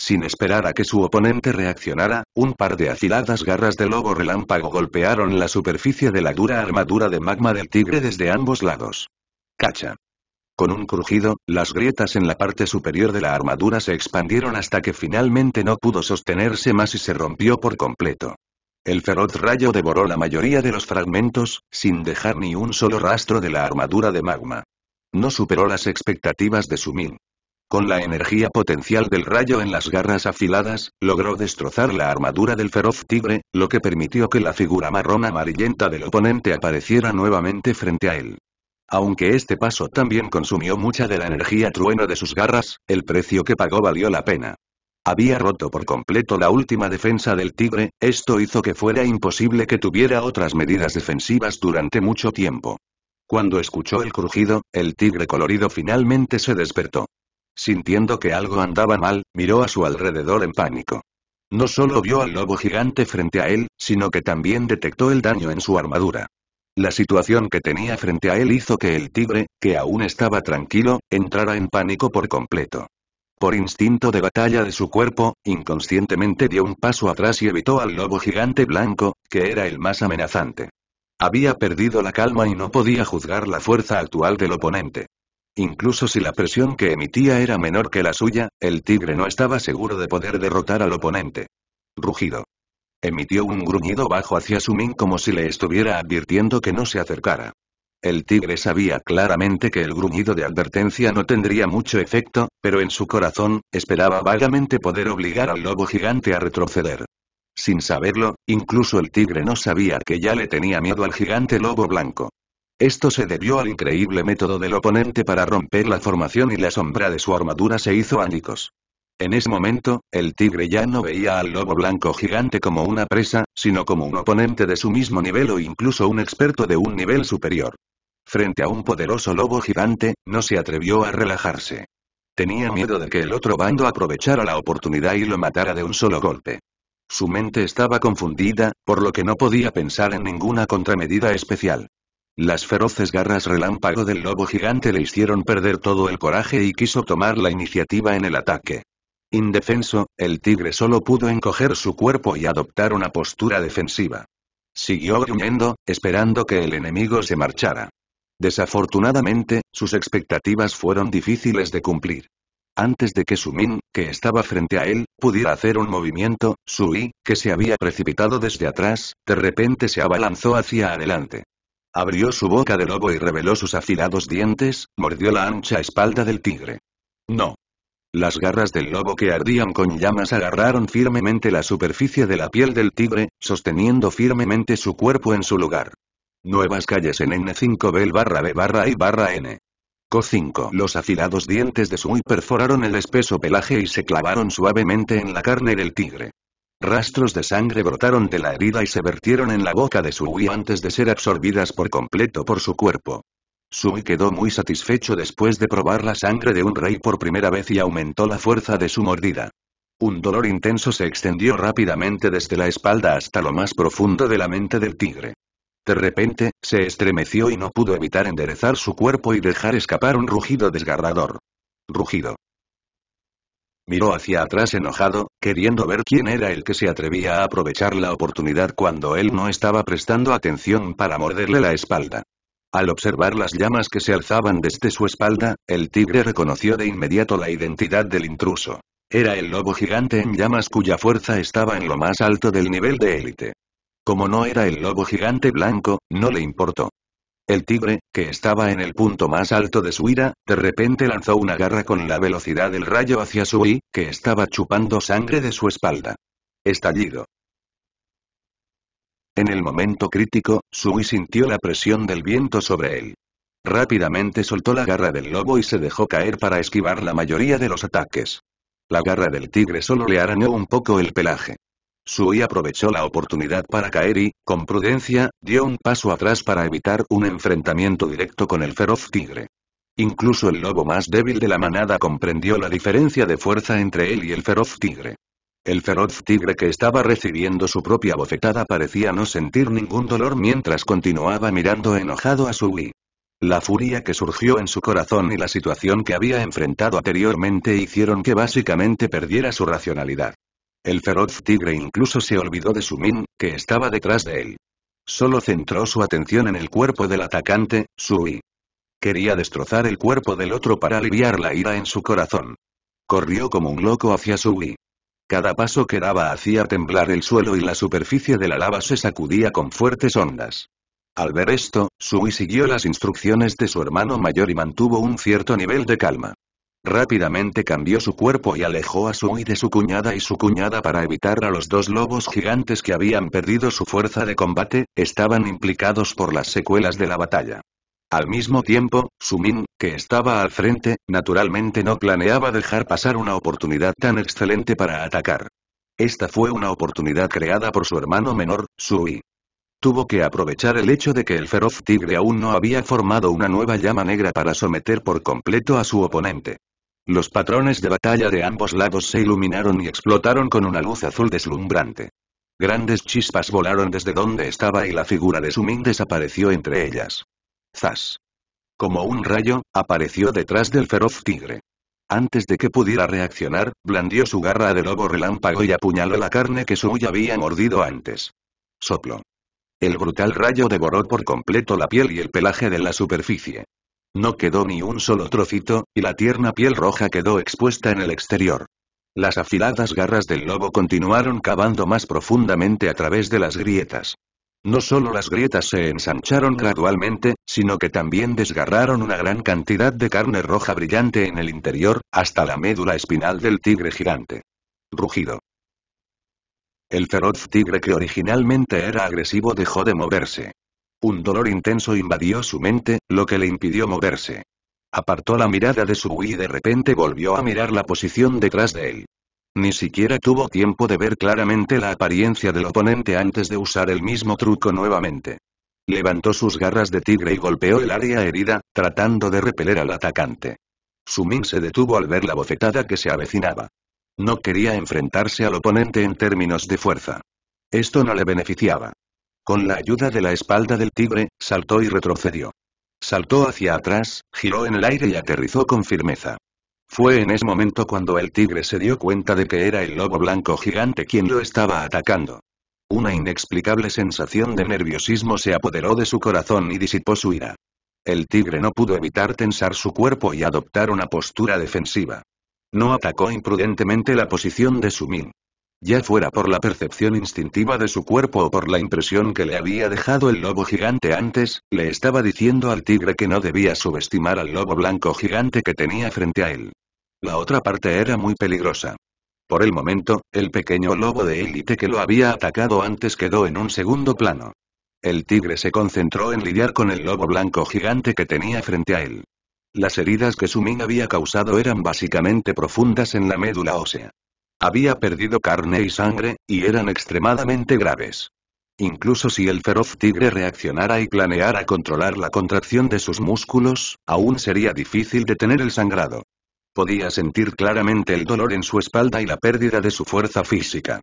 Sin esperar a que su oponente reaccionara, un par de afiladas garras de lobo relámpago golpearon la superficie de la dura armadura de magma del tigre desde ambos lados. Cacha. Con un crujido, las grietas en la parte superior de la armadura se expandieron hasta que finalmente no pudo sostenerse más y se rompió por completo. El feroz rayo devoró la mayoría de los fragmentos, sin dejar ni un solo rastro de la armadura de magma. No superó las expectativas de Sumin. Con la energía potencial del rayo en las garras afiladas, logró destrozar la armadura del feroz tigre, lo que permitió que la figura marrón amarillenta del oponente apareciera nuevamente frente a él. Aunque este paso también consumió mucha de la energía trueno de sus garras, el precio que pagó valió la pena. Había roto por completo la última defensa del tigre, esto hizo que fuera imposible que tuviera otras medidas defensivas durante mucho tiempo. Cuando escuchó el crujido, el tigre colorido finalmente se despertó. Sintiendo que algo andaba mal, miró a su alrededor en pánico. No solo vio al lobo gigante frente a él, sino que también detectó el daño en su armadura. La situación que tenía frente a él hizo que el tigre, que aún estaba tranquilo, entrara en pánico por completo. Por instinto de batalla de su cuerpo, inconscientemente dio un paso atrás y evitó al lobo gigante blanco, que era el más amenazante. Había perdido la calma y no podía juzgar la fuerza actual del oponente. Incluso si la presión que emitía era menor que la suya, el tigre no estaba seguro de poder derrotar al oponente. Rugido. Emitió un gruñido bajo hacia Sumin como si le estuviera advirtiendo que no se acercara. El tigre sabía claramente que el gruñido de advertencia no tendría mucho efecto, pero en su corazón, esperaba vagamente poder obligar al lobo gigante a retroceder. Sin saberlo, incluso el tigre no sabía que ya le tenía miedo al gigante lobo blanco. Esto se debió al increíble método del oponente para romper la formación y la sombra de su armadura se hizo ánicos. En ese momento, el tigre ya no veía al lobo blanco gigante como una presa, sino como un oponente de su mismo nivel o incluso un experto de un nivel superior. Frente a un poderoso lobo gigante, no se atrevió a relajarse. Tenía miedo de que el otro bando aprovechara la oportunidad y lo matara de un solo golpe. Su mente estaba confundida, por lo que no podía pensar en ninguna contramedida especial. Las feroces garras relámpago del lobo gigante le hicieron perder todo el coraje y quiso tomar la iniciativa en el ataque. Indefenso, el tigre solo pudo encoger su cuerpo y adoptar una postura defensiva. Siguió gruñendo, esperando que el enemigo se marchara. Desafortunadamente, sus expectativas fueron difíciles de cumplir. Antes de que Sumin, que estaba frente a él, pudiera hacer un movimiento, Sui, que se había precipitado desde atrás, de repente se abalanzó hacia adelante. Abrió su boca de lobo y reveló sus afilados dientes, mordió la ancha espalda del tigre. No. Las garras del lobo que ardían con llamas agarraron firmemente la superficie de la piel del tigre, sosteniendo firmemente su cuerpo en su lugar. Nuevas calles en N5 B barra B barra I barra N. Co 5. Los afilados dientes de Sui perforaron el espeso pelaje y se clavaron suavemente en la carne del tigre. Rastros de sangre brotaron de la herida y se vertieron en la boca de Sui antes de ser absorbidas por completo por su cuerpo. Sui quedó muy satisfecho después de probar la sangre de un rey por primera vez y aumentó la fuerza de su mordida. Un dolor intenso se extendió rápidamente desde la espalda hasta lo más profundo de la mente del tigre. De repente, se estremeció y no pudo evitar enderezar su cuerpo y dejar escapar un rugido desgarrador. Rugido miró hacia atrás enojado, queriendo ver quién era el que se atrevía a aprovechar la oportunidad cuando él no estaba prestando atención para morderle la espalda. Al observar las llamas que se alzaban desde su espalda, el tigre reconoció de inmediato la identidad del intruso. Era el lobo gigante en llamas cuya fuerza estaba en lo más alto del nivel de élite. Como no era el lobo gigante blanco, no le importó. El tigre, que estaba en el punto más alto de su ira, de repente lanzó una garra con la velocidad del rayo hacia Sui, que estaba chupando sangre de su espalda. Estallido. En el momento crítico, Sui sintió la presión del viento sobre él. Rápidamente soltó la garra del lobo y se dejó caer para esquivar la mayoría de los ataques. La garra del tigre solo le arañó un poco el pelaje. Sui aprovechó la oportunidad para caer y, con prudencia, dio un paso atrás para evitar un enfrentamiento directo con el feroz tigre. Incluso el lobo más débil de la manada comprendió la diferencia de fuerza entre él y el feroz tigre. El feroz tigre que estaba recibiendo su propia bofetada parecía no sentir ningún dolor mientras continuaba mirando enojado a Sui. La furia que surgió en su corazón y la situación que había enfrentado anteriormente hicieron que básicamente perdiera su racionalidad. El feroz tigre incluso se olvidó de Sumin, que estaba detrás de él. Solo centró su atención en el cuerpo del atacante, Sui. Quería destrozar el cuerpo del otro para aliviar la ira en su corazón. Corrió como un loco hacia Sui. Cada paso que daba hacía temblar el suelo y la superficie de la lava se sacudía con fuertes ondas. Al ver esto, Sui siguió las instrucciones de su hermano mayor y mantuvo un cierto nivel de calma. Rápidamente cambió su cuerpo y alejó a Sui de su cuñada y su cuñada para evitar a los dos lobos gigantes que habían perdido su fuerza de combate, estaban implicados por las secuelas de la batalla. Al mismo tiempo, Sumin, que estaba al frente, naturalmente no planeaba dejar pasar una oportunidad tan excelente para atacar. Esta fue una oportunidad creada por su hermano menor, Sui. Tuvo que aprovechar el hecho de que el feroz tigre aún no había formado una nueva llama negra para someter por completo a su oponente. Los patrones de batalla de ambos lados se iluminaron y explotaron con una luz azul deslumbrante. Grandes chispas volaron desde donde estaba y la figura de Sumin desapareció entre ellas. ¡Zas! Como un rayo, apareció detrás del feroz tigre. Antes de que pudiera reaccionar, blandió su garra de lobo relámpago y apuñaló la carne que sumin había mordido antes. Soplo. El brutal rayo devoró por completo la piel y el pelaje de la superficie. No quedó ni un solo trocito, y la tierna piel roja quedó expuesta en el exterior. Las afiladas garras del lobo continuaron cavando más profundamente a través de las grietas. No solo las grietas se ensancharon gradualmente, sino que también desgarraron una gran cantidad de carne roja brillante en el interior, hasta la médula espinal del tigre gigante. Rugido. El feroz tigre que originalmente era agresivo dejó de moverse. Un dolor intenso invadió su mente, lo que le impidió moverse. Apartó la mirada de su y de repente volvió a mirar la posición detrás de él. Ni siquiera tuvo tiempo de ver claramente la apariencia del oponente antes de usar el mismo truco nuevamente. Levantó sus garras de tigre y golpeó el área herida, tratando de repeler al atacante. Sumin se detuvo al ver la bofetada que se avecinaba. No quería enfrentarse al oponente en términos de fuerza. Esto no le beneficiaba. Con la ayuda de la espalda del tigre, saltó y retrocedió. Saltó hacia atrás, giró en el aire y aterrizó con firmeza. Fue en ese momento cuando el tigre se dio cuenta de que era el lobo blanco gigante quien lo estaba atacando. Una inexplicable sensación de nerviosismo se apoderó de su corazón y disipó su ira. El tigre no pudo evitar tensar su cuerpo y adoptar una postura defensiva. No atacó imprudentemente la posición de Sumin ya fuera por la percepción instintiva de su cuerpo o por la impresión que le había dejado el lobo gigante antes, le estaba diciendo al tigre que no debía subestimar al lobo blanco gigante que tenía frente a él. La otra parte era muy peligrosa. Por el momento, el pequeño lobo de élite que lo había atacado antes quedó en un segundo plano. El tigre se concentró en lidiar con el lobo blanco gigante que tenía frente a él. Las heridas que min había causado eran básicamente profundas en la médula ósea. Había perdido carne y sangre, y eran extremadamente graves. Incluso si el feroz tigre reaccionara y planeara controlar la contracción de sus músculos, aún sería difícil detener el sangrado. Podía sentir claramente el dolor en su espalda y la pérdida de su fuerza física.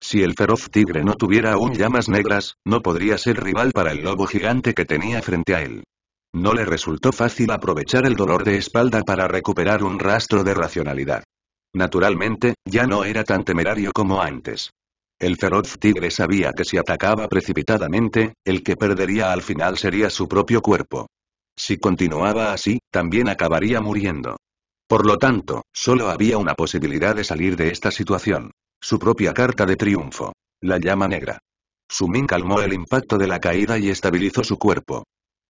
Si el feroz tigre no tuviera aún llamas negras, no podría ser rival para el lobo gigante que tenía frente a él. No le resultó fácil aprovechar el dolor de espalda para recuperar un rastro de racionalidad. Naturalmente, ya no era tan temerario como antes. El feroz tigre sabía que si atacaba precipitadamente, el que perdería al final sería su propio cuerpo. Si continuaba así, también acabaría muriendo. Por lo tanto, solo había una posibilidad de salir de esta situación. Su propia carta de triunfo. La llama negra. Sumin calmó el impacto de la caída y estabilizó su cuerpo.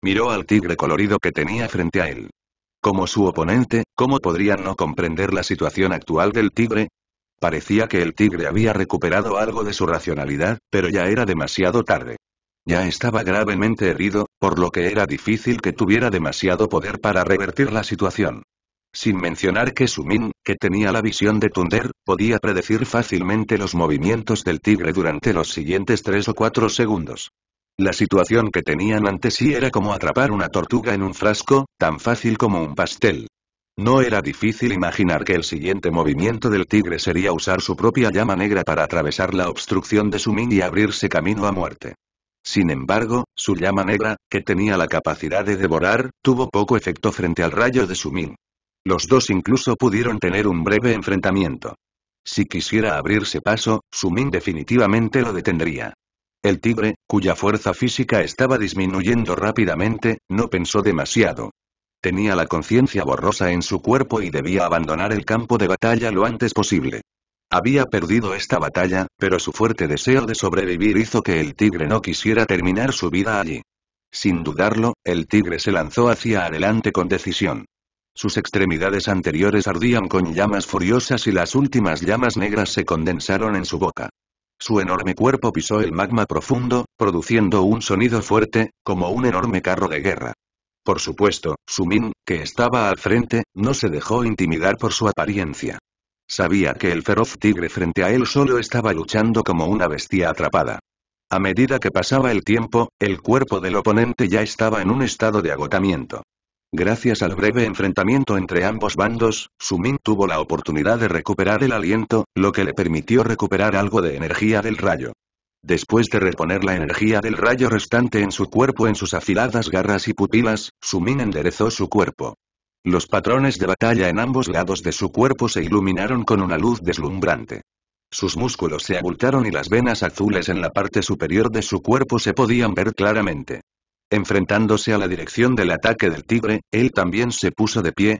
Miró al tigre colorido que tenía frente a él. Como su oponente, ¿cómo podría no comprender la situación actual del tigre? Parecía que el tigre había recuperado algo de su racionalidad, pero ya era demasiado tarde. Ya estaba gravemente herido, por lo que era difícil que tuviera demasiado poder para revertir la situación. Sin mencionar que Sumin, que tenía la visión de Tunder, podía predecir fácilmente los movimientos del tigre durante los siguientes tres o cuatro segundos. La situación que tenían ante sí era como atrapar una tortuga en un frasco, tan fácil como un pastel. No era difícil imaginar que el siguiente movimiento del tigre sería usar su propia llama negra para atravesar la obstrucción de Sumin y abrirse camino a muerte. Sin embargo, su llama negra, que tenía la capacidad de devorar, tuvo poco efecto frente al rayo de Sumin. Los dos incluso pudieron tener un breve enfrentamiento. Si quisiera abrirse paso, Sumin definitivamente lo detendría. El tigre, cuya fuerza física estaba disminuyendo rápidamente, no pensó demasiado. Tenía la conciencia borrosa en su cuerpo y debía abandonar el campo de batalla lo antes posible. Había perdido esta batalla, pero su fuerte deseo de sobrevivir hizo que el tigre no quisiera terminar su vida allí. Sin dudarlo, el tigre se lanzó hacia adelante con decisión. Sus extremidades anteriores ardían con llamas furiosas y las últimas llamas negras se condensaron en su boca. Su enorme cuerpo pisó el magma profundo, produciendo un sonido fuerte, como un enorme carro de guerra. Por supuesto, Sumin, que estaba al frente, no se dejó intimidar por su apariencia. Sabía que el feroz tigre frente a él solo estaba luchando como una bestia atrapada. A medida que pasaba el tiempo, el cuerpo del oponente ya estaba en un estado de agotamiento. Gracias al breve enfrentamiento entre ambos bandos, Sumin tuvo la oportunidad de recuperar el aliento, lo que le permitió recuperar algo de energía del rayo. Después de reponer la energía del rayo restante en su cuerpo en sus afiladas garras y pupilas, Sumin enderezó su cuerpo. Los patrones de batalla en ambos lados de su cuerpo se iluminaron con una luz deslumbrante. Sus músculos se abultaron y las venas azules en la parte superior de su cuerpo se podían ver claramente. Enfrentándose a la dirección del ataque del tigre, él también se puso de pie.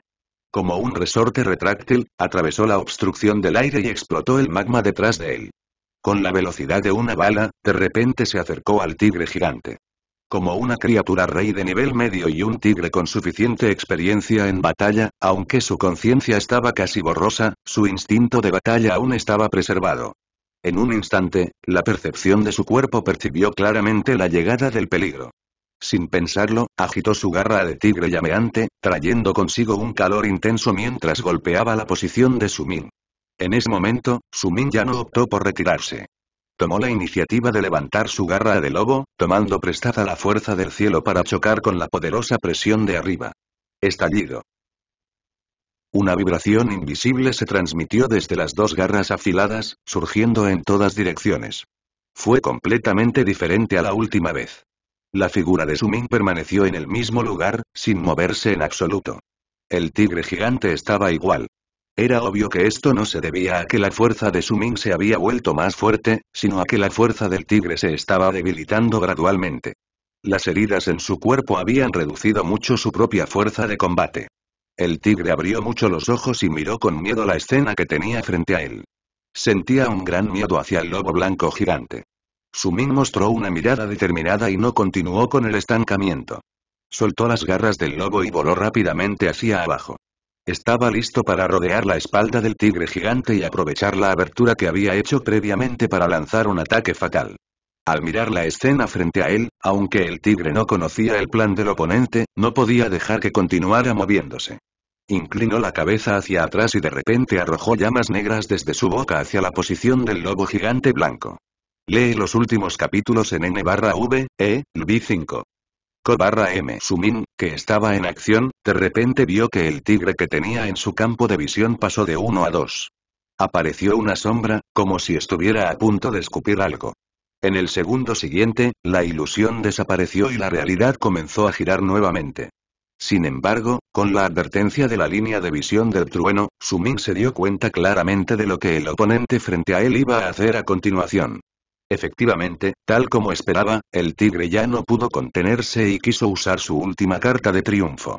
Como un resorte retráctil, atravesó la obstrucción del aire y explotó el magma detrás de él. Con la velocidad de una bala, de repente se acercó al tigre gigante. Como una criatura rey de nivel medio y un tigre con suficiente experiencia en batalla, aunque su conciencia estaba casi borrosa, su instinto de batalla aún estaba preservado. En un instante, la percepción de su cuerpo percibió claramente la llegada del peligro. Sin pensarlo, agitó su garra de tigre llameante, trayendo consigo un calor intenso mientras golpeaba la posición de Sumin. En ese momento, Sumin ya no optó por retirarse. Tomó la iniciativa de levantar su garra de lobo, tomando prestada la fuerza del cielo para chocar con la poderosa presión de arriba. Estallido. Una vibración invisible se transmitió desde las dos garras afiladas, surgiendo en todas direcciones. Fue completamente diferente a la última vez. La figura de Sumin permaneció en el mismo lugar, sin moverse en absoluto. El tigre gigante estaba igual. Era obvio que esto no se debía a que la fuerza de Sumin se había vuelto más fuerte, sino a que la fuerza del tigre se estaba debilitando gradualmente. Las heridas en su cuerpo habían reducido mucho su propia fuerza de combate. El tigre abrió mucho los ojos y miró con miedo la escena que tenía frente a él. Sentía un gran miedo hacia el lobo blanco gigante. Sumin mostró una mirada determinada y no continuó con el estancamiento. Soltó las garras del lobo y voló rápidamente hacia abajo. Estaba listo para rodear la espalda del tigre gigante y aprovechar la abertura que había hecho previamente para lanzar un ataque fatal. Al mirar la escena frente a él, aunque el tigre no conocía el plan del oponente, no podía dejar que continuara moviéndose. Inclinó la cabeza hacia atrás y de repente arrojó llamas negras desde su boca hacia la posición del lobo gigante blanco. Lee los últimos capítulos en N barra V, E, b 5. Co M. Sumin, que estaba en acción, de repente vio que el tigre que tenía en su campo de visión pasó de 1 a 2. Apareció una sombra, como si estuviera a punto de escupir algo. En el segundo siguiente, la ilusión desapareció y la realidad comenzó a girar nuevamente. Sin embargo, con la advertencia de la línea de visión del trueno, Sumin se dio cuenta claramente de lo que el oponente frente a él iba a hacer a continuación. Efectivamente, tal como esperaba, el tigre ya no pudo contenerse y quiso usar su última carta de triunfo.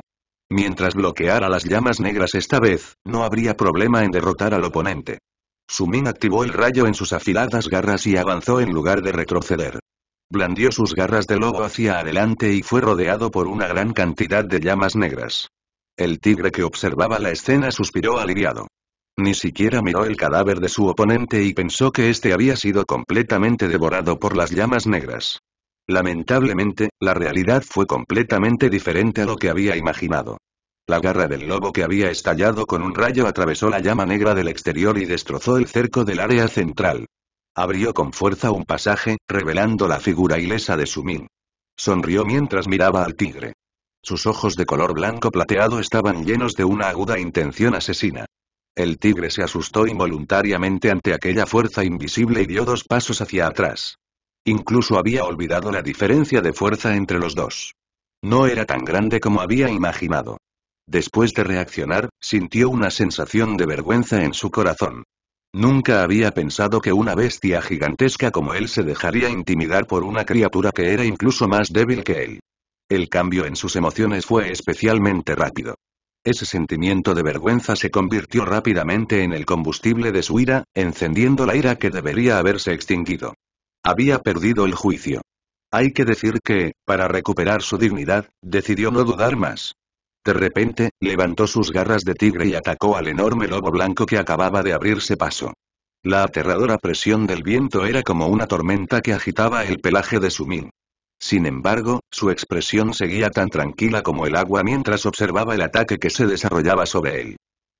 Mientras bloqueara las llamas negras esta vez, no habría problema en derrotar al oponente. Sumin activó el rayo en sus afiladas garras y avanzó en lugar de retroceder. Blandió sus garras de lobo hacia adelante y fue rodeado por una gran cantidad de llamas negras. El tigre que observaba la escena suspiró aliviado. Ni siquiera miró el cadáver de su oponente y pensó que éste había sido completamente devorado por las llamas negras. Lamentablemente, la realidad fue completamente diferente a lo que había imaginado. La garra del lobo que había estallado con un rayo atravesó la llama negra del exterior y destrozó el cerco del área central. Abrió con fuerza un pasaje, revelando la figura ilesa de Sumin. Sonrió mientras miraba al tigre. Sus ojos de color blanco plateado estaban llenos de una aguda intención asesina. El tigre se asustó involuntariamente ante aquella fuerza invisible y dio dos pasos hacia atrás. Incluso había olvidado la diferencia de fuerza entre los dos. No era tan grande como había imaginado. Después de reaccionar, sintió una sensación de vergüenza en su corazón. Nunca había pensado que una bestia gigantesca como él se dejaría intimidar por una criatura que era incluso más débil que él. El cambio en sus emociones fue especialmente rápido. Ese sentimiento de vergüenza se convirtió rápidamente en el combustible de su ira, encendiendo la ira que debería haberse extinguido. Había perdido el juicio. Hay que decir que, para recuperar su dignidad, decidió no dudar más. De repente, levantó sus garras de tigre y atacó al enorme lobo blanco que acababa de abrirse paso. La aterradora presión del viento era como una tormenta que agitaba el pelaje de su min. Sin embargo, su expresión seguía tan tranquila como el agua mientras observaba el ataque que se desarrollaba sobre él.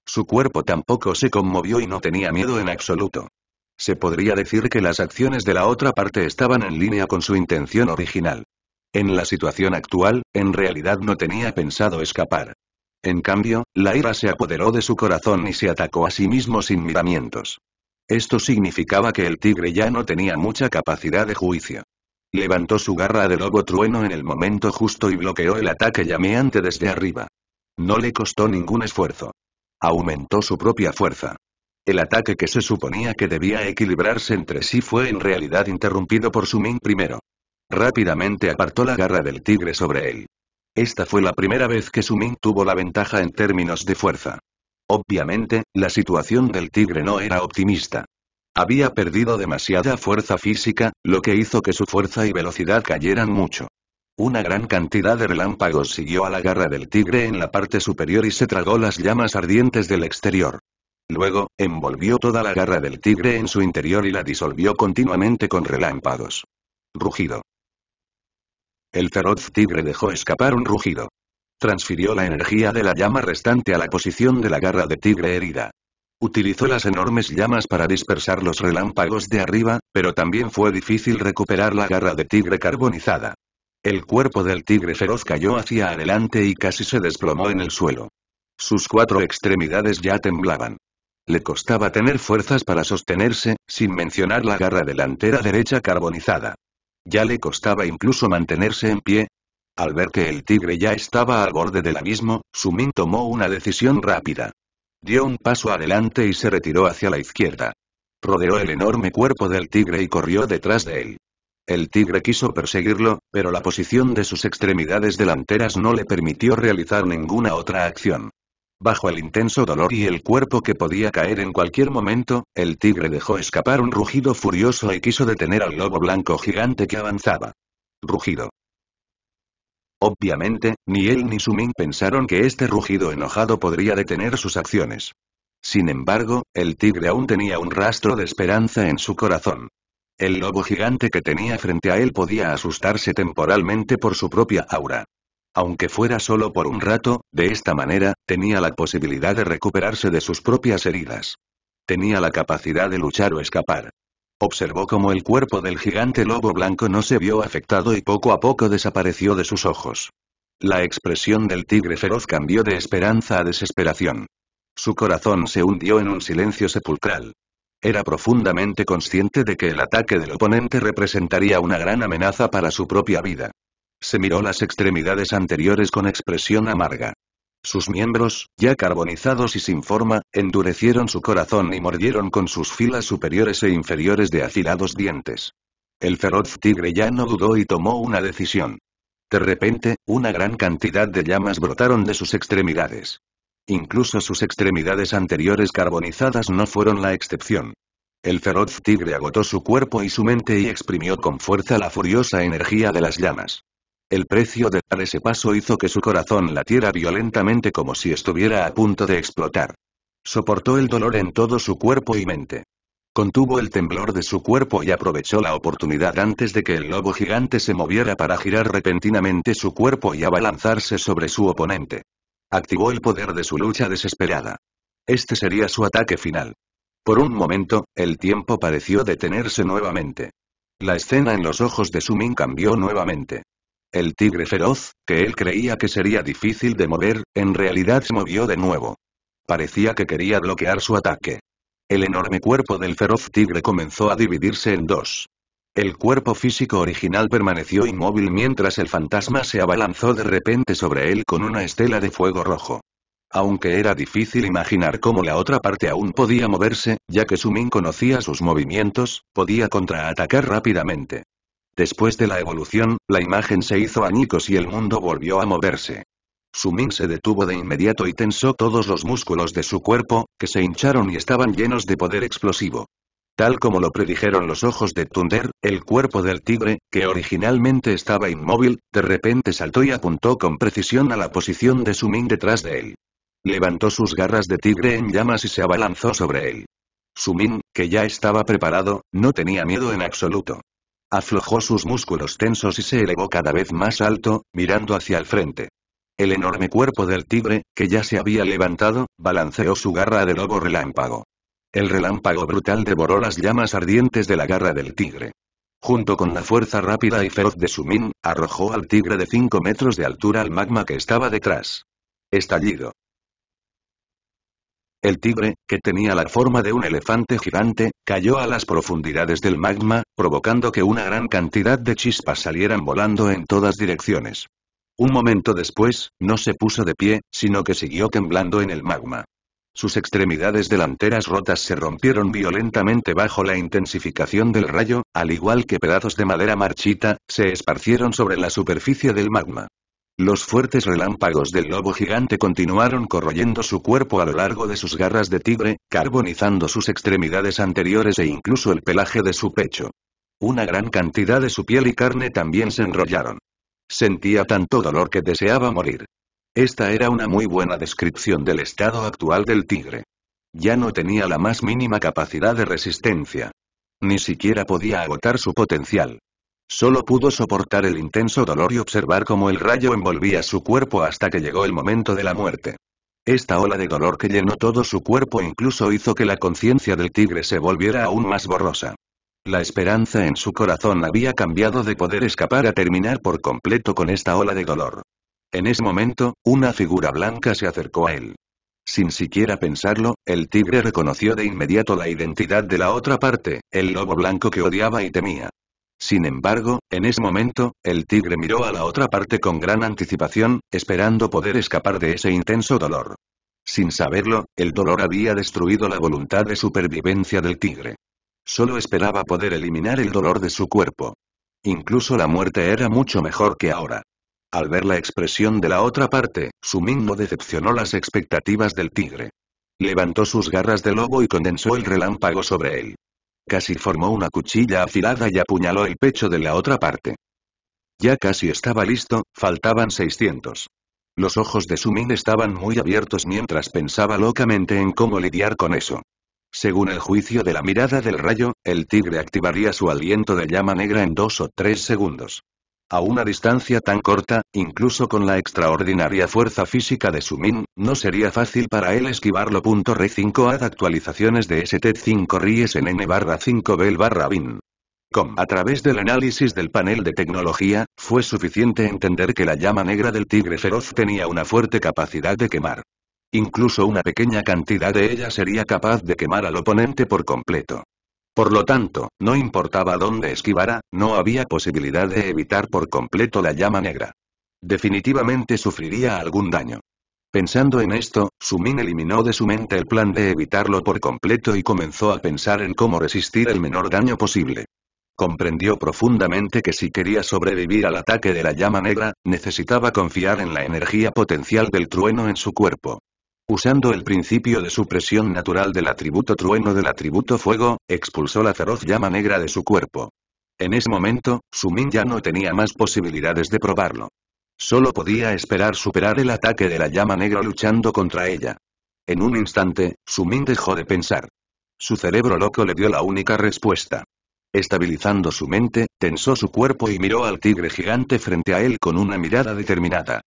Su cuerpo tampoco se conmovió y no tenía miedo en absoluto. Se podría decir que las acciones de la otra parte estaban en línea con su intención original. En la situación actual, en realidad no tenía pensado escapar. En cambio, la ira se apoderó de su corazón y se atacó a sí mismo sin miramientos. Esto significaba que el tigre ya no tenía mucha capacidad de juicio. Levantó su garra de lobo trueno en el momento justo y bloqueó el ataque llameante desde arriba. No le costó ningún esfuerzo. Aumentó su propia fuerza. El ataque que se suponía que debía equilibrarse entre sí fue en realidad interrumpido por su primero. Rápidamente apartó la garra del tigre sobre él. Esta fue la primera vez que Sumin tuvo la ventaja en términos de fuerza. Obviamente, la situación del tigre no era optimista. Había perdido demasiada fuerza física, lo que hizo que su fuerza y velocidad cayeran mucho. Una gran cantidad de relámpagos siguió a la garra del tigre en la parte superior y se tragó las llamas ardientes del exterior. Luego, envolvió toda la garra del tigre en su interior y la disolvió continuamente con relámpagos. Rugido. El feroz tigre dejó escapar un rugido. Transfirió la energía de la llama restante a la posición de la garra de tigre herida. Utilizó las enormes llamas para dispersar los relámpagos de arriba, pero también fue difícil recuperar la garra de tigre carbonizada. El cuerpo del tigre feroz cayó hacia adelante y casi se desplomó en el suelo. Sus cuatro extremidades ya temblaban. Le costaba tener fuerzas para sostenerse, sin mencionar la garra delantera derecha carbonizada. Ya le costaba incluso mantenerse en pie. Al ver que el tigre ya estaba al borde del abismo, Sumin tomó una decisión rápida. Dio un paso adelante y se retiró hacia la izquierda. Rodeó el enorme cuerpo del tigre y corrió detrás de él. El tigre quiso perseguirlo, pero la posición de sus extremidades delanteras no le permitió realizar ninguna otra acción. Bajo el intenso dolor y el cuerpo que podía caer en cualquier momento, el tigre dejó escapar un rugido furioso y quiso detener al lobo blanco gigante que avanzaba. Rugido. Obviamente, ni él ni Sumin pensaron que este rugido enojado podría detener sus acciones. Sin embargo, el tigre aún tenía un rastro de esperanza en su corazón. El lobo gigante que tenía frente a él podía asustarse temporalmente por su propia aura. Aunque fuera solo por un rato, de esta manera, tenía la posibilidad de recuperarse de sus propias heridas. Tenía la capacidad de luchar o escapar. Observó cómo el cuerpo del gigante lobo blanco no se vio afectado y poco a poco desapareció de sus ojos. La expresión del tigre feroz cambió de esperanza a desesperación. Su corazón se hundió en un silencio sepulcral. Era profundamente consciente de que el ataque del oponente representaría una gran amenaza para su propia vida. Se miró las extremidades anteriores con expresión amarga. Sus miembros, ya carbonizados y sin forma, endurecieron su corazón y mordieron con sus filas superiores e inferiores de afilados dientes. El feroz tigre ya no dudó y tomó una decisión. De repente, una gran cantidad de llamas brotaron de sus extremidades. Incluso sus extremidades anteriores carbonizadas no fueron la excepción. El feroz tigre agotó su cuerpo y su mente y exprimió con fuerza la furiosa energía de las llamas. El precio de dar ese paso hizo que su corazón latiera violentamente como si estuviera a punto de explotar. Soportó el dolor en todo su cuerpo y mente. Contuvo el temblor de su cuerpo y aprovechó la oportunidad antes de que el lobo gigante se moviera para girar repentinamente su cuerpo y abalanzarse sobre su oponente. Activó el poder de su lucha desesperada. Este sería su ataque final. Por un momento, el tiempo pareció detenerse nuevamente. La escena en los ojos de Sumin cambió nuevamente. El tigre feroz, que él creía que sería difícil de mover, en realidad se movió de nuevo. Parecía que quería bloquear su ataque. El enorme cuerpo del feroz tigre comenzó a dividirse en dos. El cuerpo físico original permaneció inmóvil mientras el fantasma se abalanzó de repente sobre él con una estela de fuego rojo. Aunque era difícil imaginar cómo la otra parte aún podía moverse, ya que Sumin conocía sus movimientos, podía contraatacar rápidamente. Después de la evolución, la imagen se hizo añicos y el mundo volvió a moverse. Sumin se detuvo de inmediato y tensó todos los músculos de su cuerpo, que se hincharon y estaban llenos de poder explosivo. Tal como lo predijeron los ojos de Tunder, el cuerpo del tigre, que originalmente estaba inmóvil, de repente saltó y apuntó con precisión a la posición de Sumin detrás de él. Levantó sus garras de tigre en llamas y se abalanzó sobre él. Sumin, que ya estaba preparado, no tenía miedo en absoluto. Aflojó sus músculos tensos y se elevó cada vez más alto, mirando hacia el frente. El enorme cuerpo del tigre, que ya se había levantado, balanceó su garra de lobo relámpago. El relámpago brutal devoró las llamas ardientes de la garra del tigre. Junto con la fuerza rápida y feroz de Sumin, arrojó al tigre de 5 metros de altura al magma que estaba detrás. Estallido. El tigre, que tenía la forma de un elefante gigante, cayó a las profundidades del magma, provocando que una gran cantidad de chispas salieran volando en todas direcciones. Un momento después, no se puso de pie, sino que siguió temblando en el magma. Sus extremidades delanteras rotas se rompieron violentamente bajo la intensificación del rayo, al igual que pedazos de madera marchita, se esparcieron sobre la superficie del magma. Los fuertes relámpagos del lobo gigante continuaron corroyendo su cuerpo a lo largo de sus garras de tigre, carbonizando sus extremidades anteriores e incluso el pelaje de su pecho. Una gran cantidad de su piel y carne también se enrollaron. Sentía tanto dolor que deseaba morir. Esta era una muy buena descripción del estado actual del tigre. Ya no tenía la más mínima capacidad de resistencia. Ni siquiera podía agotar su potencial. Solo pudo soportar el intenso dolor y observar cómo el rayo envolvía su cuerpo hasta que llegó el momento de la muerte. Esta ola de dolor que llenó todo su cuerpo incluso hizo que la conciencia del tigre se volviera aún más borrosa. La esperanza en su corazón había cambiado de poder escapar a terminar por completo con esta ola de dolor. En ese momento, una figura blanca se acercó a él. Sin siquiera pensarlo, el tigre reconoció de inmediato la identidad de la otra parte, el lobo blanco que odiaba y temía. Sin embargo, en ese momento, el tigre miró a la otra parte con gran anticipación, esperando poder escapar de ese intenso dolor. Sin saberlo, el dolor había destruido la voluntad de supervivencia del tigre. Solo esperaba poder eliminar el dolor de su cuerpo. Incluso la muerte era mucho mejor que ahora. Al ver la expresión de la otra parte, su no decepcionó las expectativas del tigre. Levantó sus garras de lobo y condensó el relámpago sobre él. Casi formó una cuchilla afilada y apuñaló el pecho de la otra parte. Ya casi estaba listo, faltaban 600. Los ojos de Sumin estaban muy abiertos mientras pensaba locamente en cómo lidiar con eso. Según el juicio de la mirada del rayo, el tigre activaría su aliento de llama negra en dos o tres segundos. A una distancia tan corta, incluso con la extraordinaria fuerza física de Sumin, no sería fácil para él esquivarlo. Re 5 ad actualizaciones de ST5 Ries en N barra 5 Bel barra Bin. A través del análisis del panel de tecnología, fue suficiente entender que la llama negra del tigre feroz tenía una fuerte capacidad de quemar. Incluso una pequeña cantidad de ella sería capaz de quemar al oponente por completo. Por lo tanto, no importaba dónde esquivara, no había posibilidad de evitar por completo la llama negra. Definitivamente sufriría algún daño. Pensando en esto, Sumin eliminó de su mente el plan de evitarlo por completo y comenzó a pensar en cómo resistir el menor daño posible. Comprendió profundamente que si quería sobrevivir al ataque de la llama negra, necesitaba confiar en la energía potencial del trueno en su cuerpo. Usando el principio de supresión natural del atributo trueno del atributo fuego, expulsó la feroz llama negra de su cuerpo. En ese momento, Sumin ya no tenía más posibilidades de probarlo. Solo podía esperar superar el ataque de la llama negra luchando contra ella. En un instante, Sumin dejó de pensar. Su cerebro loco le dio la única respuesta. Estabilizando su mente, tensó su cuerpo y miró al tigre gigante frente a él con una mirada determinada.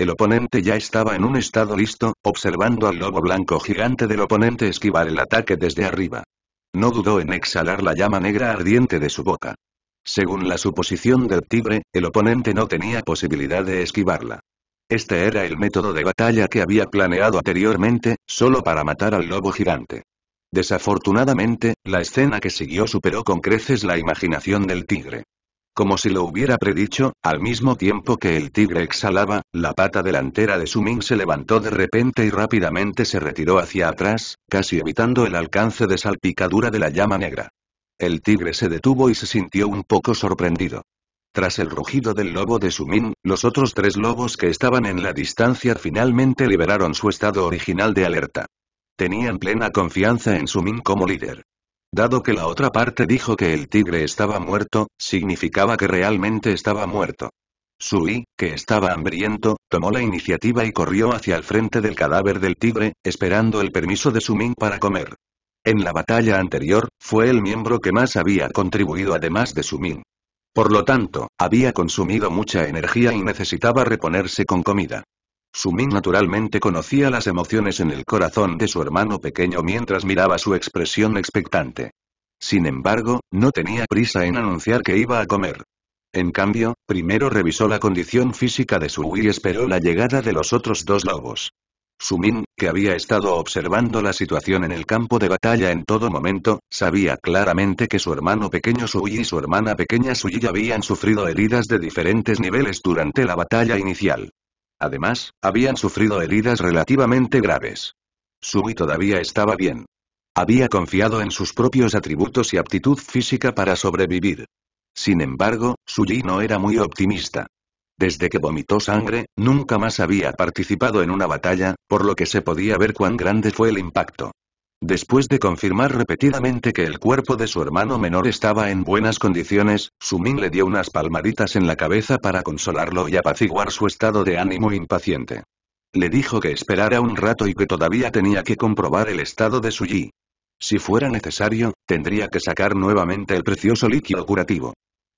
El oponente ya estaba en un estado listo, observando al lobo blanco gigante del oponente esquivar el ataque desde arriba. No dudó en exhalar la llama negra ardiente de su boca. Según la suposición del tigre, el oponente no tenía posibilidad de esquivarla. Este era el método de batalla que había planeado anteriormente, solo para matar al lobo gigante. Desafortunadamente, la escena que siguió superó con creces la imaginación del tigre. Como si lo hubiera predicho, al mismo tiempo que el tigre exhalaba, la pata delantera de Sumin se levantó de repente y rápidamente se retiró hacia atrás, casi evitando el alcance de salpicadura de la llama negra. El tigre se detuvo y se sintió un poco sorprendido. Tras el rugido del lobo de Sumin, los otros tres lobos que estaban en la distancia finalmente liberaron su estado original de alerta. Tenían plena confianza en Sumin como líder. Dado que la otra parte dijo que el tigre estaba muerto, significaba que realmente estaba muerto. Sui, que estaba hambriento, tomó la iniciativa y corrió hacia el frente del cadáver del tigre, esperando el permiso de Sumin para comer. En la batalla anterior, fue el miembro que más había contribuido además de Sumin. Por lo tanto, había consumido mucha energía y necesitaba reponerse con comida. Sumin naturalmente conocía las emociones en el corazón de su hermano pequeño mientras miraba su expresión expectante. Sin embargo, no tenía prisa en anunciar que iba a comer. En cambio, primero revisó la condición física de su y esperó la llegada de los otros dos lobos. Sumin, que había estado observando la situación en el campo de batalla en todo momento, sabía claramente que su hermano pequeño Sui y su hermana pequeña Sui habían sufrido heridas de diferentes niveles durante la batalla inicial. Además, habían sufrido heridas relativamente graves. Sui todavía estaba bien. Había confiado en sus propios atributos y aptitud física para sobrevivir. Sin embargo, Suyi no era muy optimista. Desde que vomitó sangre, nunca más había participado en una batalla, por lo que se podía ver cuán grande fue el impacto. Después de confirmar repetidamente que el cuerpo de su hermano menor estaba en buenas condiciones, Sumin le dio unas palmaditas en la cabeza para consolarlo y apaciguar su estado de ánimo impaciente. Le dijo que esperara un rato y que todavía tenía que comprobar el estado de Yi. Si fuera necesario, tendría que sacar nuevamente el precioso líquido curativo.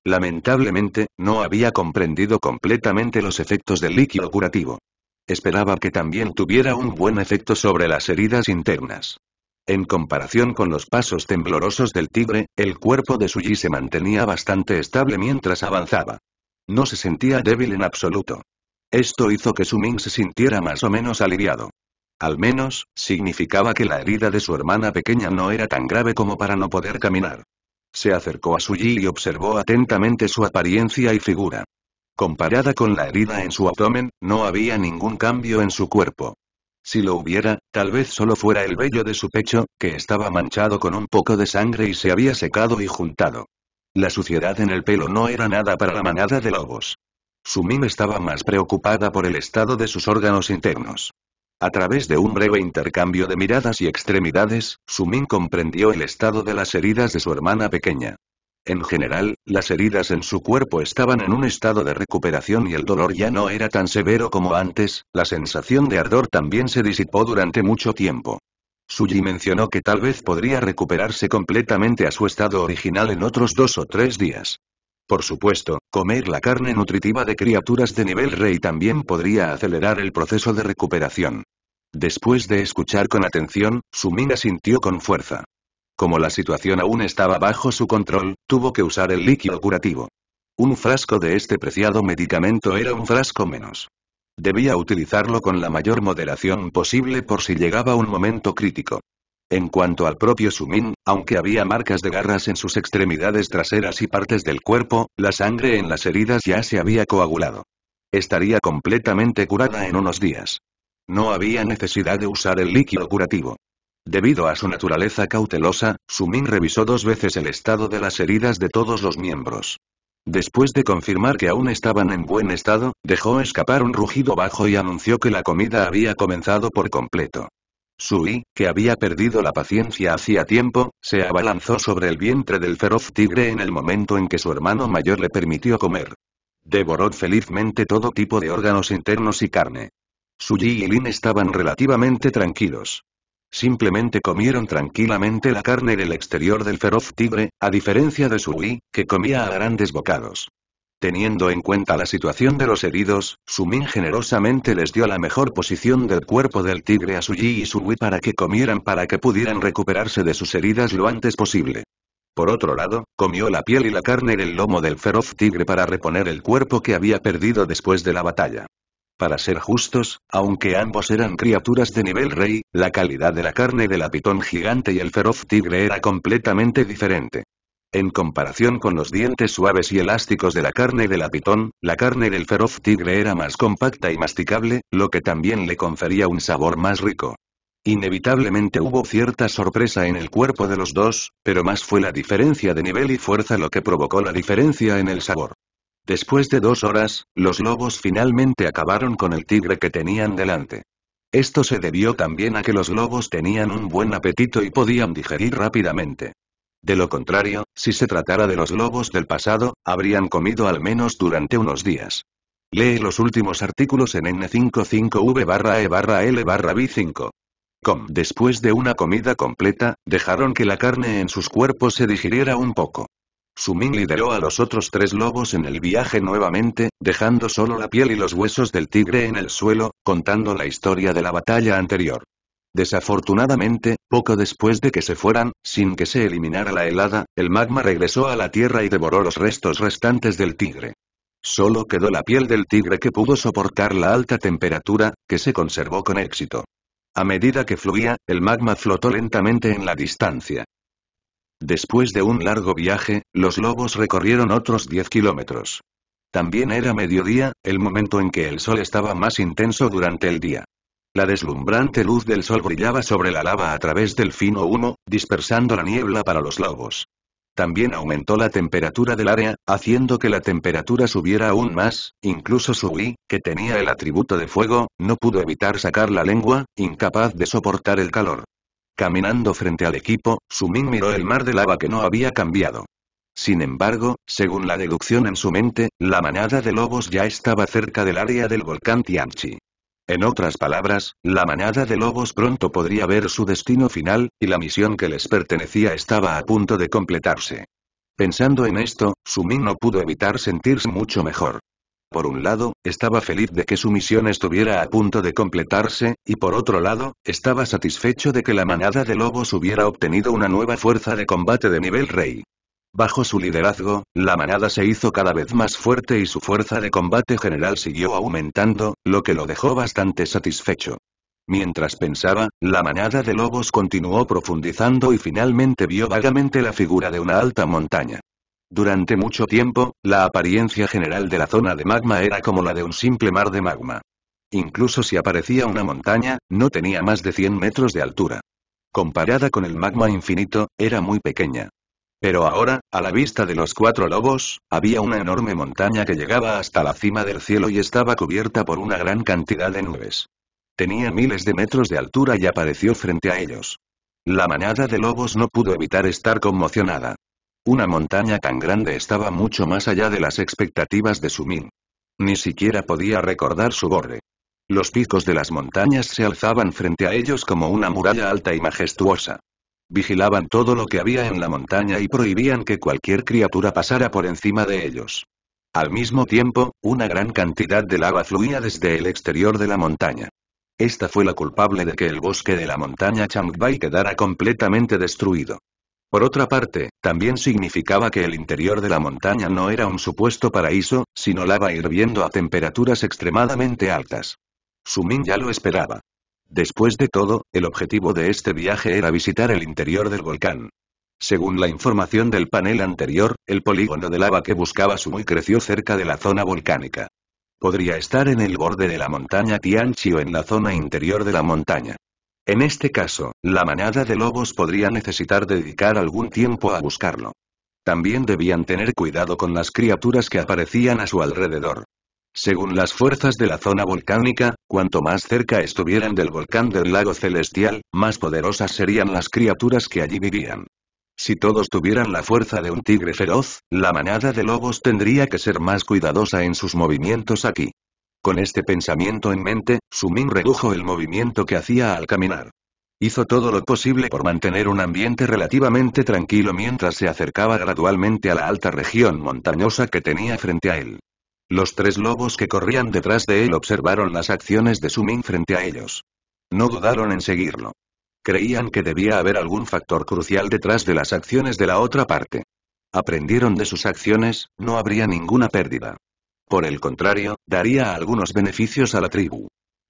Lamentablemente, no había comprendido completamente los efectos del líquido curativo. Esperaba que también tuviera un buen efecto sobre las heridas internas. En comparación con los pasos temblorosos del tigre, el cuerpo de Suji se mantenía bastante estable mientras avanzaba. No se sentía débil en absoluto. Esto hizo que su Ming se sintiera más o menos aliviado. Al menos, significaba que la herida de su hermana pequeña no era tan grave como para no poder caminar. Se acercó a Suji y observó atentamente su apariencia y figura. Comparada con la herida en su abdomen, no había ningún cambio en su cuerpo. Si lo hubiera, tal vez solo fuera el vello de su pecho, que estaba manchado con un poco de sangre y se había secado y juntado. La suciedad en el pelo no era nada para la manada de lobos. Sumin estaba más preocupada por el estado de sus órganos internos. A través de un breve intercambio de miradas y extremidades, Sumin comprendió el estado de las heridas de su hermana pequeña. En general, las heridas en su cuerpo estaban en un estado de recuperación y el dolor ya no era tan severo como antes, la sensación de ardor también se disipó durante mucho tiempo. Suji mencionó que tal vez podría recuperarse completamente a su estado original en otros dos o tres días. Por supuesto, comer la carne nutritiva de criaturas de nivel rey también podría acelerar el proceso de recuperación. Después de escuchar con atención, Sumina sintió con fuerza. Como la situación aún estaba bajo su control, tuvo que usar el líquido curativo. Un frasco de este preciado medicamento era un frasco menos. Debía utilizarlo con la mayor moderación posible por si llegaba un momento crítico. En cuanto al propio Sumin, aunque había marcas de garras en sus extremidades traseras y partes del cuerpo, la sangre en las heridas ya se había coagulado. Estaría completamente curada en unos días. No había necesidad de usar el líquido curativo. Debido a su naturaleza cautelosa, Sumin revisó dos veces el estado de las heridas de todos los miembros. Después de confirmar que aún estaban en buen estado, dejó escapar un rugido bajo y anunció que la comida había comenzado por completo. Yi, que había perdido la paciencia hacía tiempo, se abalanzó sobre el vientre del feroz tigre en el momento en que su hermano mayor le permitió comer. Devoró felizmente todo tipo de órganos internos y carne. Yi y Lin estaban relativamente tranquilos. Simplemente comieron tranquilamente la carne del exterior del feroz tigre, a diferencia de su Yi, que comía a grandes bocados. Teniendo en cuenta la situación de los heridos, Sumin generosamente les dio la mejor posición del cuerpo del tigre a Su Yi y su Sui para que comieran para que pudieran recuperarse de sus heridas lo antes posible. Por otro lado, comió la piel y la carne del lomo del feroz tigre para reponer el cuerpo que había perdido después de la batalla. Para ser justos, aunque ambos eran criaturas de nivel rey, la calidad de la carne de la pitón gigante y el feroz tigre era completamente diferente. En comparación con los dientes suaves y elásticos de la carne de la pitón, la carne del feroz tigre era más compacta y masticable, lo que también le confería un sabor más rico. Inevitablemente hubo cierta sorpresa en el cuerpo de los dos, pero más fue la diferencia de nivel y fuerza lo que provocó la diferencia en el sabor. Después de dos horas, los lobos finalmente acabaron con el tigre que tenían delante. Esto se debió también a que los lobos tenían un buen apetito y podían digerir rápidamente. De lo contrario, si se tratara de los lobos del pasado, habrían comido al menos durante unos días. Lee los últimos artículos en N55V-E-L-B5. Com. Después de una comida completa, dejaron que la carne en sus cuerpos se digiriera un poco. Sumin lideró a los otros tres lobos en el viaje nuevamente, dejando solo la piel y los huesos del tigre en el suelo, contando la historia de la batalla anterior. Desafortunadamente, poco después de que se fueran, sin que se eliminara la helada, el magma regresó a la Tierra y devoró los restos restantes del tigre. Solo quedó la piel del tigre que pudo soportar la alta temperatura, que se conservó con éxito. A medida que fluía, el magma flotó lentamente en la distancia. Después de un largo viaje, los lobos recorrieron otros 10 kilómetros. También era mediodía, el momento en que el sol estaba más intenso durante el día. La deslumbrante luz del sol brillaba sobre la lava a través del fino humo, dispersando la niebla para los lobos. También aumentó la temperatura del área, haciendo que la temperatura subiera aún más, incluso Sui, que tenía el atributo de fuego, no pudo evitar sacar la lengua, incapaz de soportar el calor. Caminando frente al equipo, Sumin miró el mar de lava que no había cambiado. Sin embargo, según la deducción en su mente, la manada de lobos ya estaba cerca del área del volcán Tianchi. En otras palabras, la manada de lobos pronto podría ver su destino final, y la misión que les pertenecía estaba a punto de completarse. Pensando en esto, Sumin no pudo evitar sentirse mucho mejor. Por un lado, estaba feliz de que su misión estuviera a punto de completarse, y por otro lado, estaba satisfecho de que la manada de lobos hubiera obtenido una nueva fuerza de combate de nivel rey. Bajo su liderazgo, la manada se hizo cada vez más fuerte y su fuerza de combate general siguió aumentando, lo que lo dejó bastante satisfecho. Mientras pensaba, la manada de lobos continuó profundizando y finalmente vio vagamente la figura de una alta montaña. Durante mucho tiempo, la apariencia general de la zona de magma era como la de un simple mar de magma. Incluso si aparecía una montaña, no tenía más de 100 metros de altura. Comparada con el magma infinito, era muy pequeña. Pero ahora, a la vista de los cuatro lobos, había una enorme montaña que llegaba hasta la cima del cielo y estaba cubierta por una gran cantidad de nubes. Tenía miles de metros de altura y apareció frente a ellos. La manada de lobos no pudo evitar estar conmocionada. Una montaña tan grande estaba mucho más allá de las expectativas de Sumin. Ni siquiera podía recordar su borde. Los picos de las montañas se alzaban frente a ellos como una muralla alta y majestuosa. Vigilaban todo lo que había en la montaña y prohibían que cualquier criatura pasara por encima de ellos. Al mismo tiempo, una gran cantidad de lava fluía desde el exterior de la montaña. Esta fue la culpable de que el bosque de la montaña Changbai quedara completamente destruido. Por otra parte, también significaba que el interior de la montaña no era un supuesto paraíso, sino lava hirviendo a temperaturas extremadamente altas. Sumin ya lo esperaba. Después de todo, el objetivo de este viaje era visitar el interior del volcán. Según la información del panel anterior, el polígono de lava que buscaba Sumui creció cerca de la zona volcánica. Podría estar en el borde de la montaña Tianchi o en la zona interior de la montaña. En este caso, la manada de lobos podría necesitar dedicar algún tiempo a buscarlo. También debían tener cuidado con las criaturas que aparecían a su alrededor. Según las fuerzas de la zona volcánica, cuanto más cerca estuvieran del volcán del lago celestial, más poderosas serían las criaturas que allí vivían. Si todos tuvieran la fuerza de un tigre feroz, la manada de lobos tendría que ser más cuidadosa en sus movimientos aquí. Con este pensamiento en mente, Sumin redujo el movimiento que hacía al caminar. Hizo todo lo posible por mantener un ambiente relativamente tranquilo mientras se acercaba gradualmente a la alta región montañosa que tenía frente a él. Los tres lobos que corrían detrás de él observaron las acciones de Sumin frente a ellos. No dudaron en seguirlo. Creían que debía haber algún factor crucial detrás de las acciones de la otra parte. Aprendieron de sus acciones, no habría ninguna pérdida. Por el contrario, daría algunos beneficios a la tribu.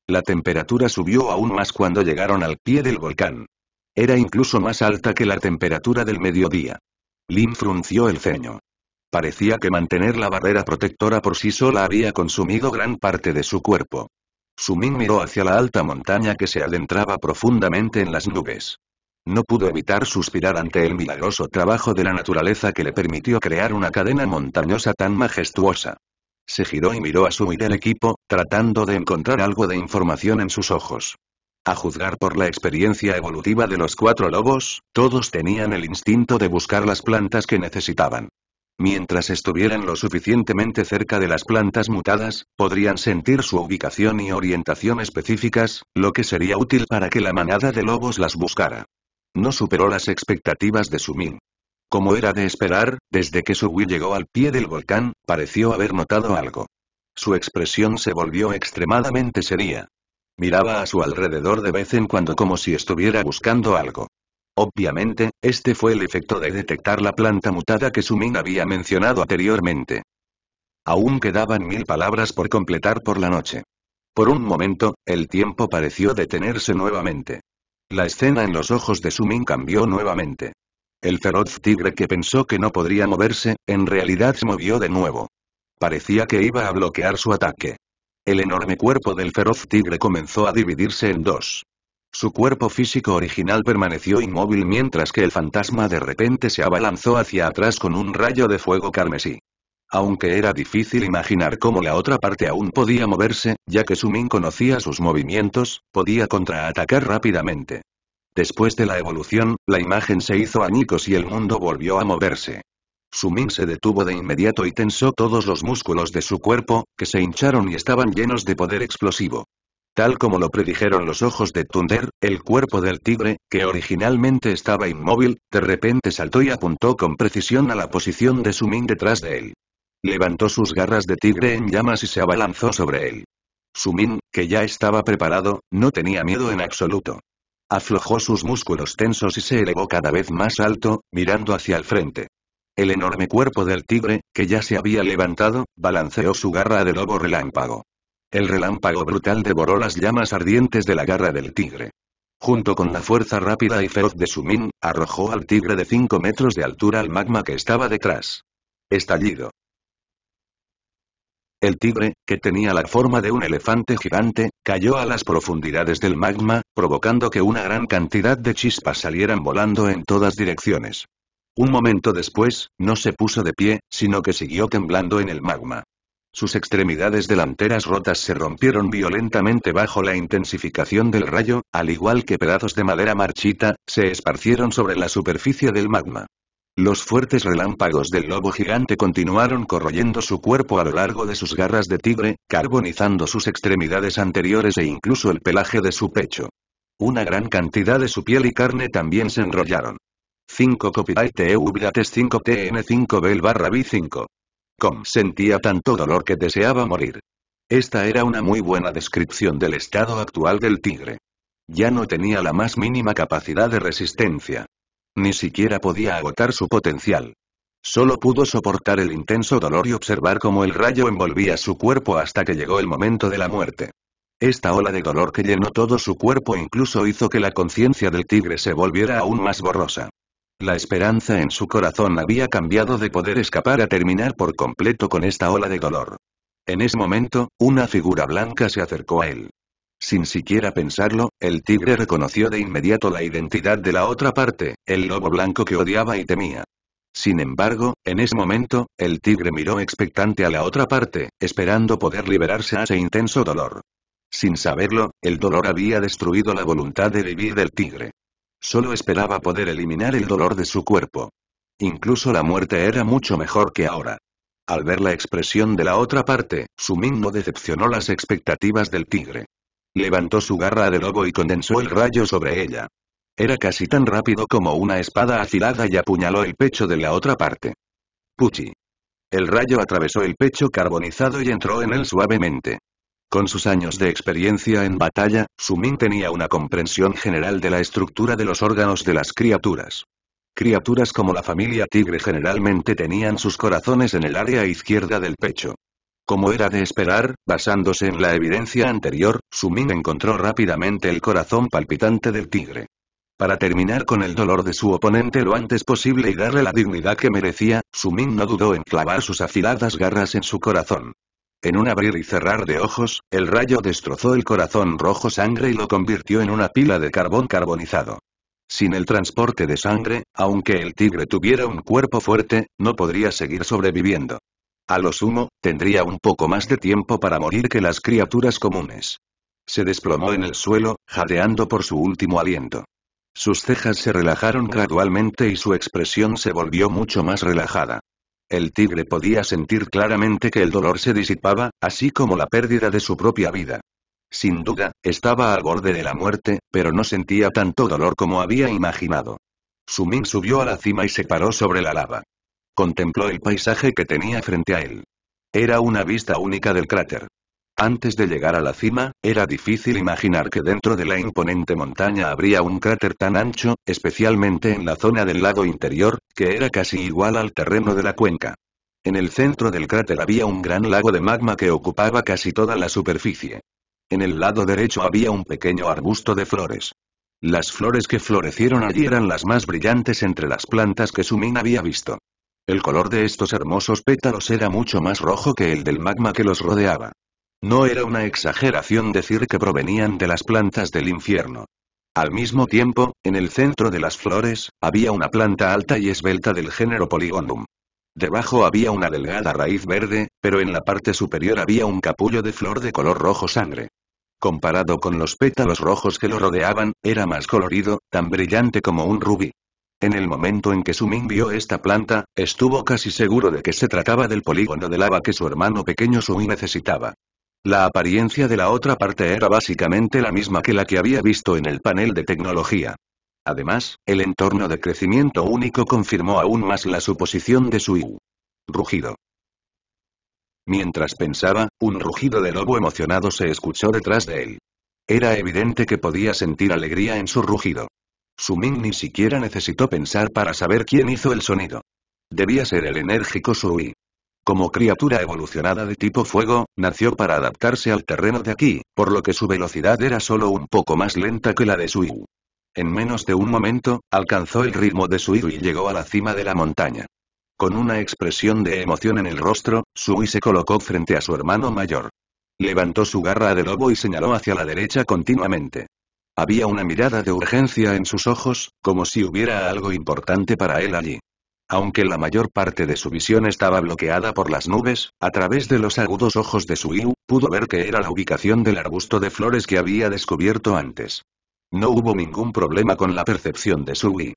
La temperatura subió aún más cuando llegaron al pie del volcán. Era incluso más alta que la temperatura del mediodía. Lin frunció el ceño. Parecía que mantener la barrera protectora por sí sola había consumido gran parte de su cuerpo. Ming miró hacia la alta montaña que se adentraba profundamente en las nubes. No pudo evitar suspirar ante el milagroso trabajo de la naturaleza que le permitió crear una cadena montañosa tan majestuosa. Se giró y miró a Sumi del equipo, tratando de encontrar algo de información en sus ojos. A juzgar por la experiencia evolutiva de los cuatro lobos, todos tenían el instinto de buscar las plantas que necesitaban. Mientras estuvieran lo suficientemente cerca de las plantas mutadas, podrían sentir su ubicación y orientación específicas, lo que sería útil para que la manada de lobos las buscara. No superó las expectativas de Sumin. Como era de esperar, desde que Sugui llegó al pie del volcán, pareció haber notado algo. Su expresión se volvió extremadamente seria. Miraba a su alrededor de vez en cuando como si estuviera buscando algo. Obviamente, este fue el efecto de detectar la planta mutada que Sumin había mencionado anteriormente. Aún quedaban mil palabras por completar por la noche. Por un momento, el tiempo pareció detenerse nuevamente. La escena en los ojos de Sumin cambió nuevamente. El feroz tigre que pensó que no podría moverse, en realidad se movió de nuevo. Parecía que iba a bloquear su ataque. El enorme cuerpo del feroz tigre comenzó a dividirse en dos. Su cuerpo físico original permaneció inmóvil mientras que el fantasma de repente se abalanzó hacia atrás con un rayo de fuego carmesí. Aunque era difícil imaginar cómo la otra parte aún podía moverse, ya que Sumin conocía sus movimientos, podía contraatacar rápidamente. Después de la evolución, la imagen se hizo añicos y el mundo volvió a moverse. Sumin se detuvo de inmediato y tensó todos los músculos de su cuerpo, que se hincharon y estaban llenos de poder explosivo. Tal como lo predijeron los ojos de Thunder, el cuerpo del tigre, que originalmente estaba inmóvil, de repente saltó y apuntó con precisión a la posición de Sumin detrás de él. Levantó sus garras de tigre en llamas y se abalanzó sobre él. Sumin, que ya estaba preparado, no tenía miedo en absoluto. Aflojó sus músculos tensos y se elevó cada vez más alto, mirando hacia el frente. El enorme cuerpo del tigre, que ya se había levantado, balanceó su garra de lobo relámpago. El relámpago brutal devoró las llamas ardientes de la garra del tigre. Junto con la fuerza rápida y feroz de Sumin, arrojó al tigre de 5 metros de altura al magma que estaba detrás. Estallido. El tigre, que tenía la forma de un elefante gigante, cayó a las profundidades del magma, provocando que una gran cantidad de chispas salieran volando en todas direcciones. Un momento después, no se puso de pie, sino que siguió temblando en el magma. Sus extremidades delanteras rotas se rompieron violentamente bajo la intensificación del rayo, al igual que pedazos de madera marchita, se esparcieron sobre la superficie del magma. Los fuertes relámpagos del lobo gigante continuaron corroyendo su cuerpo a lo largo de sus garras de tigre, carbonizando sus extremidades anteriores e incluso el pelaje de su pecho. Una gran cantidad de su piel y carne también se enrollaron. 5 copyright 5 TN5 Bell B5. Com sentía tanto dolor que deseaba morir. Esta era una muy buena descripción del estado actual del tigre. Ya no tenía la más mínima capacidad de resistencia. Ni siquiera podía agotar su potencial. Solo pudo soportar el intenso dolor y observar cómo el rayo envolvía su cuerpo hasta que llegó el momento de la muerte. Esta ola de dolor que llenó todo su cuerpo incluso hizo que la conciencia del tigre se volviera aún más borrosa. La esperanza en su corazón había cambiado de poder escapar a terminar por completo con esta ola de dolor. En ese momento, una figura blanca se acercó a él. Sin siquiera pensarlo, el tigre reconoció de inmediato la identidad de la otra parte, el lobo blanco que odiaba y temía. Sin embargo, en ese momento, el tigre miró expectante a la otra parte, esperando poder liberarse a ese intenso dolor. Sin saberlo, el dolor había destruido la voluntad de vivir del tigre. Solo esperaba poder eliminar el dolor de su cuerpo. Incluso la muerte era mucho mejor que ahora. Al ver la expresión de la otra parte, su no decepcionó las expectativas del tigre. Levantó su garra de lobo y condensó el rayo sobre ella. Era casi tan rápido como una espada afilada y apuñaló el pecho de la otra parte. Puchi. El rayo atravesó el pecho carbonizado y entró en él suavemente. Con sus años de experiencia en batalla, Sumin tenía una comprensión general de la estructura de los órganos de las criaturas. Criaturas como la familia tigre generalmente tenían sus corazones en el área izquierda del pecho. Como era de esperar, basándose en la evidencia anterior, Sumin encontró rápidamente el corazón palpitante del tigre. Para terminar con el dolor de su oponente lo antes posible y darle la dignidad que merecía, Sumin no dudó en clavar sus afiladas garras en su corazón. En un abrir y cerrar de ojos, el rayo destrozó el corazón rojo sangre y lo convirtió en una pila de carbón carbonizado. Sin el transporte de sangre, aunque el tigre tuviera un cuerpo fuerte, no podría seguir sobreviviendo. A lo sumo, tendría un poco más de tiempo para morir que las criaturas comunes. Se desplomó en el suelo, jadeando por su último aliento. Sus cejas se relajaron gradualmente y su expresión se volvió mucho más relajada. El tigre podía sentir claramente que el dolor se disipaba, así como la pérdida de su propia vida. Sin duda, estaba al borde de la muerte, pero no sentía tanto dolor como había imaginado. Sumin subió a la cima y se paró sobre la lava. Contempló el paisaje que tenía frente a él. Era una vista única del cráter. Antes de llegar a la cima, era difícil imaginar que dentro de la imponente montaña habría un cráter tan ancho, especialmente en la zona del lado interior, que era casi igual al terreno de la cuenca. En el centro del cráter había un gran lago de magma que ocupaba casi toda la superficie. En el lado derecho había un pequeño arbusto de flores. Las flores que florecieron allí eran las más brillantes entre las plantas que Sumin había visto. El color de estos hermosos pétalos era mucho más rojo que el del magma que los rodeaba. No era una exageración decir que provenían de las plantas del infierno. Al mismo tiempo, en el centro de las flores, había una planta alta y esbelta del género Polygonum. Debajo había una delgada raíz verde, pero en la parte superior había un capullo de flor de color rojo sangre. Comparado con los pétalos rojos que lo rodeaban, era más colorido, tan brillante como un rubí. En el momento en que Sumin vio esta planta, estuvo casi seguro de que se trataba del polígono de lava que su hermano pequeño Sumi necesitaba. La apariencia de la otra parte era básicamente la misma que la que había visto en el panel de tecnología. Además, el entorno de crecimiento único confirmó aún más la suposición de su rugido. Mientras pensaba, un rugido de lobo emocionado se escuchó detrás de él. Era evidente que podía sentir alegría en su rugido. Su ni siquiera necesitó pensar para saber quién hizo el sonido. Debía ser el enérgico Sui. Como criatura evolucionada de tipo fuego, nació para adaptarse al terreno de aquí, por lo que su velocidad era solo un poco más lenta que la de Sui. En menos de un momento, alcanzó el ritmo de Sui y llegó a la cima de la montaña. Con una expresión de emoción en el rostro, Sui se colocó frente a su hermano mayor. Levantó su garra de lobo y señaló hacia la derecha continuamente. Había una mirada de urgencia en sus ojos, como si hubiera algo importante para él allí. Aunque la mayor parte de su visión estaba bloqueada por las nubes, a través de los agudos ojos de su Yu pudo ver que era la ubicación del arbusto de flores que había descubierto antes. No hubo ningún problema con la percepción de su Wii.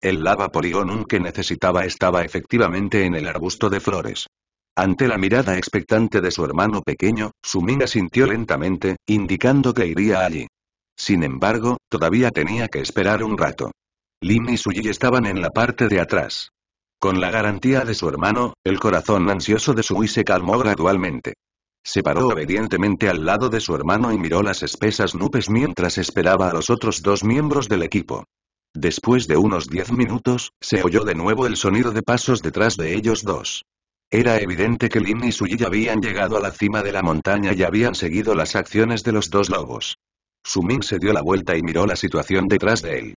El lava poligonum que necesitaba estaba efectivamente en el arbusto de flores. Ante la mirada expectante de su hermano pequeño, su Sumina sintió lentamente, indicando que iría allí. Sin embargo, todavía tenía que esperar un rato. Lin y Suyi estaban en la parte de atrás. Con la garantía de su hermano, el corazón ansioso de Sui se calmó gradualmente. Se paró obedientemente al lado de su hermano y miró las espesas nubes mientras esperaba a los otros dos miembros del equipo. Después de unos diez minutos, se oyó de nuevo el sonido de pasos detrás de ellos dos. Era evidente que Lin y Suyi habían llegado a la cima de la montaña y habían seguido las acciones de los dos lobos. Sumin se dio la vuelta y miró la situación detrás de él.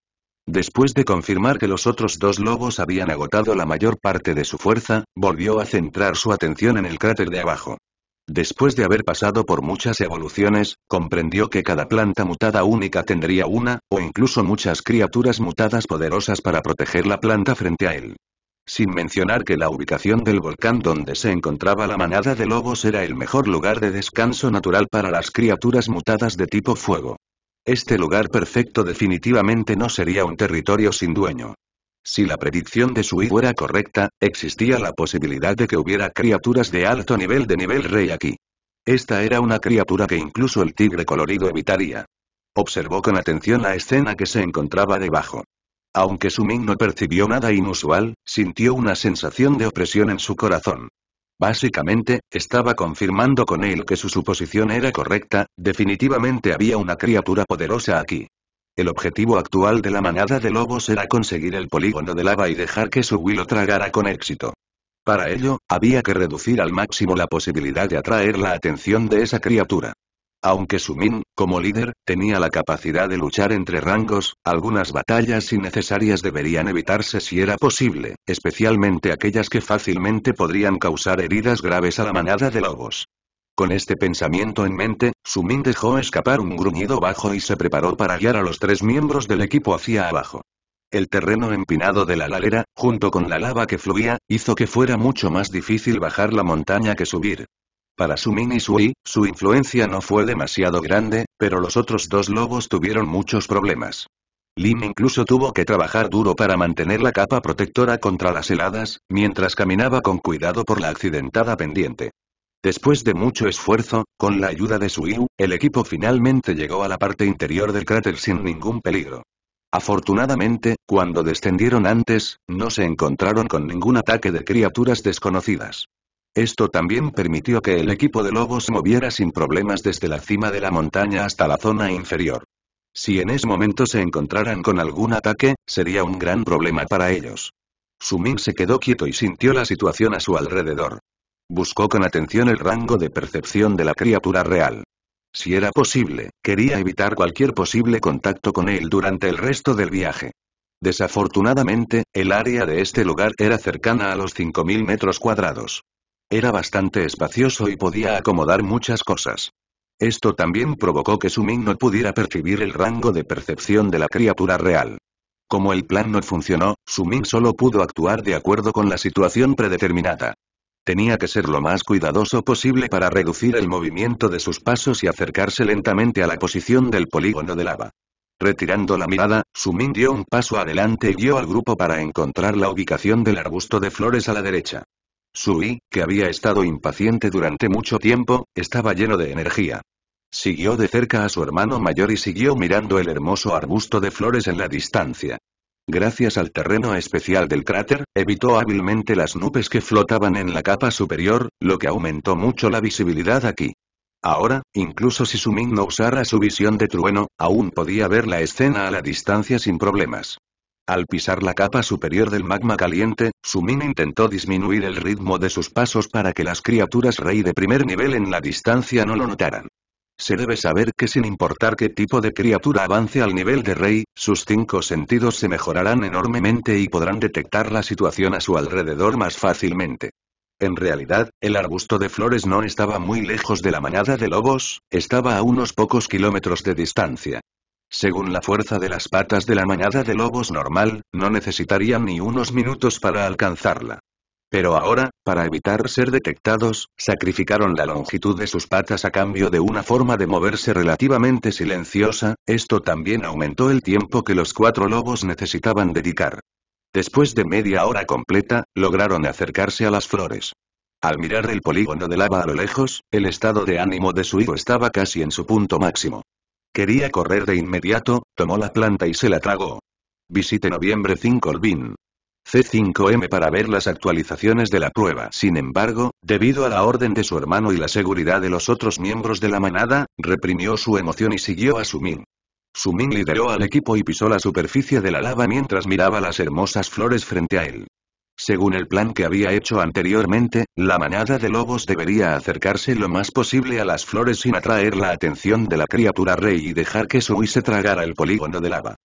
Después de confirmar que los otros dos lobos habían agotado la mayor parte de su fuerza, volvió a centrar su atención en el cráter de abajo. Después de haber pasado por muchas evoluciones, comprendió que cada planta mutada única tendría una, o incluso muchas criaturas mutadas poderosas para proteger la planta frente a él. Sin mencionar que la ubicación del volcán donde se encontraba la manada de lobos era el mejor lugar de descanso natural para las criaturas mutadas de tipo fuego. Este lugar perfecto definitivamente no sería un territorio sin dueño. Si la predicción de Sui era correcta, existía la posibilidad de que hubiera criaturas de alto nivel de nivel rey aquí. Esta era una criatura que incluso el tigre colorido evitaría. Observó con atención la escena que se encontraba debajo. Aunque Sumin no percibió nada inusual, sintió una sensación de opresión en su corazón. Básicamente, estaba confirmando con él que su suposición era correcta, definitivamente había una criatura poderosa aquí. El objetivo actual de la manada de lobos era conseguir el polígono de lava y dejar que su Will tragara con éxito. Para ello, había que reducir al máximo la posibilidad de atraer la atención de esa criatura. Aunque Sumin, como líder, tenía la capacidad de luchar entre rangos, algunas batallas innecesarias deberían evitarse si era posible, especialmente aquellas que fácilmente podrían causar heridas graves a la manada de lobos. Con este pensamiento en mente, Sumin dejó escapar un gruñido bajo y se preparó para guiar a los tres miembros del equipo hacia abajo. El terreno empinado de la ladera, junto con la lava que fluía, hizo que fuera mucho más difícil bajar la montaña que subir. Para su mini-Sui, su influencia no fue demasiado grande, pero los otros dos lobos tuvieron muchos problemas. Lim incluso tuvo que trabajar duro para mantener la capa protectora contra las heladas, mientras caminaba con cuidado por la accidentada pendiente. Después de mucho esfuerzo, con la ayuda de Suiu, el equipo finalmente llegó a la parte interior del cráter sin ningún peligro. Afortunadamente, cuando descendieron antes, no se encontraron con ningún ataque de criaturas desconocidas. Esto también permitió que el equipo de lobos moviera sin problemas desde la cima de la montaña hasta la zona inferior. Si en ese momento se encontraran con algún ataque, sería un gran problema para ellos. Sumin se quedó quieto y sintió la situación a su alrededor. Buscó con atención el rango de percepción de la criatura real. Si era posible, quería evitar cualquier posible contacto con él durante el resto del viaje. Desafortunadamente, el área de este lugar era cercana a los 5.000 metros cuadrados. Era bastante espacioso y podía acomodar muchas cosas. Esto también provocó que Sumin no pudiera percibir el rango de percepción de la criatura real. Como el plan no funcionó, Sumin solo pudo actuar de acuerdo con la situación predeterminada. Tenía que ser lo más cuidadoso posible para reducir el movimiento de sus pasos y acercarse lentamente a la posición del polígono de lava. Retirando la mirada, Sumin dio un paso adelante y guió al grupo para encontrar la ubicación del arbusto de flores a la derecha. Sui, que había estado impaciente durante mucho tiempo, estaba lleno de energía. Siguió de cerca a su hermano mayor y siguió mirando el hermoso arbusto de flores en la distancia. Gracias al terreno especial del cráter, evitó hábilmente las nubes que flotaban en la capa superior, lo que aumentó mucho la visibilidad aquí. Ahora, incluso si Sumin no usara su visión de trueno, aún podía ver la escena a la distancia sin problemas. Al pisar la capa superior del magma caliente, Sumin intentó disminuir el ritmo de sus pasos para que las criaturas rey de primer nivel en la distancia no lo notaran. Se debe saber que sin importar qué tipo de criatura avance al nivel de rey, sus cinco sentidos se mejorarán enormemente y podrán detectar la situación a su alrededor más fácilmente. En realidad, el arbusto de flores no estaba muy lejos de la manada de lobos, estaba a unos pocos kilómetros de distancia. Según la fuerza de las patas de la manada de lobos normal, no necesitarían ni unos minutos para alcanzarla. Pero ahora, para evitar ser detectados, sacrificaron la longitud de sus patas a cambio de una forma de moverse relativamente silenciosa, esto también aumentó el tiempo que los cuatro lobos necesitaban dedicar. Después de media hora completa, lograron acercarse a las flores. Al mirar el polígono de lava a lo lejos, el estado de ánimo de su hijo estaba casi en su punto máximo. Quería correr de inmediato, tomó la planta y se la tragó. Visite noviembre 5 Olvin. C5M para ver las actualizaciones de la prueba. Sin embargo, debido a la orden de su hermano y la seguridad de los otros miembros de la manada, reprimió su emoción y siguió a Sumin. Sumin lideró al equipo y pisó la superficie de la lava mientras miraba las hermosas flores frente a él. Según el plan que había hecho anteriormente, la manada de lobos debería acercarse lo más posible a las flores sin atraer la atención de la criatura rey y dejar que Sui se tragara el polígono de lava.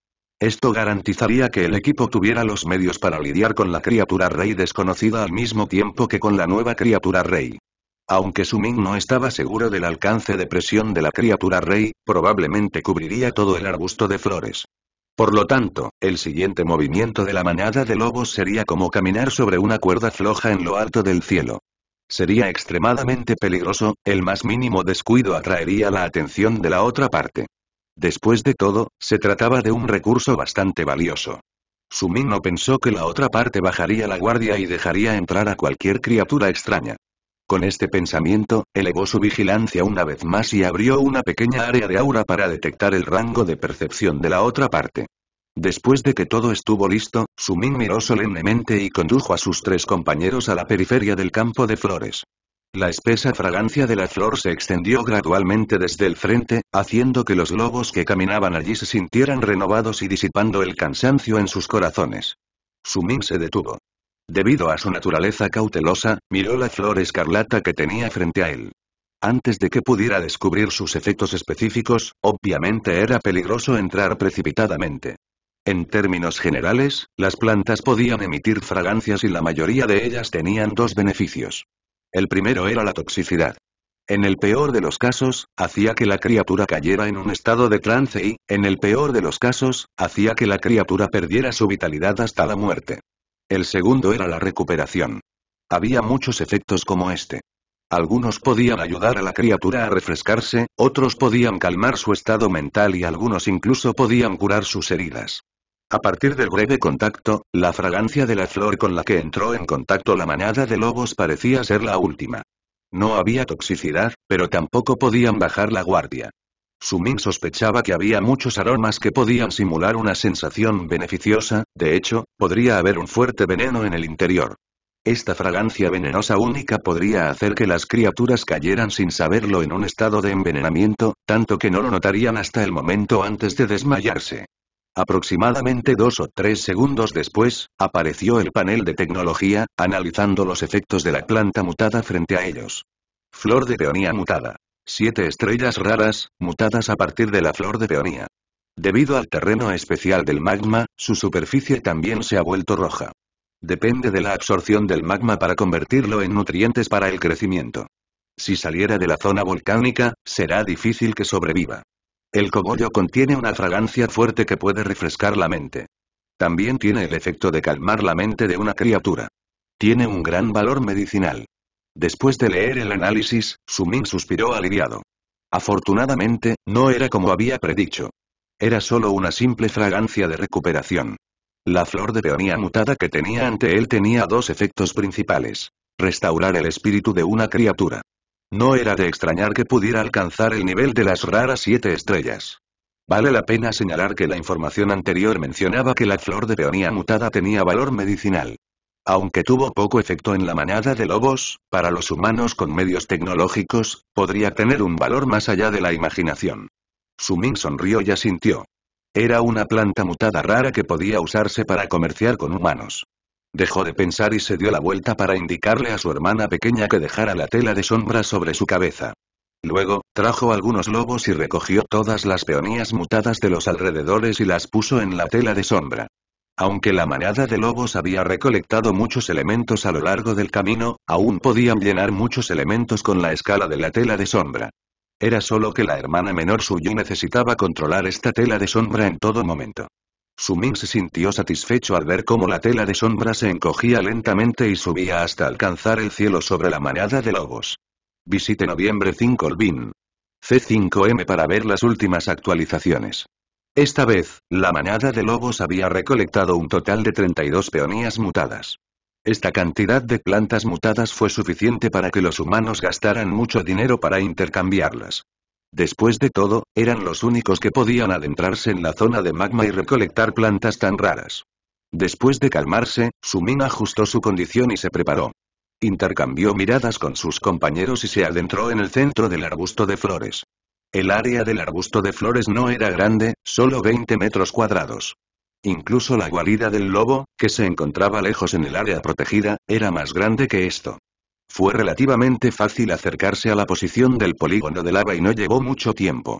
Esto garantizaría que el equipo tuviera los medios para lidiar con la criatura rey desconocida al mismo tiempo que con la nueva criatura rey. Aunque Suming no estaba seguro del alcance de presión de la criatura rey, probablemente cubriría todo el arbusto de flores. Por lo tanto, el siguiente movimiento de la manada de lobos sería como caminar sobre una cuerda floja en lo alto del cielo. Sería extremadamente peligroso, el más mínimo descuido atraería la atención de la otra parte. Después de todo, se trataba de un recurso bastante valioso. Sumin no pensó que la otra parte bajaría la guardia y dejaría entrar a cualquier criatura extraña. Con este pensamiento, elevó su vigilancia una vez más y abrió una pequeña área de aura para detectar el rango de percepción de la otra parte. Después de que todo estuvo listo, Sumin miró solemnemente y condujo a sus tres compañeros a la periferia del campo de flores. La espesa fragancia de la flor se extendió gradualmente desde el frente, haciendo que los lobos que caminaban allí se sintieran renovados y disipando el cansancio en sus corazones. Sumin se detuvo. Debido a su naturaleza cautelosa, miró la flor escarlata que tenía frente a él. Antes de que pudiera descubrir sus efectos específicos, obviamente era peligroso entrar precipitadamente. En términos generales, las plantas podían emitir fragancias y la mayoría de ellas tenían dos beneficios. El primero era la toxicidad. En el peor de los casos, hacía que la criatura cayera en un estado de trance y, en el peor de los casos, hacía que la criatura perdiera su vitalidad hasta la muerte. El segundo era la recuperación. Había muchos efectos como este. Algunos podían ayudar a la criatura a refrescarse, otros podían calmar su estado mental y algunos incluso podían curar sus heridas. A partir del breve contacto, la fragancia de la flor con la que entró en contacto la manada de lobos parecía ser la última. No había toxicidad, pero tampoco podían bajar la guardia. Sumin sospechaba que había muchos aromas que podían simular una sensación beneficiosa, de hecho, podría haber un fuerte veneno en el interior. Esta fragancia venenosa única podría hacer que las criaturas cayeran sin saberlo en un estado de envenenamiento, tanto que no lo notarían hasta el momento antes de desmayarse. Aproximadamente dos o tres segundos después, apareció el panel de tecnología, analizando los efectos de la planta mutada frente a ellos. Flor de peonía mutada. Siete estrellas raras, mutadas a partir de la flor de peonía. Debido al terreno especial del magma, su superficie también se ha vuelto roja. Depende de la absorción del magma para convertirlo en nutrientes para el crecimiento. Si saliera de la zona volcánica, será difícil que sobreviva. El cogollo contiene una fragancia fuerte que puede refrescar la mente. También tiene el efecto de calmar la mente de una criatura. Tiene un gran valor medicinal. Después de leer el análisis, Sumin suspiró aliviado. Afortunadamente, no era como había predicho. Era solo una simple fragancia de recuperación. La flor de peonía mutada que tenía ante él tenía dos efectos principales. Restaurar el espíritu de una criatura. No era de extrañar que pudiera alcanzar el nivel de las raras siete estrellas. Vale la pena señalar que la información anterior mencionaba que la flor de peonía mutada tenía valor medicinal. Aunque tuvo poco efecto en la manada de lobos, para los humanos con medios tecnológicos, podría tener un valor más allá de la imaginación. Su Ming sonrió y asintió. Era una planta mutada rara que podía usarse para comerciar con humanos. Dejó de pensar y se dio la vuelta para indicarle a su hermana pequeña que dejara la tela de sombra sobre su cabeza. Luego, trajo algunos lobos y recogió todas las peonías mutadas de los alrededores y las puso en la tela de sombra. Aunque la manada de lobos había recolectado muchos elementos a lo largo del camino, aún podían llenar muchos elementos con la escala de la tela de sombra. Era solo que la hermana menor suyo necesitaba controlar esta tela de sombra en todo momento. Su Ming se sintió satisfecho al ver cómo la tela de sombra se encogía lentamente y subía hasta alcanzar el cielo sobre la manada de lobos. Visite noviembre 5 Olvin. C5M para ver las últimas actualizaciones. Esta vez, la manada de lobos había recolectado un total de 32 peonías mutadas. Esta cantidad de plantas mutadas fue suficiente para que los humanos gastaran mucho dinero para intercambiarlas. Después de todo, eran los únicos que podían adentrarse en la zona de magma y recolectar plantas tan raras. Después de calmarse, Sumin ajustó su condición y se preparó. Intercambió miradas con sus compañeros y se adentró en el centro del arbusto de flores. El área del arbusto de flores no era grande, solo 20 metros cuadrados. Incluso la guarida del lobo, que se encontraba lejos en el área protegida, era más grande que esto. Fue relativamente fácil acercarse a la posición del polígono de lava y no llevó mucho tiempo.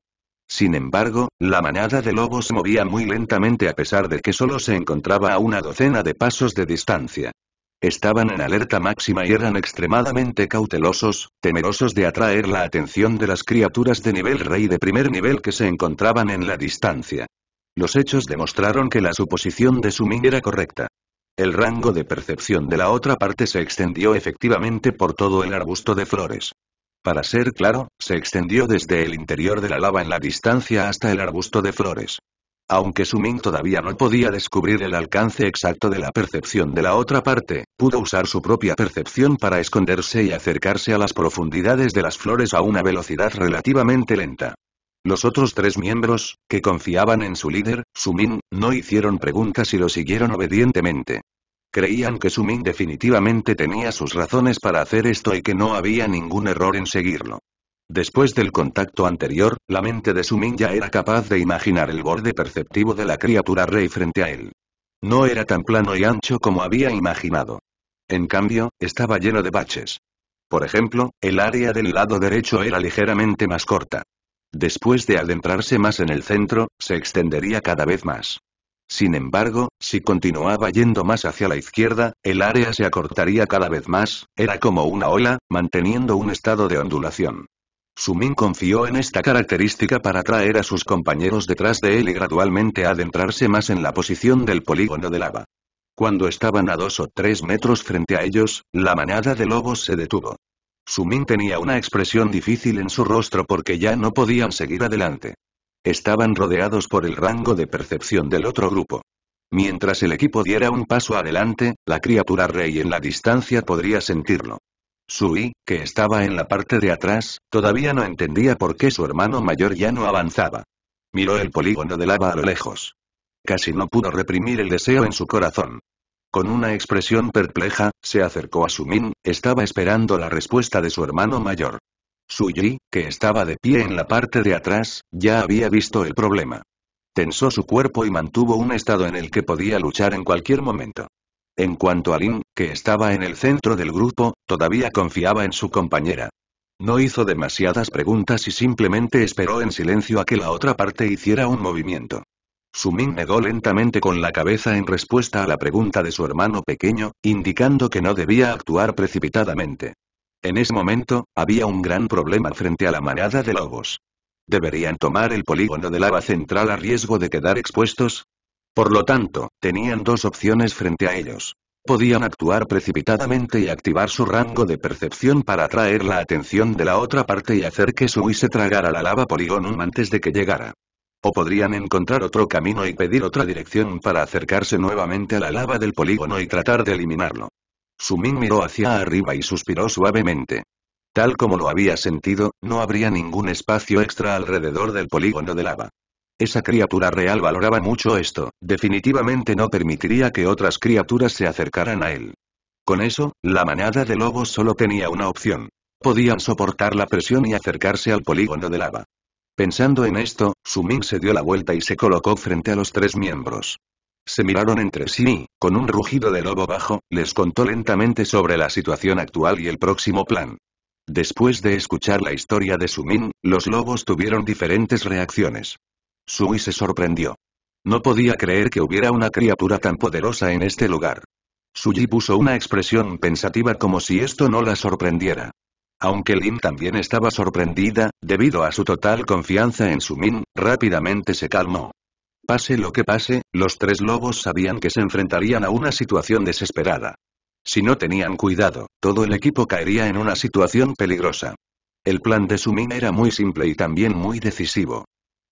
Sin embargo, la manada de lobos movía muy lentamente a pesar de que solo se encontraba a una docena de pasos de distancia. Estaban en alerta máxima y eran extremadamente cautelosos, temerosos de atraer la atención de las criaturas de nivel rey de primer nivel que se encontraban en la distancia. Los hechos demostraron que la suposición de Sumin era correcta. El rango de percepción de la otra parte se extendió efectivamente por todo el arbusto de flores. Para ser claro, se extendió desde el interior de la lava en la distancia hasta el arbusto de flores. Aunque Sumin todavía no podía descubrir el alcance exacto de la percepción de la otra parte, pudo usar su propia percepción para esconderse y acercarse a las profundidades de las flores a una velocidad relativamente lenta. Los otros tres miembros, que confiaban en su líder, Sumin, no hicieron preguntas y lo siguieron obedientemente. Creían que Sumin definitivamente tenía sus razones para hacer esto y que no había ningún error en seguirlo. Después del contacto anterior, la mente de Sumin ya era capaz de imaginar el borde perceptivo de la criatura rey frente a él. No era tan plano y ancho como había imaginado. En cambio, estaba lleno de baches. Por ejemplo, el área del lado derecho era ligeramente más corta. Después de adentrarse más en el centro, se extendería cada vez más. Sin embargo, si continuaba yendo más hacia la izquierda, el área se acortaría cada vez más, era como una ola, manteniendo un estado de ondulación. Sumin confió en esta característica para traer a sus compañeros detrás de él y gradualmente adentrarse más en la posición del polígono de lava. Cuando estaban a dos o tres metros frente a ellos, la manada de lobos se detuvo. Sumin tenía una expresión difícil en su rostro porque ya no podían seguir adelante. Estaban rodeados por el rango de percepción del otro grupo. Mientras el equipo diera un paso adelante, la criatura rey en la distancia podría sentirlo. Sui, que estaba en la parte de atrás, todavía no entendía por qué su hermano mayor ya no avanzaba. Miró el polígono de lava a lo lejos. Casi no pudo reprimir el deseo en su corazón. Con una expresión perpleja, se acercó a Min, estaba esperando la respuesta de su hermano mayor. Suyi, que estaba de pie en la parte de atrás, ya había visto el problema. Tensó su cuerpo y mantuvo un estado en el que podía luchar en cualquier momento. En cuanto a Lin, que estaba en el centro del grupo, todavía confiaba en su compañera. No hizo demasiadas preguntas y simplemente esperó en silencio a que la otra parte hiciera un movimiento. Su Ming negó lentamente con la cabeza en respuesta a la pregunta de su hermano pequeño, indicando que no debía actuar precipitadamente. En ese momento, había un gran problema frente a la manada de lobos. ¿Deberían tomar el polígono de lava central a riesgo de quedar expuestos? Por lo tanto, tenían dos opciones frente a ellos. Podían actuar precipitadamente y activar su rango de percepción para atraer la atención de la otra parte y hacer que Sui se tragara la lava polígono antes de que llegara. O podrían encontrar otro camino y pedir otra dirección para acercarse nuevamente a la lava del polígono y tratar de eliminarlo. Sumin miró hacia arriba y suspiró suavemente. Tal como lo había sentido, no habría ningún espacio extra alrededor del polígono de lava. Esa criatura real valoraba mucho esto, definitivamente no permitiría que otras criaturas se acercaran a él. Con eso, la manada de lobos solo tenía una opción. Podían soportar la presión y acercarse al polígono de lava. Pensando en esto, Sumin se dio la vuelta y se colocó frente a los tres miembros. Se miraron entre sí y, con un rugido de lobo bajo, les contó lentamente sobre la situación actual y el próximo plan. Después de escuchar la historia de Sumin, los lobos tuvieron diferentes reacciones. Sui se sorprendió. No podía creer que hubiera una criatura tan poderosa en este lugar. Yi puso una expresión pensativa como si esto no la sorprendiera. Aunque Lin también estaba sorprendida, debido a su total confianza en Min, rápidamente se calmó. Pase lo que pase, los tres lobos sabían que se enfrentarían a una situación desesperada. Si no tenían cuidado, todo el equipo caería en una situación peligrosa. El plan de Min era muy simple y también muy decisivo.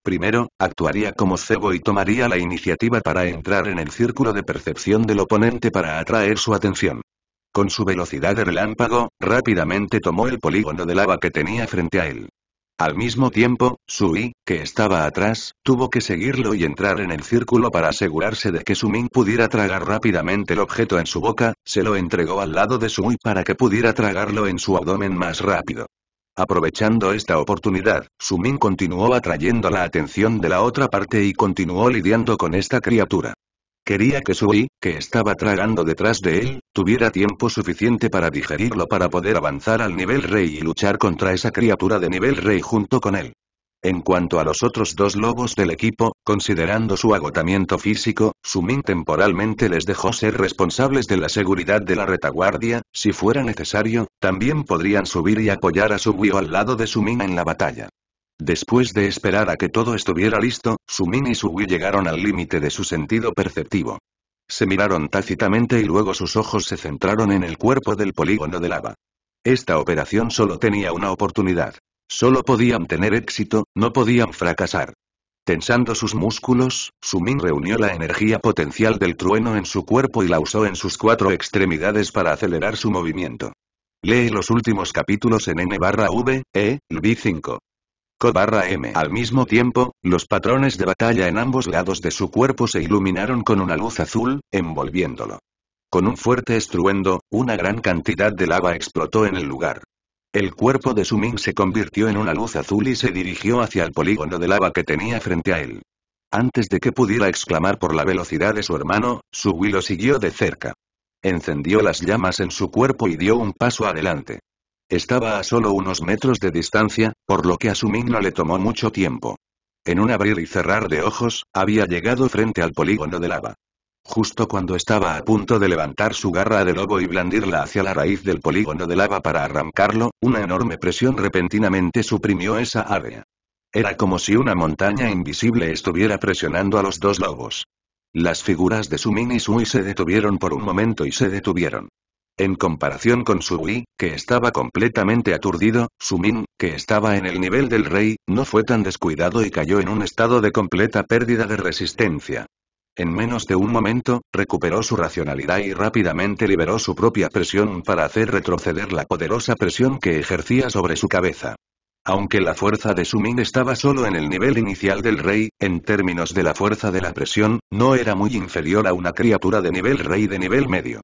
Primero, actuaría como cebo y tomaría la iniciativa para entrar en el círculo de percepción del oponente para atraer su atención. Con su velocidad de relámpago, rápidamente tomó el polígono de lava que tenía frente a él. Al mismo tiempo, Sui, que estaba atrás, tuvo que seguirlo y entrar en el círculo para asegurarse de que su Ming pudiera tragar rápidamente el objeto en su boca, se lo entregó al lado de Sui para que pudiera tragarlo en su abdomen más rápido. Aprovechando esta oportunidad, Sumin continuó atrayendo la atención de la otra parte y continuó lidiando con esta criatura. Quería que Sui, que estaba tragando detrás de él, tuviera tiempo suficiente para digerirlo para poder avanzar al nivel rey y luchar contra esa criatura de nivel rey junto con él. En cuanto a los otros dos lobos del equipo, considerando su agotamiento físico, Sumin temporalmente les dejó ser responsables de la seguridad de la retaguardia, si fuera necesario, también podrían subir y apoyar a o al lado de Sumin en la batalla. Después de esperar a que todo estuviera listo, Sumin y Suwi llegaron al límite de su sentido perceptivo. Se miraron tácitamente y luego sus ojos se centraron en el cuerpo del polígono de lava. Esta operación solo tenía una oportunidad. Solo podían tener éxito, no podían fracasar. Tensando sus músculos, Sumin reunió la energía potencial del trueno en su cuerpo y la usó en sus cuatro extremidades para acelerar su movimiento. Lee los últimos capítulos en N barra V, E, v 5. Co barra M. Al mismo tiempo, los patrones de batalla en ambos lados de su cuerpo se iluminaron con una luz azul, envolviéndolo. Con un fuerte estruendo, una gran cantidad de lava explotó en el lugar. El cuerpo de Suming se convirtió en una luz azul y se dirigió hacia el polígono de lava que tenía frente a él. Antes de que pudiera exclamar por la velocidad de su hermano, Wei lo siguió de cerca. Encendió las llamas en su cuerpo y dio un paso adelante. Estaba a solo unos metros de distancia, por lo que a Suming no le tomó mucho tiempo. En un abrir y cerrar de ojos, había llegado frente al polígono de lava. Justo cuando estaba a punto de levantar su garra de lobo y blandirla hacia la raíz del polígono de lava para arrancarlo, una enorme presión repentinamente suprimió esa área. Era como si una montaña invisible estuviera presionando a los dos lobos. Las figuras de Sumin y Sui se detuvieron por un momento y se detuvieron. En comparación con su que estaba completamente aturdido, Sumin, que estaba en el nivel del rey, no fue tan descuidado y cayó en un estado de completa pérdida de resistencia. En menos de un momento, recuperó su racionalidad y rápidamente liberó su propia presión para hacer retroceder la poderosa presión que ejercía sobre su cabeza. Aunque la fuerza de Sumin estaba solo en el nivel inicial del rey, en términos de la fuerza de la presión, no era muy inferior a una criatura de nivel rey de nivel medio.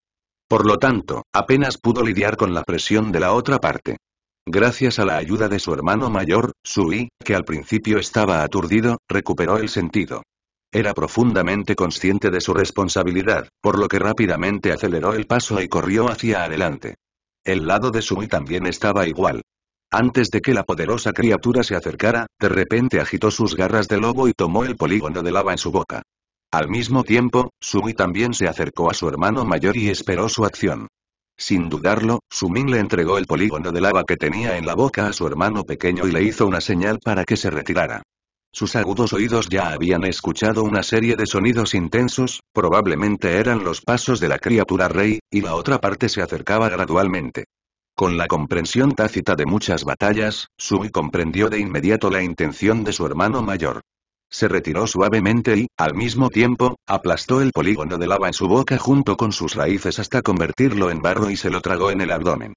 Por lo tanto, apenas pudo lidiar con la presión de la otra parte. Gracias a la ayuda de su hermano mayor, Sui, que al principio estaba aturdido, recuperó el sentido. Era profundamente consciente de su responsabilidad, por lo que rápidamente aceleró el paso y corrió hacia adelante. El lado de Sumi también estaba igual. Antes de que la poderosa criatura se acercara, de repente agitó sus garras de lobo y tomó el polígono de lava en su boca. Al mismo tiempo, Sumi también se acercó a su hermano mayor y esperó su acción. Sin dudarlo, Sumin le entregó el polígono de lava que tenía en la boca a su hermano pequeño y le hizo una señal para que se retirara. Sus agudos oídos ya habían escuchado una serie de sonidos intensos, probablemente eran los pasos de la criatura rey, y la otra parte se acercaba gradualmente. Con la comprensión tácita de muchas batallas, Sui comprendió de inmediato la intención de su hermano mayor. Se retiró suavemente y, al mismo tiempo, aplastó el polígono de lava en su boca junto con sus raíces hasta convertirlo en barro y se lo tragó en el abdomen.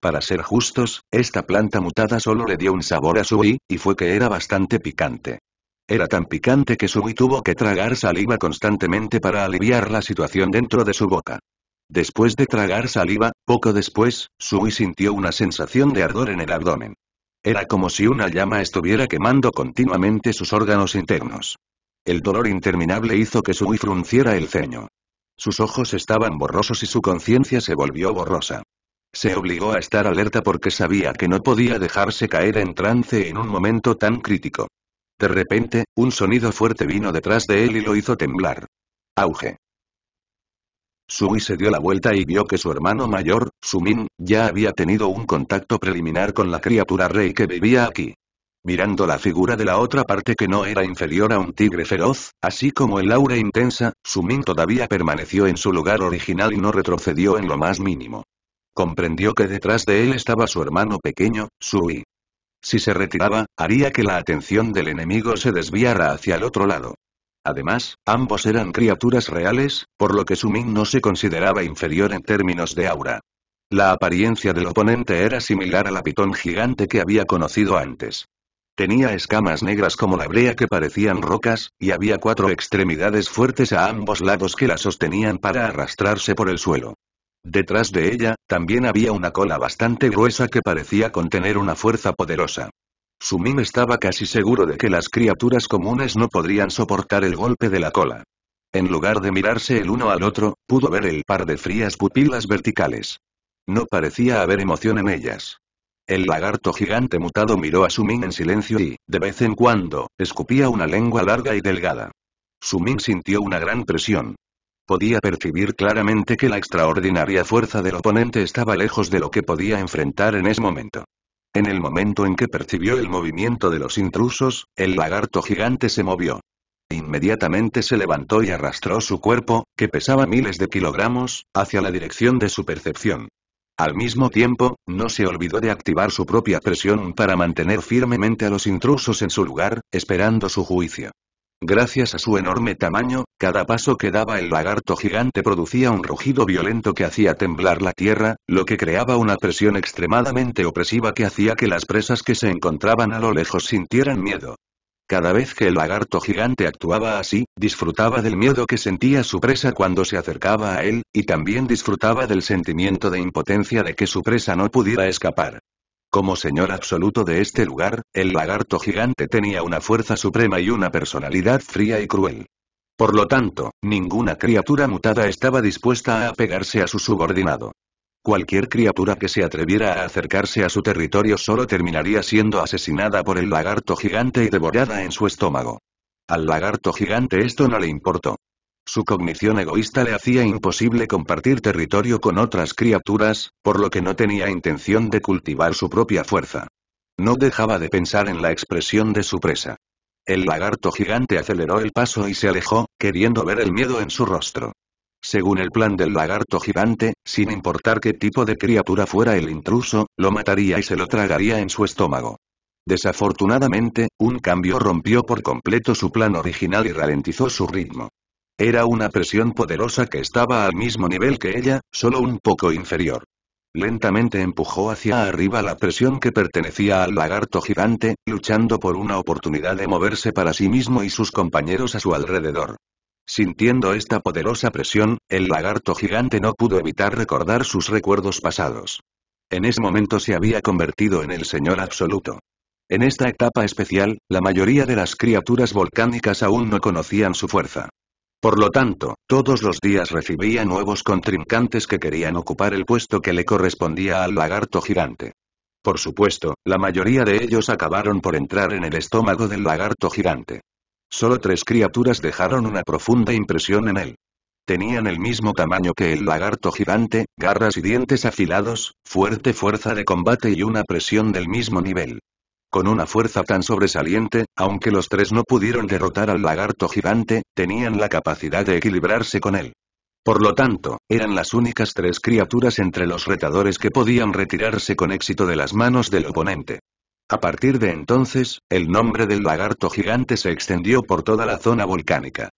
Para ser justos, esta planta mutada solo le dio un sabor a Sui, y fue que era bastante picante. Era tan picante que Sui tuvo que tragar saliva constantemente para aliviar la situación dentro de su boca. Después de tragar saliva, poco después, Sui sintió una sensación de ardor en el abdomen. Era como si una llama estuviera quemando continuamente sus órganos internos. El dolor interminable hizo que Sui frunciera el ceño. Sus ojos estaban borrosos y su conciencia se volvió borrosa. Se obligó a estar alerta porque sabía que no podía dejarse caer en trance en un momento tan crítico. De repente, un sonido fuerte vino detrás de él y lo hizo temblar. Auge. Sui se dio la vuelta y vio que su hermano mayor, Sumin, ya había tenido un contacto preliminar con la criatura rey que vivía aquí. Mirando la figura de la otra parte que no era inferior a un tigre feroz, así como el aura intensa, Sumin todavía permaneció en su lugar original y no retrocedió en lo más mínimo. Comprendió que detrás de él estaba su hermano pequeño, Sui. Si se retiraba, haría que la atención del enemigo se desviara hacia el otro lado. Además, ambos eran criaturas reales, por lo que Sumin no se consideraba inferior en términos de aura. La apariencia del oponente era similar a la pitón gigante que había conocido antes. Tenía escamas negras como la brea que parecían rocas, y había cuatro extremidades fuertes a ambos lados que la sostenían para arrastrarse por el suelo. Detrás de ella, también había una cola bastante gruesa que parecía contener una fuerza poderosa. Sumin estaba casi seguro de que las criaturas comunes no podrían soportar el golpe de la cola. En lugar de mirarse el uno al otro, pudo ver el par de frías pupilas verticales. No parecía haber emoción en ellas. El lagarto gigante mutado miró a Sumin en silencio y, de vez en cuando, escupía una lengua larga y delgada. Sumin sintió una gran presión. Podía percibir claramente que la extraordinaria fuerza del oponente estaba lejos de lo que podía enfrentar en ese momento. En el momento en que percibió el movimiento de los intrusos, el lagarto gigante se movió. Inmediatamente se levantó y arrastró su cuerpo, que pesaba miles de kilogramos, hacia la dirección de su percepción. Al mismo tiempo, no se olvidó de activar su propia presión para mantener firmemente a los intrusos en su lugar, esperando su juicio. Gracias a su enorme tamaño, cada paso que daba el lagarto gigante producía un rugido violento que hacía temblar la tierra, lo que creaba una presión extremadamente opresiva que hacía que las presas que se encontraban a lo lejos sintieran miedo. Cada vez que el lagarto gigante actuaba así, disfrutaba del miedo que sentía su presa cuando se acercaba a él, y también disfrutaba del sentimiento de impotencia de que su presa no pudiera escapar. Como señor absoluto de este lugar, el lagarto gigante tenía una fuerza suprema y una personalidad fría y cruel. Por lo tanto, ninguna criatura mutada estaba dispuesta a apegarse a su subordinado. Cualquier criatura que se atreviera a acercarse a su territorio solo terminaría siendo asesinada por el lagarto gigante y devorada en su estómago. Al lagarto gigante esto no le importó. Su cognición egoísta le hacía imposible compartir territorio con otras criaturas, por lo que no tenía intención de cultivar su propia fuerza. No dejaba de pensar en la expresión de su presa. El lagarto gigante aceleró el paso y se alejó, queriendo ver el miedo en su rostro. Según el plan del lagarto gigante, sin importar qué tipo de criatura fuera el intruso, lo mataría y se lo tragaría en su estómago. Desafortunadamente, un cambio rompió por completo su plan original y ralentizó su ritmo. Era una presión poderosa que estaba al mismo nivel que ella, solo un poco inferior. Lentamente empujó hacia arriba la presión que pertenecía al lagarto gigante, luchando por una oportunidad de moverse para sí mismo y sus compañeros a su alrededor. Sintiendo esta poderosa presión, el lagarto gigante no pudo evitar recordar sus recuerdos pasados. En ese momento se había convertido en el Señor Absoluto. En esta etapa especial, la mayoría de las criaturas volcánicas aún no conocían su fuerza. Por lo tanto, todos los días recibía nuevos contrincantes que querían ocupar el puesto que le correspondía al lagarto gigante. Por supuesto, la mayoría de ellos acabaron por entrar en el estómago del lagarto gigante. Solo tres criaturas dejaron una profunda impresión en él. Tenían el mismo tamaño que el lagarto gigante, garras y dientes afilados, fuerte fuerza de combate y una presión del mismo nivel. Con una fuerza tan sobresaliente, aunque los tres no pudieron derrotar al lagarto gigante, tenían la capacidad de equilibrarse con él. Por lo tanto, eran las únicas tres criaturas entre los retadores que podían retirarse con éxito de las manos del oponente. A partir de entonces, el nombre del lagarto gigante se extendió por toda la zona volcánica.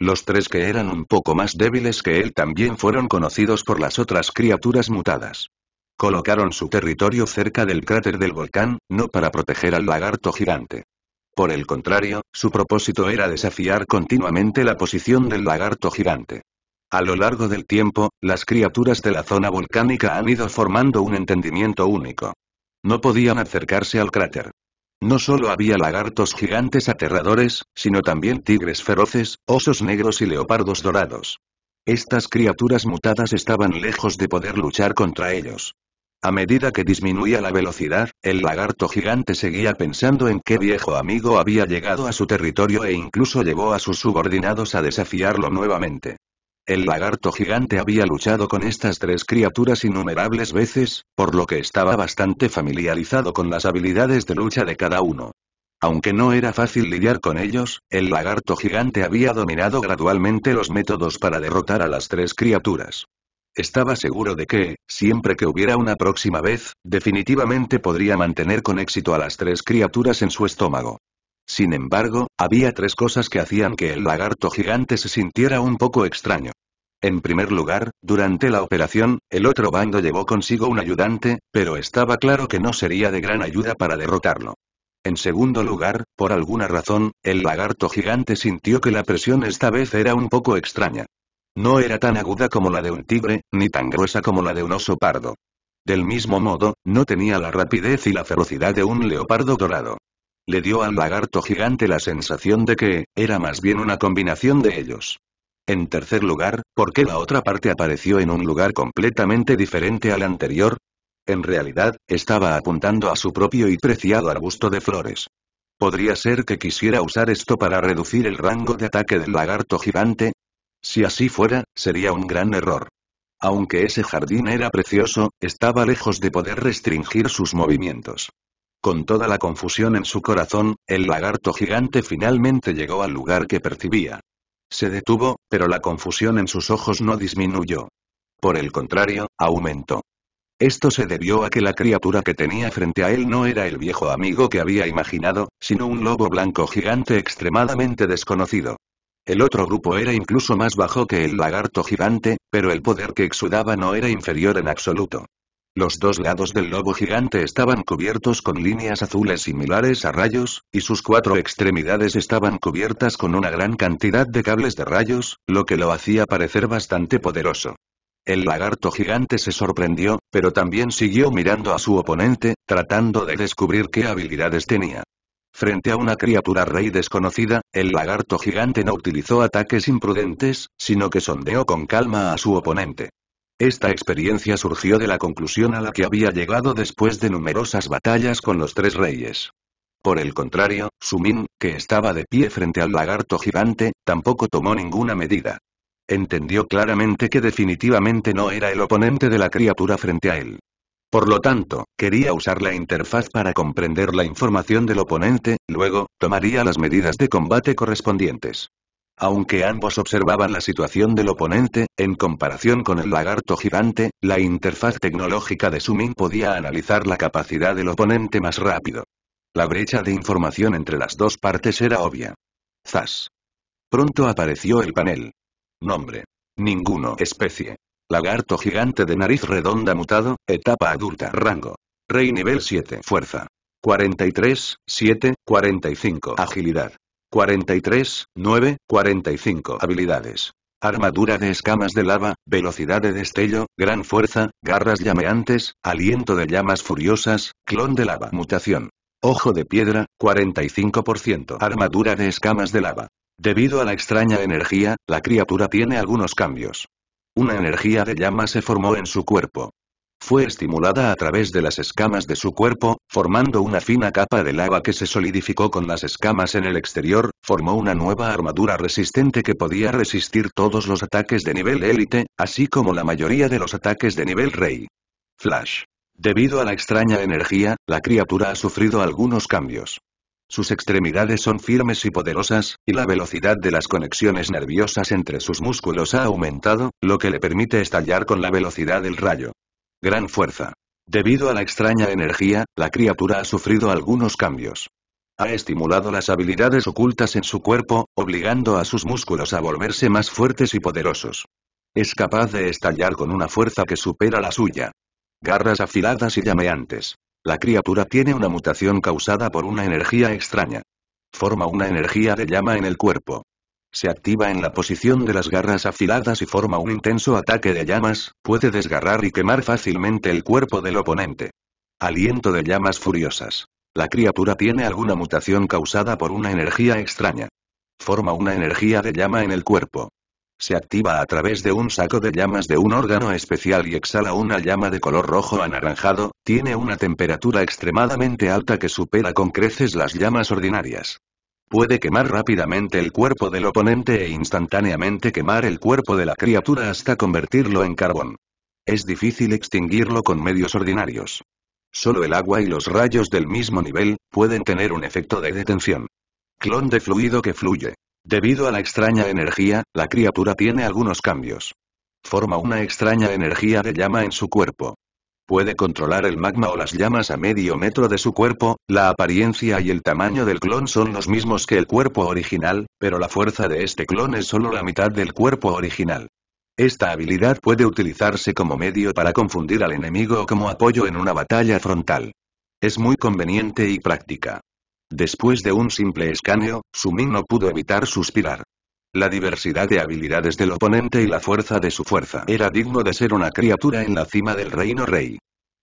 Los tres que eran un poco más débiles que él también fueron conocidos por las otras criaturas mutadas. Colocaron su territorio cerca del cráter del volcán, no para proteger al lagarto gigante. Por el contrario, su propósito era desafiar continuamente la posición del lagarto gigante. A lo largo del tiempo, las criaturas de la zona volcánica han ido formando un entendimiento único. No podían acercarse al cráter. No solo había lagartos gigantes aterradores, sino también tigres feroces, osos negros y leopardos dorados. Estas criaturas mutadas estaban lejos de poder luchar contra ellos. A medida que disminuía la velocidad, el lagarto gigante seguía pensando en qué viejo amigo había llegado a su territorio e incluso llevó a sus subordinados a desafiarlo nuevamente. El lagarto gigante había luchado con estas tres criaturas innumerables veces, por lo que estaba bastante familiarizado con las habilidades de lucha de cada uno. Aunque no era fácil lidiar con ellos, el lagarto gigante había dominado gradualmente los métodos para derrotar a las tres criaturas. Estaba seguro de que, siempre que hubiera una próxima vez, definitivamente podría mantener con éxito a las tres criaturas en su estómago. Sin embargo, había tres cosas que hacían que el lagarto gigante se sintiera un poco extraño. En primer lugar, durante la operación, el otro bando llevó consigo un ayudante, pero estaba claro que no sería de gran ayuda para derrotarlo. En segundo lugar, por alguna razón, el lagarto gigante sintió que la presión esta vez era un poco extraña. No era tan aguda como la de un tigre, ni tan gruesa como la de un oso pardo. Del mismo modo, no tenía la rapidez y la ferocidad de un leopardo dorado. Le dio al lagarto gigante la sensación de que, era más bien una combinación de ellos. En tercer lugar, ¿por qué la otra parte apareció en un lugar completamente diferente al anterior? En realidad, estaba apuntando a su propio y preciado arbusto de flores. Podría ser que quisiera usar esto para reducir el rango de ataque del lagarto gigante, si así fuera, sería un gran error. Aunque ese jardín era precioso, estaba lejos de poder restringir sus movimientos. Con toda la confusión en su corazón, el lagarto gigante finalmente llegó al lugar que percibía. Se detuvo, pero la confusión en sus ojos no disminuyó. Por el contrario, aumentó. Esto se debió a que la criatura que tenía frente a él no era el viejo amigo que había imaginado, sino un lobo blanco gigante extremadamente desconocido. El otro grupo era incluso más bajo que el lagarto gigante, pero el poder que exudaba no era inferior en absoluto. Los dos lados del lobo gigante estaban cubiertos con líneas azules similares a rayos, y sus cuatro extremidades estaban cubiertas con una gran cantidad de cables de rayos, lo que lo hacía parecer bastante poderoso. El lagarto gigante se sorprendió, pero también siguió mirando a su oponente, tratando de descubrir qué habilidades tenía. Frente a una criatura rey desconocida, el lagarto gigante no utilizó ataques imprudentes, sino que sondeó con calma a su oponente. Esta experiencia surgió de la conclusión a la que había llegado después de numerosas batallas con los tres reyes. Por el contrario, Sumin, que estaba de pie frente al lagarto gigante, tampoco tomó ninguna medida. Entendió claramente que definitivamente no era el oponente de la criatura frente a él. Por lo tanto, quería usar la interfaz para comprender la información del oponente, luego, tomaría las medidas de combate correspondientes. Aunque ambos observaban la situación del oponente, en comparación con el lagarto gigante, la interfaz tecnológica de Sumin podía analizar la capacidad del oponente más rápido. La brecha de información entre las dos partes era obvia. Zas. Pronto apareció el panel. Nombre. Ninguno. Especie. Lagarto gigante de nariz redonda mutado, etapa adulta. Rango. Rey nivel 7. Fuerza. 43, 7, 45. Agilidad. 43, 9, 45. Habilidades. Armadura de escamas de lava, velocidad de destello, gran fuerza, garras llameantes, aliento de llamas furiosas, clon de lava. Mutación. Ojo de piedra, 45%. Armadura de escamas de lava. Debido a la extraña energía, la criatura tiene algunos cambios. Una energía de llama se formó en su cuerpo. Fue estimulada a través de las escamas de su cuerpo, formando una fina capa de lava que se solidificó con las escamas en el exterior, formó una nueva armadura resistente que podía resistir todos los ataques de nivel élite, así como la mayoría de los ataques de nivel rey. Flash. Debido a la extraña energía, la criatura ha sufrido algunos cambios. Sus extremidades son firmes y poderosas, y la velocidad de las conexiones nerviosas entre sus músculos ha aumentado, lo que le permite estallar con la velocidad del rayo. Gran fuerza. Debido a la extraña energía, la criatura ha sufrido algunos cambios. Ha estimulado las habilidades ocultas en su cuerpo, obligando a sus músculos a volverse más fuertes y poderosos. Es capaz de estallar con una fuerza que supera la suya. Garras afiladas y llameantes la criatura tiene una mutación causada por una energía extraña. Forma una energía de llama en el cuerpo. Se activa en la posición de las garras afiladas y forma un intenso ataque de llamas, puede desgarrar y quemar fácilmente el cuerpo del oponente. Aliento de llamas furiosas. La criatura tiene alguna mutación causada por una energía extraña. Forma una energía de llama en el cuerpo. Se activa a través de un saco de llamas de un órgano especial y exhala una llama de color rojo anaranjado, tiene una temperatura extremadamente alta que supera con creces las llamas ordinarias. Puede quemar rápidamente el cuerpo del oponente e instantáneamente quemar el cuerpo de la criatura hasta convertirlo en carbón. Es difícil extinguirlo con medios ordinarios. Solo el agua y los rayos del mismo nivel, pueden tener un efecto de detención. Clon de fluido que fluye. Debido a la extraña energía, la criatura tiene algunos cambios. Forma una extraña energía de llama en su cuerpo. Puede controlar el magma o las llamas a medio metro de su cuerpo, la apariencia y el tamaño del clon son los mismos que el cuerpo original, pero la fuerza de este clon es solo la mitad del cuerpo original. Esta habilidad puede utilizarse como medio para confundir al enemigo o como apoyo en una batalla frontal. Es muy conveniente y práctica. Después de un simple escaneo, Sumin no pudo evitar suspirar. La diversidad de habilidades del oponente y la fuerza de su fuerza era digno de ser una criatura en la cima del reino rey.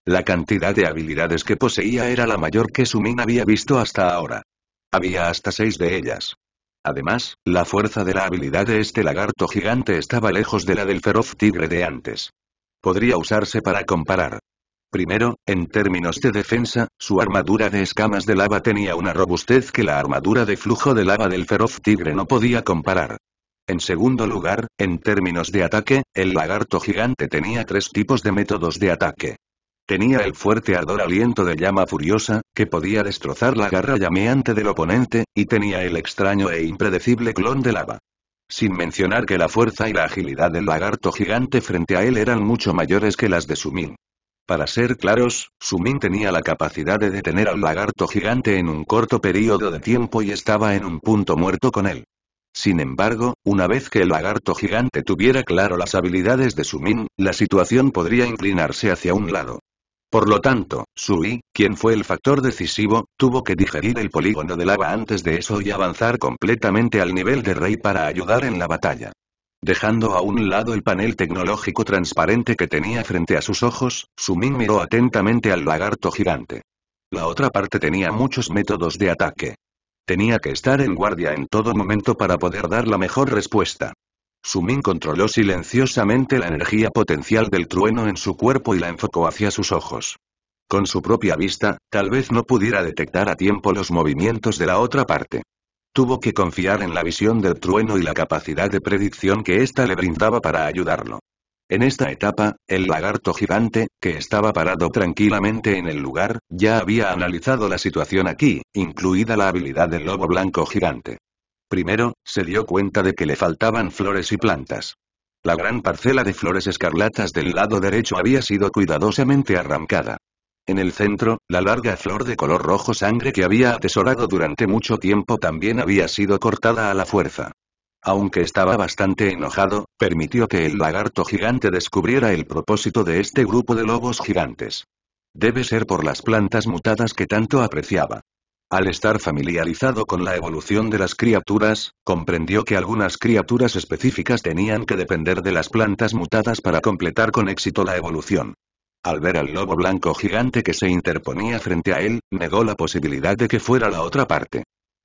La cantidad de habilidades que poseía era la mayor que Sumin había visto hasta ahora. Había hasta seis de ellas. Además, la fuerza de la habilidad de este lagarto gigante estaba lejos de la del feroz tigre de antes. Podría usarse para comparar. Primero, en términos de defensa, su armadura de escamas de lava tenía una robustez que la armadura de flujo de lava del feroz tigre no podía comparar. En segundo lugar, en términos de ataque, el lagarto gigante tenía tres tipos de métodos de ataque. Tenía el fuerte ardor aliento de llama furiosa, que podía destrozar la garra llameante del oponente, y tenía el extraño e impredecible clon de lava. Sin mencionar que la fuerza y la agilidad del lagarto gigante frente a él eran mucho mayores que las de su min. Para ser claros, Sumin tenía la capacidad de detener al lagarto gigante en un corto periodo de tiempo y estaba en un punto muerto con él. Sin embargo, una vez que el lagarto gigante tuviera claro las habilidades de Sumin, la situación podría inclinarse hacia un lado. Por lo tanto, Sui, quien fue el factor decisivo, tuvo que digerir el polígono de lava antes de eso y avanzar completamente al nivel de rey para ayudar en la batalla. Dejando a un lado el panel tecnológico transparente que tenía frente a sus ojos, Sumin miró atentamente al lagarto gigante. La otra parte tenía muchos métodos de ataque. Tenía que estar en guardia en todo momento para poder dar la mejor respuesta. Sumin controló silenciosamente la energía potencial del trueno en su cuerpo y la enfocó hacia sus ojos. Con su propia vista, tal vez no pudiera detectar a tiempo los movimientos de la otra parte. Tuvo que confiar en la visión del trueno y la capacidad de predicción que ésta le brindaba para ayudarlo. En esta etapa, el lagarto gigante, que estaba parado tranquilamente en el lugar, ya había analizado la situación aquí, incluida la habilidad del lobo blanco gigante. Primero, se dio cuenta de que le faltaban flores y plantas. La gran parcela de flores escarlatas del lado derecho había sido cuidadosamente arrancada. En el centro, la larga flor de color rojo sangre que había atesorado durante mucho tiempo también había sido cortada a la fuerza. Aunque estaba bastante enojado, permitió que el lagarto gigante descubriera el propósito de este grupo de lobos gigantes. Debe ser por las plantas mutadas que tanto apreciaba. Al estar familiarizado con la evolución de las criaturas, comprendió que algunas criaturas específicas tenían que depender de las plantas mutadas para completar con éxito la evolución. Al ver al lobo blanco gigante que se interponía frente a él, negó la posibilidad de que fuera la otra parte.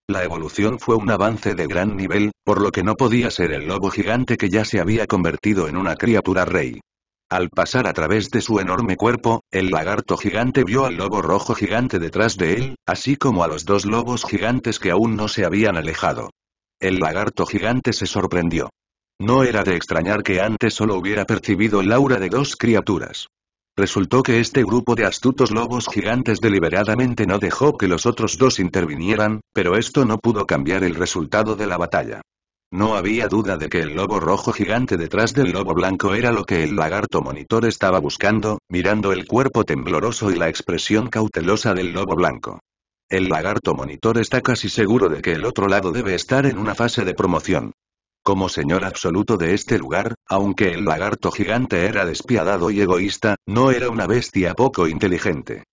La evolución fue un avance de gran nivel, por lo que no podía ser el lobo gigante que ya se había convertido en una criatura rey. Al pasar a través de su enorme cuerpo, el lagarto gigante vio al lobo rojo gigante detrás de él, así como a los dos lobos gigantes que aún no se habían alejado. El lagarto gigante se sorprendió. No era de extrañar que antes solo hubiera percibido el aura de dos criaturas. Resultó que este grupo de astutos lobos gigantes deliberadamente no dejó que los otros dos intervinieran, pero esto no pudo cambiar el resultado de la batalla. No había duda de que el lobo rojo gigante detrás del lobo blanco era lo que el lagarto monitor estaba buscando, mirando el cuerpo tembloroso y la expresión cautelosa del lobo blanco. El lagarto monitor está casi seguro de que el otro lado debe estar en una fase de promoción. Como señor absoluto de este lugar, aunque el lagarto gigante era despiadado y egoísta, no era una bestia poco inteligente.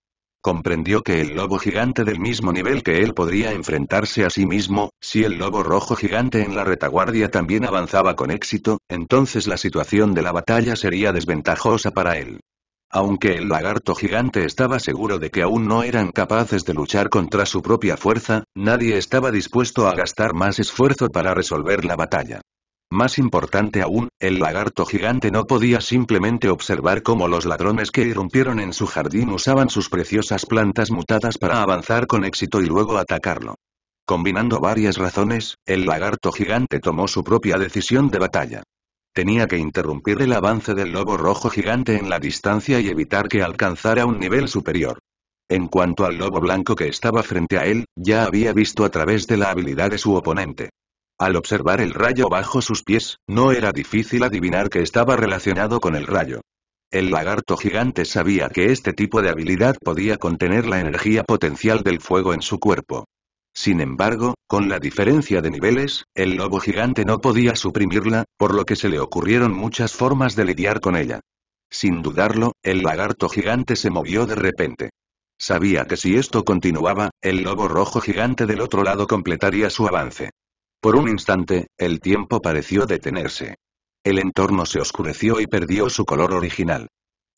Comprendió que el lobo gigante del mismo nivel que él podría enfrentarse a sí mismo, si el lobo rojo gigante en la retaguardia también avanzaba con éxito, entonces la situación de la batalla sería desventajosa para él. Aunque el lagarto gigante estaba seguro de que aún no eran capaces de luchar contra su propia fuerza, nadie estaba dispuesto a gastar más esfuerzo para resolver la batalla. Más importante aún, el lagarto gigante no podía simplemente observar cómo los ladrones que irrumpieron en su jardín usaban sus preciosas plantas mutadas para avanzar con éxito y luego atacarlo. Combinando varias razones, el lagarto gigante tomó su propia decisión de batalla. Tenía que interrumpir el avance del lobo rojo gigante en la distancia y evitar que alcanzara un nivel superior. En cuanto al lobo blanco que estaba frente a él, ya había visto a través de la habilidad de su oponente. Al observar el rayo bajo sus pies, no era difícil adivinar que estaba relacionado con el rayo. El lagarto gigante sabía que este tipo de habilidad podía contener la energía potencial del fuego en su cuerpo. Sin embargo, con la diferencia de niveles, el lobo gigante no podía suprimirla, por lo que se le ocurrieron muchas formas de lidiar con ella. Sin dudarlo, el lagarto gigante se movió de repente. Sabía que si esto continuaba, el lobo rojo gigante del otro lado completaría su avance. Por un instante, el tiempo pareció detenerse. El entorno se oscureció y perdió su color original.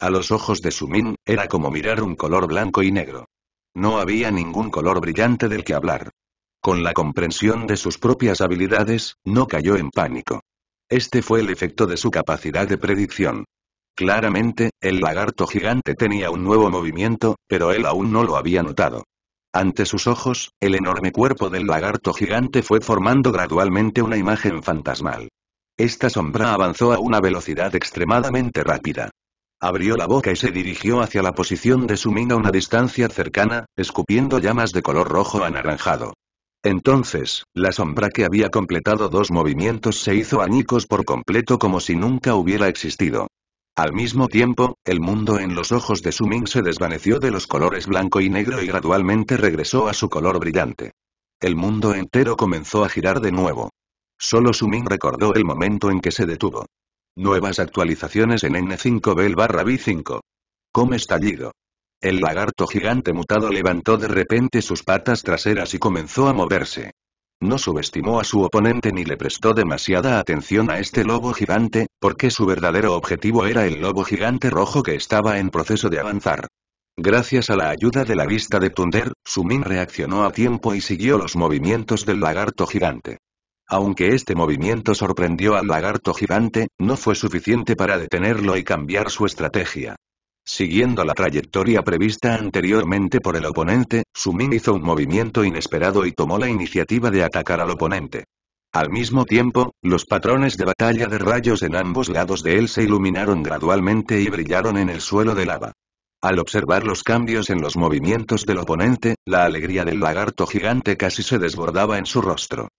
A los ojos de Sumin, era como mirar un color blanco y negro. No había ningún color brillante del que hablar. Con la comprensión de sus propias habilidades, no cayó en pánico. Este fue el efecto de su capacidad de predicción. Claramente, el lagarto gigante tenía un nuevo movimiento, pero él aún no lo había notado. Ante sus ojos, el enorme cuerpo del lagarto gigante fue formando gradualmente una imagen fantasmal. Esta sombra avanzó a una velocidad extremadamente rápida. Abrió la boca y se dirigió hacia la posición de Sumin a una distancia cercana, escupiendo llamas de color rojo anaranjado. Entonces, la sombra que había completado dos movimientos se hizo añicos por completo como si nunca hubiera existido. Al mismo tiempo, el mundo en los ojos de Sumin se desvaneció de los colores blanco y negro y gradualmente regresó a su color brillante. El mundo entero comenzó a girar de nuevo. Solo Sumin recordó el momento en que se detuvo. Nuevas actualizaciones en N5Bel barra B5. Come estallido. El lagarto gigante mutado levantó de repente sus patas traseras y comenzó a moverse. No subestimó a su oponente ni le prestó demasiada atención a este lobo gigante, porque su verdadero objetivo era el lobo gigante rojo que estaba en proceso de avanzar. Gracias a la ayuda de la vista de Tunder, Sumin reaccionó a tiempo y siguió los movimientos del lagarto gigante. Aunque este movimiento sorprendió al lagarto gigante, no fue suficiente para detenerlo y cambiar su estrategia. Siguiendo la trayectoria prevista anteriormente por el oponente, Sumin hizo un movimiento inesperado y tomó la iniciativa de atacar al oponente. Al mismo tiempo, los patrones de batalla de rayos en ambos lados de él se iluminaron gradualmente y brillaron en el suelo de lava. Al observar los cambios en los movimientos del oponente, la alegría del lagarto gigante casi se desbordaba en su rostro.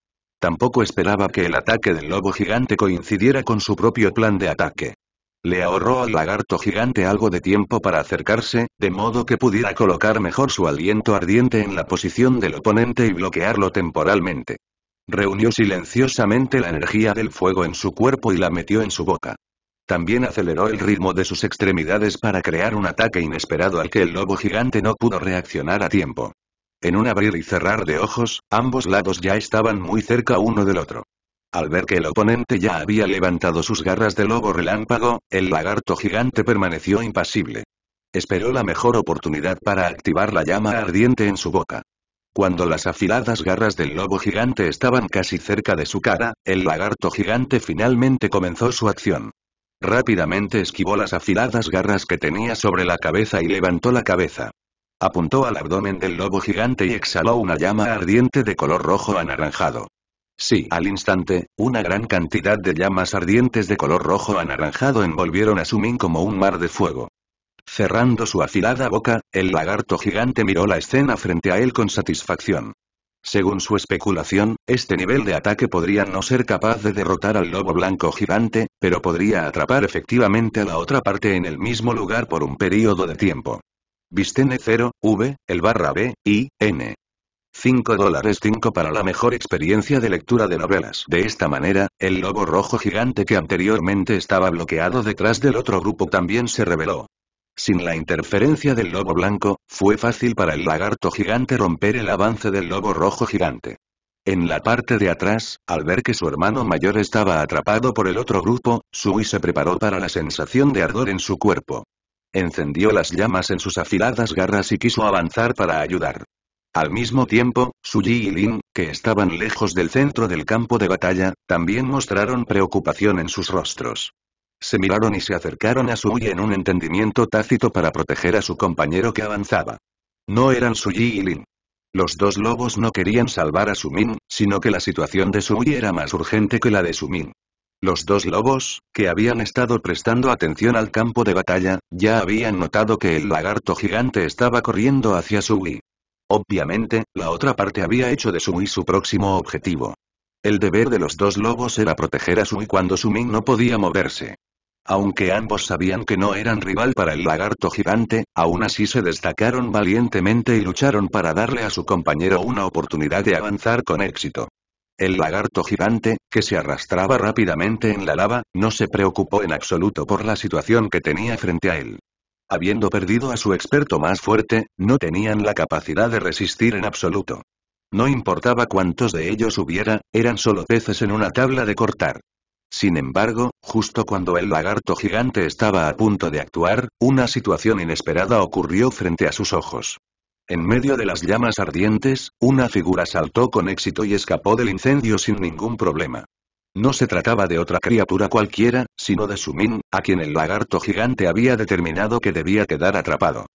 Tampoco esperaba que el ataque del lobo gigante coincidiera con su propio plan de ataque. Le ahorró al lagarto gigante algo de tiempo para acercarse, de modo que pudiera colocar mejor su aliento ardiente en la posición del oponente y bloquearlo temporalmente. Reunió silenciosamente la energía del fuego en su cuerpo y la metió en su boca. También aceleró el ritmo de sus extremidades para crear un ataque inesperado al que el lobo gigante no pudo reaccionar a tiempo. En un abrir y cerrar de ojos, ambos lados ya estaban muy cerca uno del otro. Al ver que el oponente ya había levantado sus garras de lobo relámpago, el lagarto gigante permaneció impasible. Esperó la mejor oportunidad para activar la llama ardiente en su boca. Cuando las afiladas garras del lobo gigante estaban casi cerca de su cara, el lagarto gigante finalmente comenzó su acción. Rápidamente esquivó las afiladas garras que tenía sobre la cabeza y levantó la cabeza. Apuntó al abdomen del lobo gigante y exhaló una llama ardiente de color rojo anaranjado. Sí, al instante, una gran cantidad de llamas ardientes de color rojo anaranjado envolvieron a Sumin como un mar de fuego. Cerrando su afilada boca, el lagarto gigante miró la escena frente a él con satisfacción. Según su especulación, este nivel de ataque podría no ser capaz de derrotar al lobo blanco gigante, pero podría atrapar efectivamente a la otra parte en el mismo lugar por un período de tiempo. Vistene 0, V, el barra B, I, N. 5 dólares 5 para la mejor experiencia de lectura de novelas. De esta manera, el lobo rojo gigante que anteriormente estaba bloqueado detrás del otro grupo también se reveló. Sin la interferencia del lobo blanco, fue fácil para el lagarto gigante romper el avance del lobo rojo gigante. En la parte de atrás, al ver que su hermano mayor estaba atrapado por el otro grupo, Sui se preparó para la sensación de ardor en su cuerpo. Encendió las llamas en sus afiladas garras y quiso avanzar para ayudar. Al mismo tiempo, Suji y Lin, que estaban lejos del centro del campo de batalla, también mostraron preocupación en sus rostros. Se miraron y se acercaron a Suji en un entendimiento tácito para proteger a su compañero que avanzaba. No eran Suji y Lin. Los dos lobos no querían salvar a su min sino que la situación de su Suji era más urgente que la de su min los dos lobos, que habían estado prestando atención al campo de batalla, ya habían notado que el lagarto gigante estaba corriendo hacia Sui. Obviamente, la otra parte había hecho de Sui su próximo objetivo. El deber de los dos lobos era proteger a Sui cuando Sumin no podía moverse. Aunque ambos sabían que no eran rival para el lagarto gigante, aún así se destacaron valientemente y lucharon para darle a su compañero una oportunidad de avanzar con éxito. El lagarto gigante, que se arrastraba rápidamente en la lava, no se preocupó en absoluto por la situación que tenía frente a él. Habiendo perdido a su experto más fuerte, no tenían la capacidad de resistir en absoluto. No importaba cuántos de ellos hubiera, eran solo peces en una tabla de cortar. Sin embargo, justo cuando el lagarto gigante estaba a punto de actuar, una situación inesperada ocurrió frente a sus ojos. En medio de las llamas ardientes, una figura saltó con éxito y escapó del incendio sin ningún problema. No se trataba de otra criatura cualquiera, sino de Sumin, a quien el lagarto gigante había determinado que debía quedar atrapado.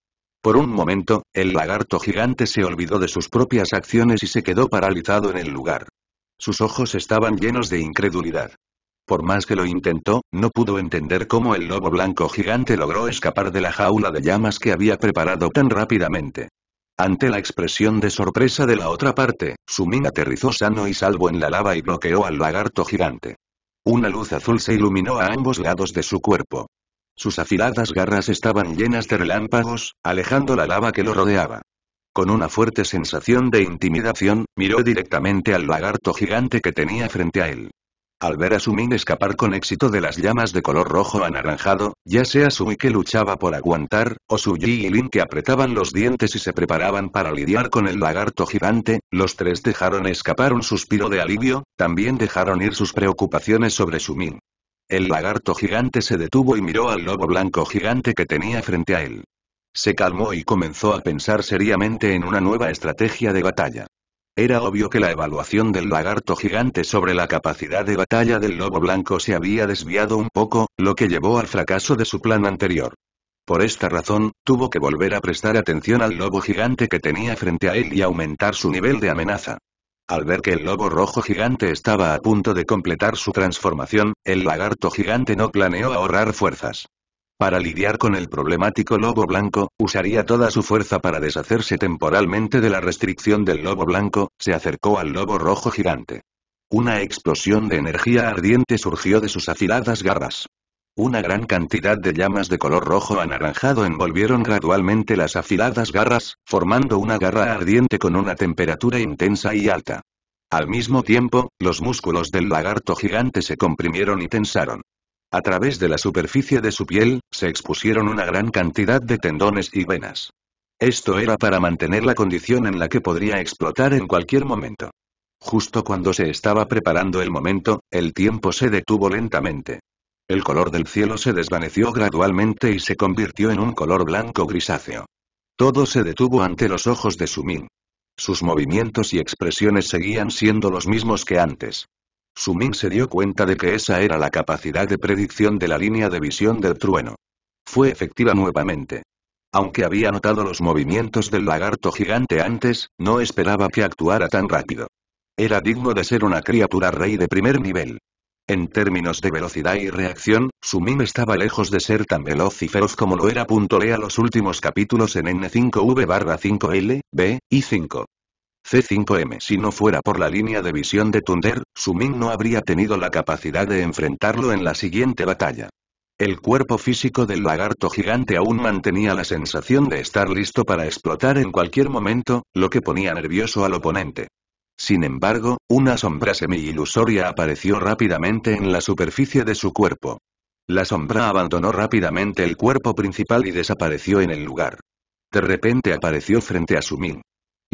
Por un momento, el lagarto gigante se olvidó de sus propias acciones y se quedó paralizado en el lugar. Sus ojos estaban llenos de incredulidad. Por más que lo intentó, no pudo entender cómo el lobo blanco gigante logró escapar de la jaula de llamas que había preparado tan rápidamente. Ante la expresión de sorpresa de la otra parte, Sumin aterrizó sano y salvo en la lava y bloqueó al lagarto gigante. Una luz azul se iluminó a ambos lados de su cuerpo. Sus afiladas garras estaban llenas de relámpagos, alejando la lava que lo rodeaba. Con una fuerte sensación de intimidación, miró directamente al lagarto gigante que tenía frente a él. Al ver a Sumin escapar con éxito de las llamas de color rojo anaranjado, ya sea Sui que luchaba por aguantar, o Suji y Lin que apretaban los dientes y se preparaban para lidiar con el lagarto gigante, los tres dejaron escapar un suspiro de alivio, también dejaron ir sus preocupaciones sobre Sumin. El lagarto gigante se detuvo y miró al lobo blanco gigante que tenía frente a él. Se calmó y comenzó a pensar seriamente en una nueva estrategia de batalla. Era obvio que la evaluación del lagarto gigante sobre la capacidad de batalla del lobo blanco se había desviado un poco, lo que llevó al fracaso de su plan anterior. Por esta razón, tuvo que volver a prestar atención al lobo gigante que tenía frente a él y aumentar su nivel de amenaza. Al ver que el lobo rojo gigante estaba a punto de completar su transformación, el lagarto gigante no planeó ahorrar fuerzas. Para lidiar con el problemático lobo blanco, usaría toda su fuerza para deshacerse temporalmente de la restricción del lobo blanco, se acercó al lobo rojo gigante. Una explosión de energía ardiente surgió de sus afiladas garras. Una gran cantidad de llamas de color rojo anaranjado envolvieron gradualmente las afiladas garras, formando una garra ardiente con una temperatura intensa y alta. Al mismo tiempo, los músculos del lagarto gigante se comprimieron y tensaron. A través de la superficie de su piel, se expusieron una gran cantidad de tendones y venas. Esto era para mantener la condición en la que podría explotar en cualquier momento. Justo cuando se estaba preparando el momento, el tiempo se detuvo lentamente. El color del cielo se desvaneció gradualmente y se convirtió en un color blanco grisáceo. Todo se detuvo ante los ojos de Sumin. Sus movimientos y expresiones seguían siendo los mismos que antes. Sumin se dio cuenta de que esa era la capacidad de predicción de la línea de visión del trueno. Fue efectiva nuevamente. Aunque había notado los movimientos del lagarto gigante antes, no esperaba que actuara tan rápido. Era digno de ser una criatura rey de primer nivel. En términos de velocidad y reacción, Sumim estaba lejos de ser tan veloz y feroz como lo era. Lea los últimos capítulos en N5V barra 5L, B, y 5. C5M Si no fuera por la línea de visión de Thunder, Sumin no habría tenido la capacidad de enfrentarlo en la siguiente batalla. El cuerpo físico del lagarto gigante aún mantenía la sensación de estar listo para explotar en cualquier momento, lo que ponía nervioso al oponente. Sin embargo, una sombra semi-ilusoria apareció rápidamente en la superficie de su cuerpo. La sombra abandonó rápidamente el cuerpo principal y desapareció en el lugar. De repente apareció frente a Sumin.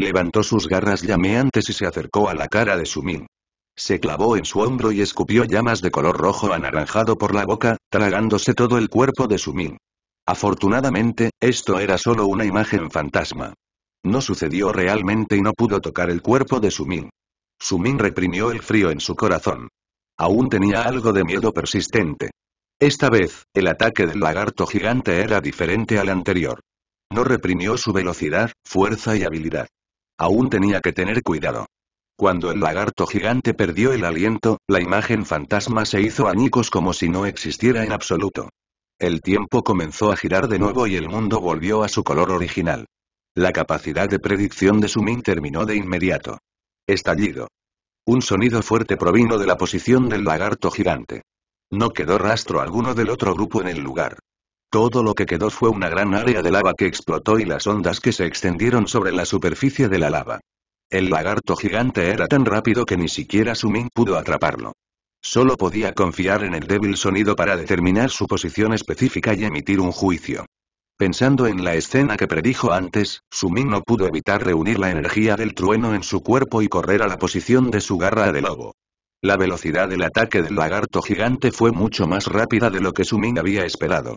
Levantó sus garras llameantes y se acercó a la cara de Sumin. Se clavó en su hombro y escupió llamas de color rojo anaranjado por la boca, tragándose todo el cuerpo de Sumin. Afortunadamente, esto era solo una imagen fantasma. No sucedió realmente y no pudo tocar el cuerpo de Sumin. Sumin reprimió el frío en su corazón. Aún tenía algo de miedo persistente. Esta vez, el ataque del lagarto gigante era diferente al anterior. No reprimió su velocidad, fuerza y habilidad. Aún tenía que tener cuidado. Cuando el lagarto gigante perdió el aliento, la imagen fantasma se hizo añicos como si no existiera en absoluto. El tiempo comenzó a girar de nuevo y el mundo volvió a su color original. La capacidad de predicción de Sumin terminó de inmediato. Estallido. Un sonido fuerte provino de la posición del lagarto gigante. No quedó rastro alguno del otro grupo en el lugar. Todo lo que quedó fue una gran área de lava que explotó y las ondas que se extendieron sobre la superficie de la lava. El lagarto gigante era tan rápido que ni siquiera Sumin pudo atraparlo. Solo podía confiar en el débil sonido para determinar su posición específica y emitir un juicio. Pensando en la escena que predijo antes, Sumin no pudo evitar reunir la energía del trueno en su cuerpo y correr a la posición de su garra de lobo. La velocidad del ataque del lagarto gigante fue mucho más rápida de lo que Sumin había esperado.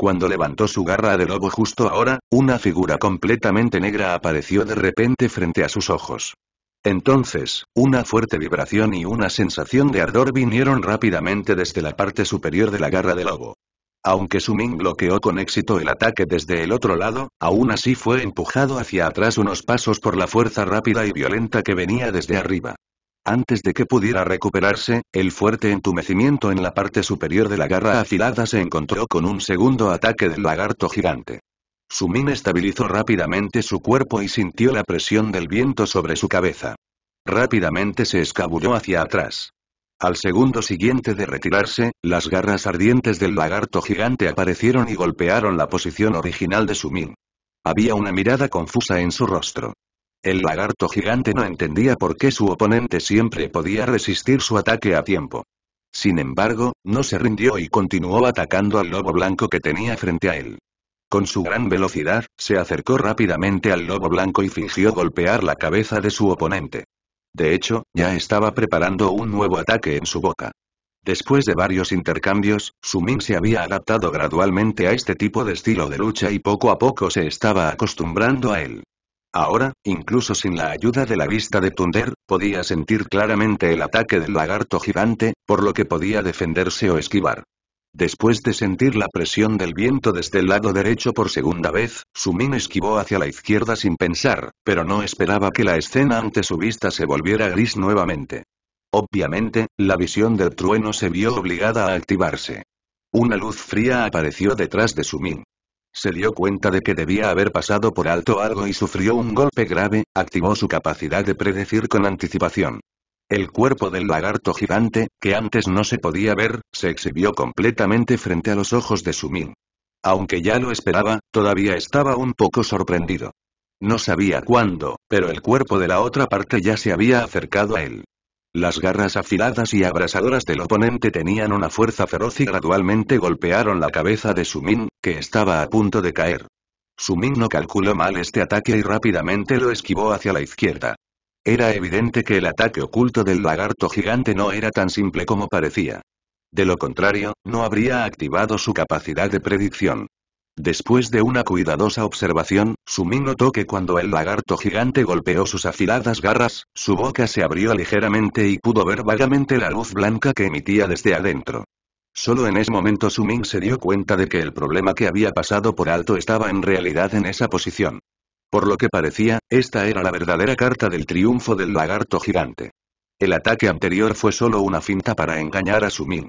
Cuando levantó su garra de lobo justo ahora, una figura completamente negra apareció de repente frente a sus ojos. Entonces, una fuerte vibración y una sensación de ardor vinieron rápidamente desde la parte superior de la garra de lobo. Aunque sumin bloqueó con éxito el ataque desde el otro lado, aún así fue empujado hacia atrás unos pasos por la fuerza rápida y violenta que venía desde arriba. Antes de que pudiera recuperarse, el fuerte entumecimiento en la parte superior de la garra afilada se encontró con un segundo ataque del lagarto gigante. Sumin estabilizó rápidamente su cuerpo y sintió la presión del viento sobre su cabeza. Rápidamente se escabulló hacia atrás. Al segundo siguiente de retirarse, las garras ardientes del lagarto gigante aparecieron y golpearon la posición original de Sumin. Había una mirada confusa en su rostro. El lagarto gigante no entendía por qué su oponente siempre podía resistir su ataque a tiempo. Sin embargo, no se rindió y continuó atacando al lobo blanco que tenía frente a él. Con su gran velocidad, se acercó rápidamente al lobo blanco y fingió golpear la cabeza de su oponente. De hecho, ya estaba preparando un nuevo ataque en su boca. Después de varios intercambios, Sumin se había adaptado gradualmente a este tipo de estilo de lucha y poco a poco se estaba acostumbrando a él. Ahora, incluso sin la ayuda de la vista de Thunder, podía sentir claramente el ataque del lagarto gigante, por lo que podía defenderse o esquivar. Después de sentir la presión del viento desde el lado derecho por segunda vez, Sumin esquivó hacia la izquierda sin pensar, pero no esperaba que la escena ante su vista se volviera gris nuevamente. Obviamente, la visión del trueno se vio obligada a activarse. Una luz fría apareció detrás de Sumin. Se dio cuenta de que debía haber pasado por alto algo y sufrió un golpe grave, activó su capacidad de predecir con anticipación. El cuerpo del lagarto gigante, que antes no se podía ver, se exhibió completamente frente a los ojos de Sumin. Aunque ya lo esperaba, todavía estaba un poco sorprendido. No sabía cuándo, pero el cuerpo de la otra parte ya se había acercado a él. Las garras afiladas y abrasadoras del oponente tenían una fuerza feroz y gradualmente golpearon la cabeza de Sumin, que estaba a punto de caer. Sumin no calculó mal este ataque y rápidamente lo esquivó hacia la izquierda. Era evidente que el ataque oculto del lagarto gigante no era tan simple como parecía. De lo contrario, no habría activado su capacidad de predicción. Después de una cuidadosa observación, Sumin notó que cuando el lagarto gigante golpeó sus afiladas garras, su boca se abrió ligeramente y pudo ver vagamente la luz blanca que emitía desde adentro. Solo en ese momento Sumin se dio cuenta de que el problema que había pasado por alto estaba en realidad en esa posición. Por lo que parecía, esta era la verdadera carta del triunfo del lagarto gigante. El ataque anterior fue solo una finta para engañar a Sumin.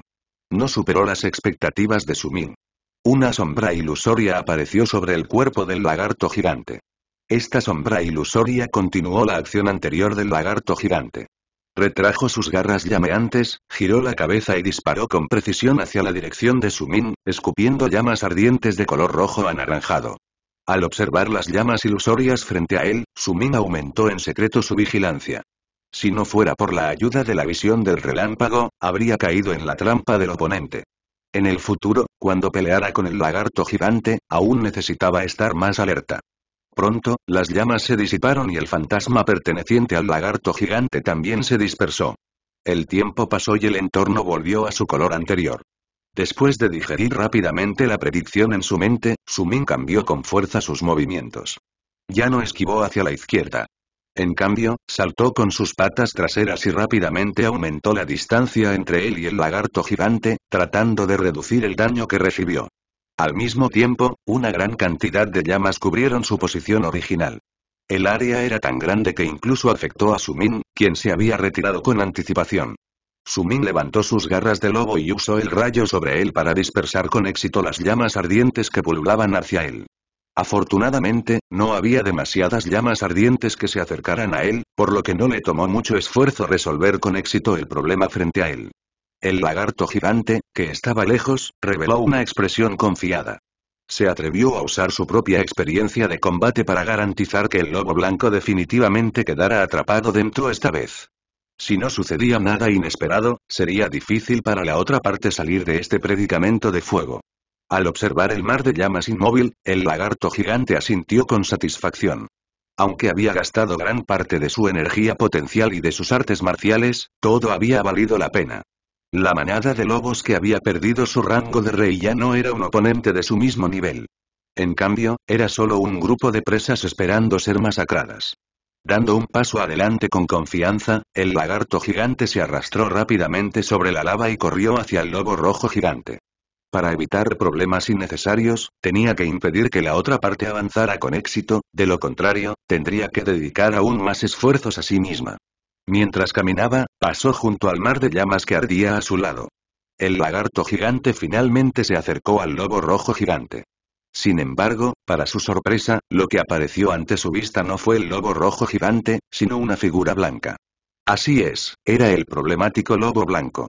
No superó las expectativas de Sumin. Una sombra ilusoria apareció sobre el cuerpo del lagarto gigante. Esta sombra ilusoria continuó la acción anterior del lagarto gigante. Retrajo sus garras llameantes, giró la cabeza y disparó con precisión hacia la dirección de Sumin, escupiendo llamas ardientes de color rojo anaranjado. Al observar las llamas ilusorias frente a él, Sumin aumentó en secreto su vigilancia. Si no fuera por la ayuda de la visión del relámpago, habría caído en la trampa del oponente. En el futuro, cuando peleara con el lagarto gigante, aún necesitaba estar más alerta. Pronto, las llamas se disiparon y el fantasma perteneciente al lagarto gigante también se dispersó. El tiempo pasó y el entorno volvió a su color anterior. Después de digerir rápidamente la predicción en su mente, Sumin cambió con fuerza sus movimientos. Ya no esquivó hacia la izquierda. En cambio, saltó con sus patas traseras y rápidamente aumentó la distancia entre él y el lagarto gigante, tratando de reducir el daño que recibió. Al mismo tiempo, una gran cantidad de llamas cubrieron su posición original. El área era tan grande que incluso afectó a Sumin, quien se había retirado con anticipación. Sumin levantó sus garras de lobo y usó el rayo sobre él para dispersar con éxito las llamas ardientes que pululaban hacia él. Afortunadamente, no había demasiadas llamas ardientes que se acercaran a él, por lo que no le tomó mucho esfuerzo resolver con éxito el problema frente a él. El lagarto gigante, que estaba lejos, reveló una expresión confiada. Se atrevió a usar su propia experiencia de combate para garantizar que el lobo blanco definitivamente quedara atrapado dentro esta vez. Si no sucedía nada inesperado, sería difícil para la otra parte salir de este predicamento de fuego. Al observar el mar de llamas inmóvil, el lagarto gigante asintió con satisfacción. Aunque había gastado gran parte de su energía potencial y de sus artes marciales, todo había valido la pena. La manada de lobos que había perdido su rango de rey ya no era un oponente de su mismo nivel. En cambio, era solo un grupo de presas esperando ser masacradas. Dando un paso adelante con confianza, el lagarto gigante se arrastró rápidamente sobre la lava y corrió hacia el lobo rojo gigante. Para evitar problemas innecesarios, tenía que impedir que la otra parte avanzara con éxito, de lo contrario, tendría que dedicar aún más esfuerzos a sí misma. Mientras caminaba, pasó junto al mar de llamas que ardía a su lado. El lagarto gigante finalmente se acercó al lobo rojo gigante. Sin embargo, para su sorpresa, lo que apareció ante su vista no fue el lobo rojo gigante, sino una figura blanca. Así es, era el problemático lobo blanco.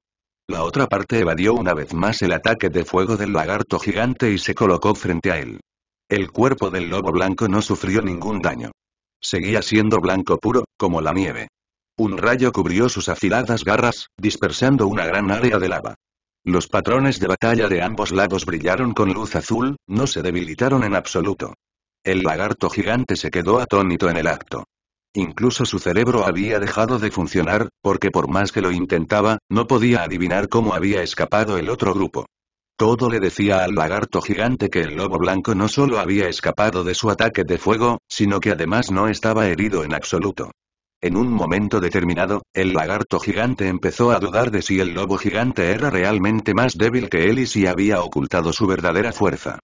La otra parte evadió una vez más el ataque de fuego del lagarto gigante y se colocó frente a él. El cuerpo del lobo blanco no sufrió ningún daño. Seguía siendo blanco puro, como la nieve. Un rayo cubrió sus afiladas garras, dispersando una gran área de lava. Los patrones de batalla de ambos lados brillaron con luz azul, no se debilitaron en absoluto. El lagarto gigante se quedó atónito en el acto. Incluso su cerebro había dejado de funcionar, porque por más que lo intentaba, no podía adivinar cómo había escapado el otro grupo. Todo le decía al lagarto gigante que el lobo blanco no solo había escapado de su ataque de fuego, sino que además no estaba herido en absoluto. En un momento determinado, el lagarto gigante empezó a dudar de si el lobo gigante era realmente más débil que él y si había ocultado su verdadera fuerza.